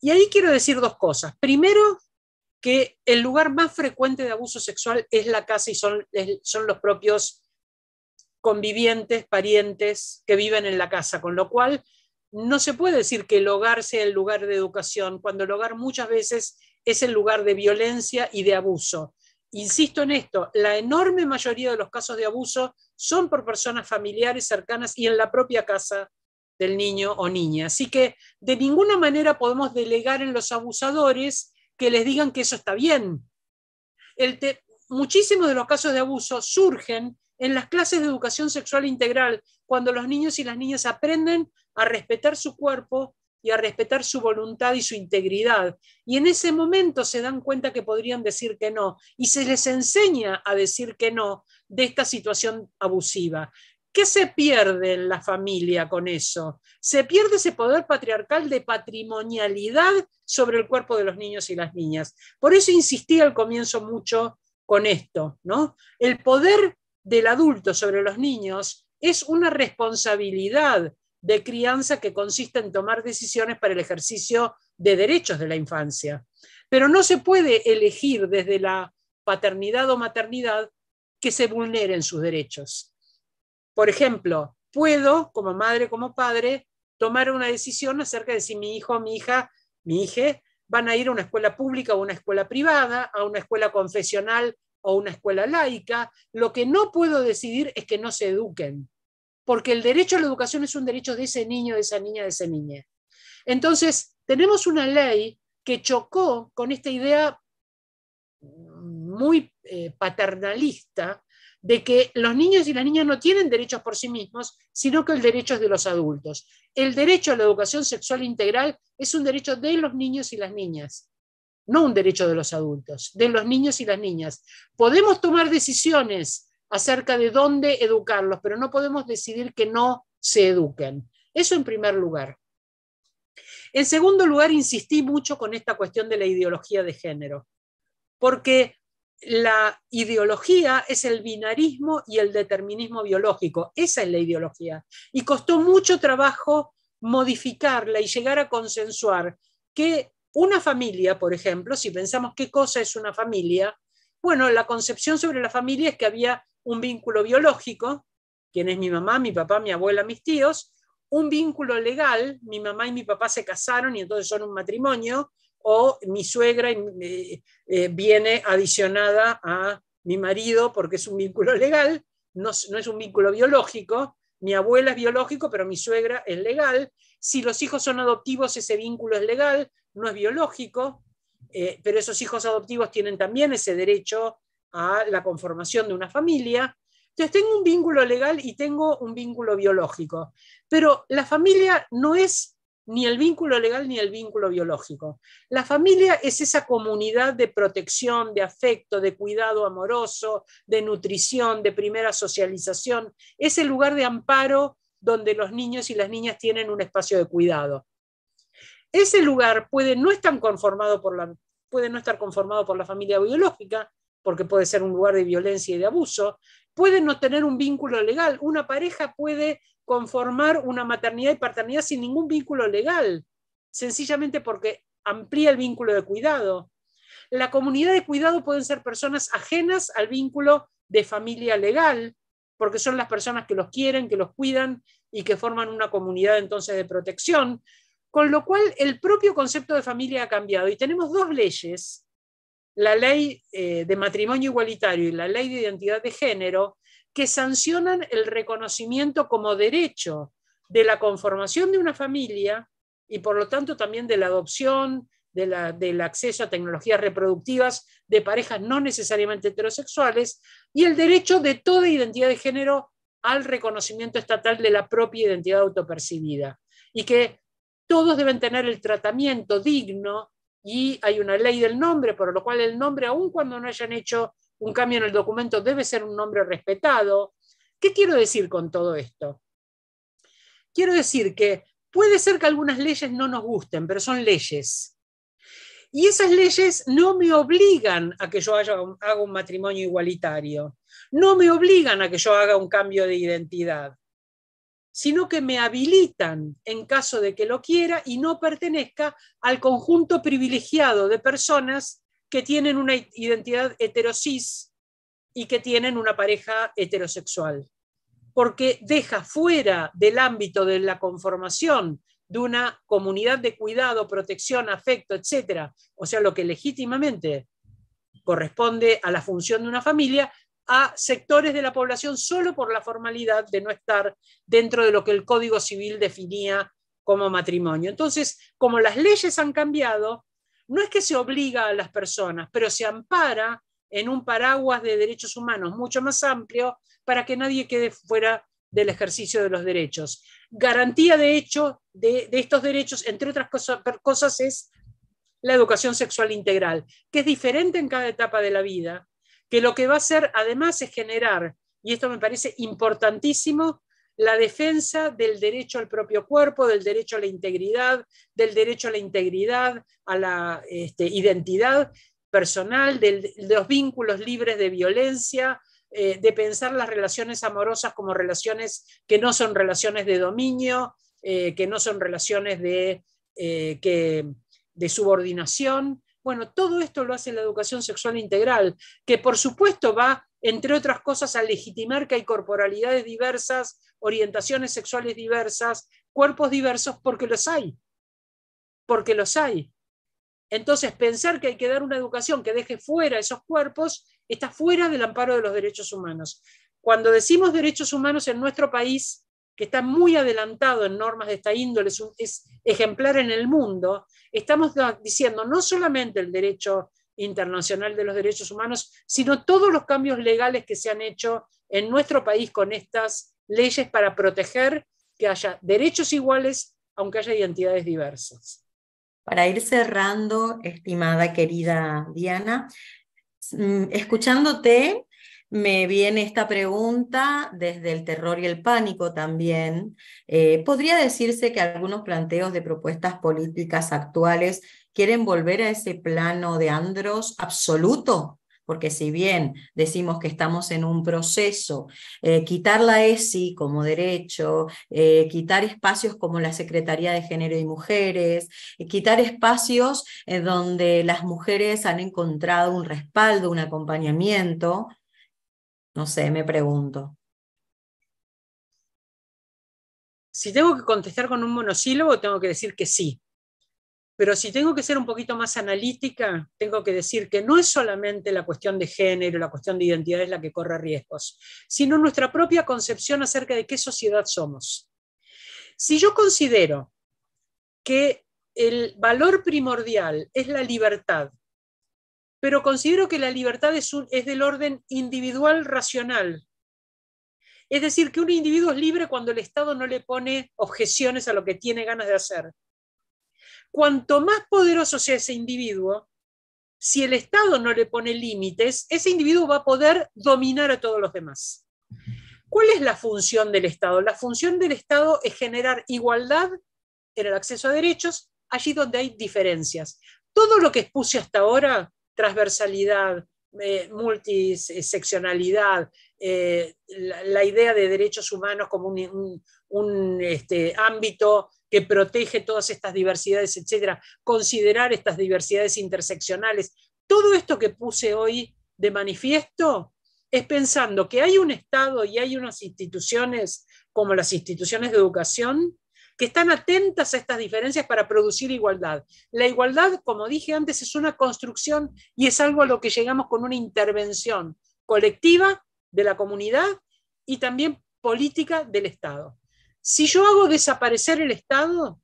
Y ahí quiero decir dos cosas. Primero, que el lugar más frecuente de abuso sexual es la casa y son, son los propios convivientes, parientes que viven en la casa, con lo cual no se puede decir que el hogar sea el lugar de educación, cuando el hogar muchas veces es el lugar de violencia y de abuso. Insisto en esto, la enorme mayoría de los casos de abuso son por personas familiares cercanas y en la propia casa del niño o niña. Así que de ninguna manera podemos delegar en los abusadores que les digan que eso está bien. El muchísimos de los casos de abuso surgen en las clases de educación sexual integral, cuando los niños y las niñas aprenden a respetar su cuerpo y a respetar su voluntad y su integridad. Y en ese momento se dan cuenta que podrían decir que no y se les enseña a decir que no de esta situación abusiva. ¿Qué se pierde en la familia con eso? Se pierde ese poder patriarcal de patrimonialidad sobre el cuerpo de los niños y las niñas. Por eso insistí al comienzo mucho con esto, ¿no? El poder del adulto sobre los niños es una responsabilidad de crianza que consiste en tomar decisiones para el ejercicio de derechos de la infancia. Pero no se puede elegir desde la paternidad o maternidad que se vulneren sus derechos. Por ejemplo, puedo, como madre, como padre, tomar una decisión acerca de si mi hijo o mi hija, mi hija, van a ir a una escuela pública o a una escuela privada, a una escuela confesional o una escuela laica. Lo que no puedo decidir es que no se eduquen, porque el derecho a la educación es un derecho de ese niño, de esa niña, de esa niña. Entonces, tenemos una ley que chocó con esta idea muy eh, paternalista de que los niños y las niñas no tienen derechos por sí mismos, sino que el derecho es de los adultos. El derecho a la educación sexual integral es un derecho de los niños y las niñas no un derecho de los adultos, de los niños y las niñas. Podemos tomar decisiones acerca de dónde educarlos, pero no podemos decidir que no se eduquen. Eso en primer lugar. En segundo lugar, insistí mucho con esta cuestión de la ideología de género, porque la ideología es el binarismo y el determinismo biológico. Esa es la ideología. Y costó mucho trabajo modificarla y llegar a consensuar que una familia, por ejemplo, si pensamos qué cosa es una familia, bueno, la concepción sobre la familia es que había un vínculo biológico, quién es mi mamá, mi papá, mi abuela, mis tíos, un vínculo legal, mi mamá y mi papá se casaron y entonces son un matrimonio, o mi suegra eh, eh, viene adicionada a mi marido porque es un vínculo legal, no es un vínculo biológico, mi abuela es biológico, pero mi suegra es legal, si los hijos son adoptivos, ese vínculo es legal, no es biológico, eh, pero esos hijos adoptivos tienen también ese derecho a la conformación de una familia. Entonces tengo un vínculo legal y tengo un vínculo biológico, pero la familia no es ni el vínculo legal ni el vínculo biológico. La familia es esa comunidad de protección, de afecto, de cuidado amoroso, de nutrición, de primera socialización. Es el lugar de amparo donde los niños y las niñas tienen un espacio de cuidado. Ese lugar puede no, estar conformado por la, puede no estar conformado por la familia biológica, porque puede ser un lugar de violencia y de abuso, puede no tener un vínculo legal. Una pareja puede conformar una maternidad y paternidad sin ningún vínculo legal, sencillamente porque amplía el vínculo de cuidado. La comunidad de cuidado pueden ser personas ajenas al vínculo de familia legal, porque son las personas que los quieren, que los cuidan y que forman una comunidad entonces de protección. Con lo cual, el propio concepto de familia ha cambiado y tenemos dos leyes, la ley eh, de matrimonio igualitario y la ley de identidad de género, que sancionan el reconocimiento como derecho de la conformación de una familia y por lo tanto también de la adopción, del acceso a tecnologías reproductivas de parejas no necesariamente heterosexuales y el derecho de toda identidad de género al reconocimiento estatal de la propia identidad autopercibida. Y que todos deben tener el tratamiento digno y hay una ley del nombre, por lo cual el nombre, aun cuando no hayan hecho un cambio en el documento, debe ser un nombre respetado. ¿Qué quiero decir con todo esto? Quiero decir que puede ser que algunas leyes no nos gusten, pero son leyes. Y esas leyes no me obligan a que yo haga un, haga un matrimonio igualitario, no me obligan a que yo haga un cambio de identidad sino que me habilitan en caso de que lo quiera y no pertenezca al conjunto privilegiado de personas que tienen una identidad heterosis y que tienen una pareja heterosexual, porque deja fuera del ámbito de la conformación de una comunidad de cuidado, protección, afecto, etcétera, o sea, lo que legítimamente corresponde a la función de una familia, a sectores de la población solo por la formalidad de no estar dentro de lo que el Código Civil definía como matrimonio. Entonces, como las leyes han cambiado, no es que se obliga a las personas, pero se ampara en un paraguas de derechos humanos mucho más amplio para que nadie quede fuera del ejercicio de los derechos. Garantía de hecho de, estos derechos, entre otras cosas, es la educación sexual integral, que es diferente en cada etapa de la vida, que lo que va a hacer además es generar, y esto me parece importantísimo, la defensa del derecho al propio cuerpo, del derecho a la integridad, del derecho a la integridad, a la este, identidad personal, de los vínculos libres de violencia, eh, de pensar las relaciones amorosas como relaciones que no son relaciones de dominio, eh, que no son relaciones de, eh, de subordinación, bueno, todo esto lo hace la educación sexual integral, que por supuesto va, entre otras cosas, a legitimar que hay corporalidades diversas, orientaciones sexuales diversas, cuerpos diversos, porque los hay, porque los hay. Entonces, pensar que hay que dar una educación que deje fuera esos cuerpos está fuera del amparo de los derechos humanos. Cuando decimos derechos humanos en nuestro país, que está muy adelantado en normas de esta índole, es, ejemplar en el mundo, estamos diciendo no solamente el derecho internacional de los derechos humanos, sino todos los cambios legales que se han hecho en nuestro país con estas leyes para proteger que haya derechos iguales, aunque haya identidades diversas. Para ir cerrando, estimada querida Diana, mm, escuchándote me viene esta pregunta desde el terror y el pánico también. Eh, ¿Podría decirse que algunos planteos de propuestas políticas actuales quieren volver a ese plano de andros absoluto? Porque si bien decimos que estamos en un proceso, eh, quitar la ESI como derecho, eh, quitar espacios como la Secretaría de Género y Mujeres, quitar espacios donde las mujeres han encontrado un respaldo, un acompañamiento, no sé, me pregunto. Si tengo que contestar con un monosílabo, tengo que decir que sí. Pero si tengo que ser un poquito más analítica, tengo que decir que no es solamente la cuestión de género, la cuestión de identidad es la que corre riesgos, sino nuestra propia concepción acerca de qué sociedad somos. Si yo considero que el valor primordial es la libertad pero considero que la libertad es, del orden individual racional. Es decir, que un individuo es libre cuando el Estado no le pone objeciones a lo que tiene ganas de hacer. Cuanto más poderoso sea ese individuo, si el Estado no le pone límites, ese individuo va a poder dominar a todos los demás. ¿Cuál es la función del Estado? La función del Estado es generar igualdad en el acceso a derechos allí donde hay diferencias. Todo lo que expuse hasta ahora transversalidad, eh, multiseccionalidad, eh, la, idea de derechos humanos como un, este, ámbito que protege todas estas diversidades, etcétera, considerar estas diversidades interseccionales. Todo esto que puse hoy de manifiesto es pensando que hay un Estado y hay unas instituciones como las instituciones de educación que están atentas a estas diferencias para producir igualdad. La igualdad, como dije antes, es una construcción y es algo a lo que llegamos con una intervención colectiva de la comunidad y también política del Estado. Si yo hago desaparecer el Estado,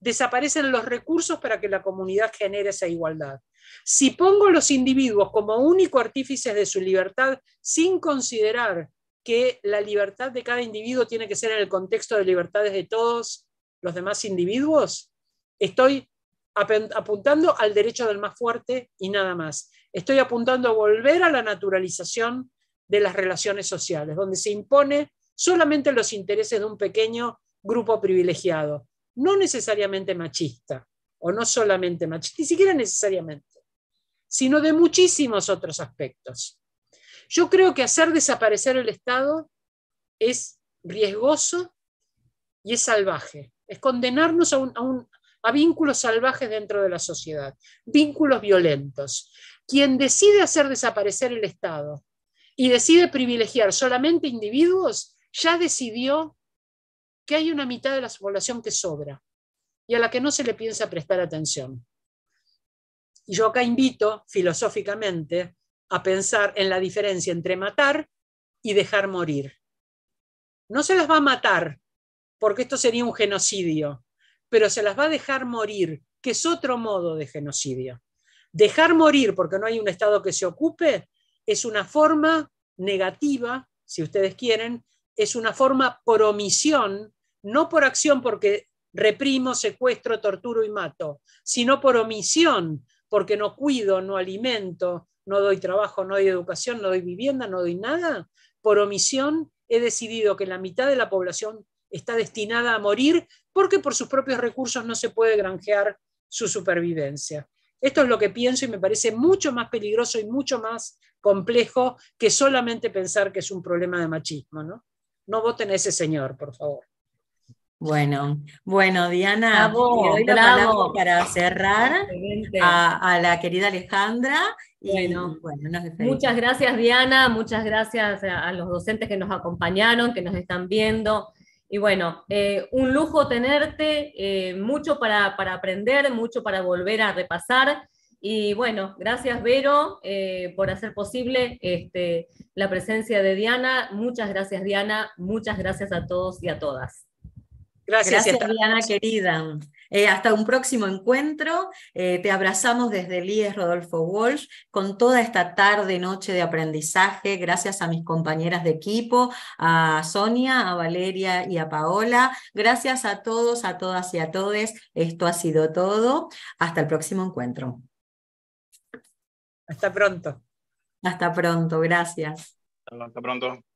desaparecen los recursos para que la comunidad genere esa igualdad. Si pongo a los individuos como único artífices de su libertad sin considerar que la libertad de cada individuo tiene que ser en el contexto de libertades de todos los demás individuos? Estoy apuntando al derecho del más fuerte y nada más. Estoy apuntando a volver a la naturalización de las relaciones sociales, donde se impone solamente los intereses de un pequeño grupo privilegiado, no necesariamente machista, o no solamente machista, ni siquiera necesariamente, sino de muchísimos otros aspectos. Yo creo que hacer desaparecer el Estado es riesgoso y es salvaje. Es condenarnos a, vínculos salvajes dentro de la sociedad, vínculos violentos. Quien decide hacer desaparecer el Estado y decide privilegiar solamente individuos, ya decidió que hay una mitad de la población que sobra y a la que no se le piensa prestar atención. Y yo acá invito filosóficamente a pensar en la diferencia entre matar y dejar morir. No se las va a matar, porque esto sería un genocidio, pero se las va a dejar morir, que es otro modo de genocidio. Dejar morir porque no hay un Estado que se ocupe es una forma negativa, si ustedes quieren, es una forma por omisión, no por acción porque reprimo, secuestro, torturo y mato, sino por omisión, porque no cuido, no alimento, no doy trabajo, no doy educación, no doy vivienda, no doy nada, por omisión he decidido que la mitad de la población está destinada a morir porque por sus propios recursos no se puede granjear su supervivencia. Esto es lo que pienso y me parece mucho más peligroso y mucho más complejo que solamente pensar que es un problema de machismo. No, no voten a ese señor, por favor. Bueno, bueno, Diana, te doy la palabra para cerrar a, la querida Alejandra. Bueno, muchas gracias, Diana, muchas gracias a, los docentes que nos acompañaron, que nos están viendo. Y bueno, eh, un lujo tenerte, eh, mucho para, aprender, mucho para volver a repasar. Y bueno, gracias Vero eh, por hacer posible este, la presencia de Diana. Muchas gracias Diana, muchas gracias a todos y a todas. Gracias, Diana querida. Eh, hasta un próximo encuentro. Eh, te abrazamos desde el IES Rodolfo Walsh con toda esta tarde, noche de aprendizaje. Gracias a mis compañeras de equipo, a Sonia, a Valeria y a Paola. Gracias a todos, a todas y a todes. Esto ha sido todo. Hasta el próximo encuentro. Hasta pronto. Hasta pronto, gracias. Hasta pronto.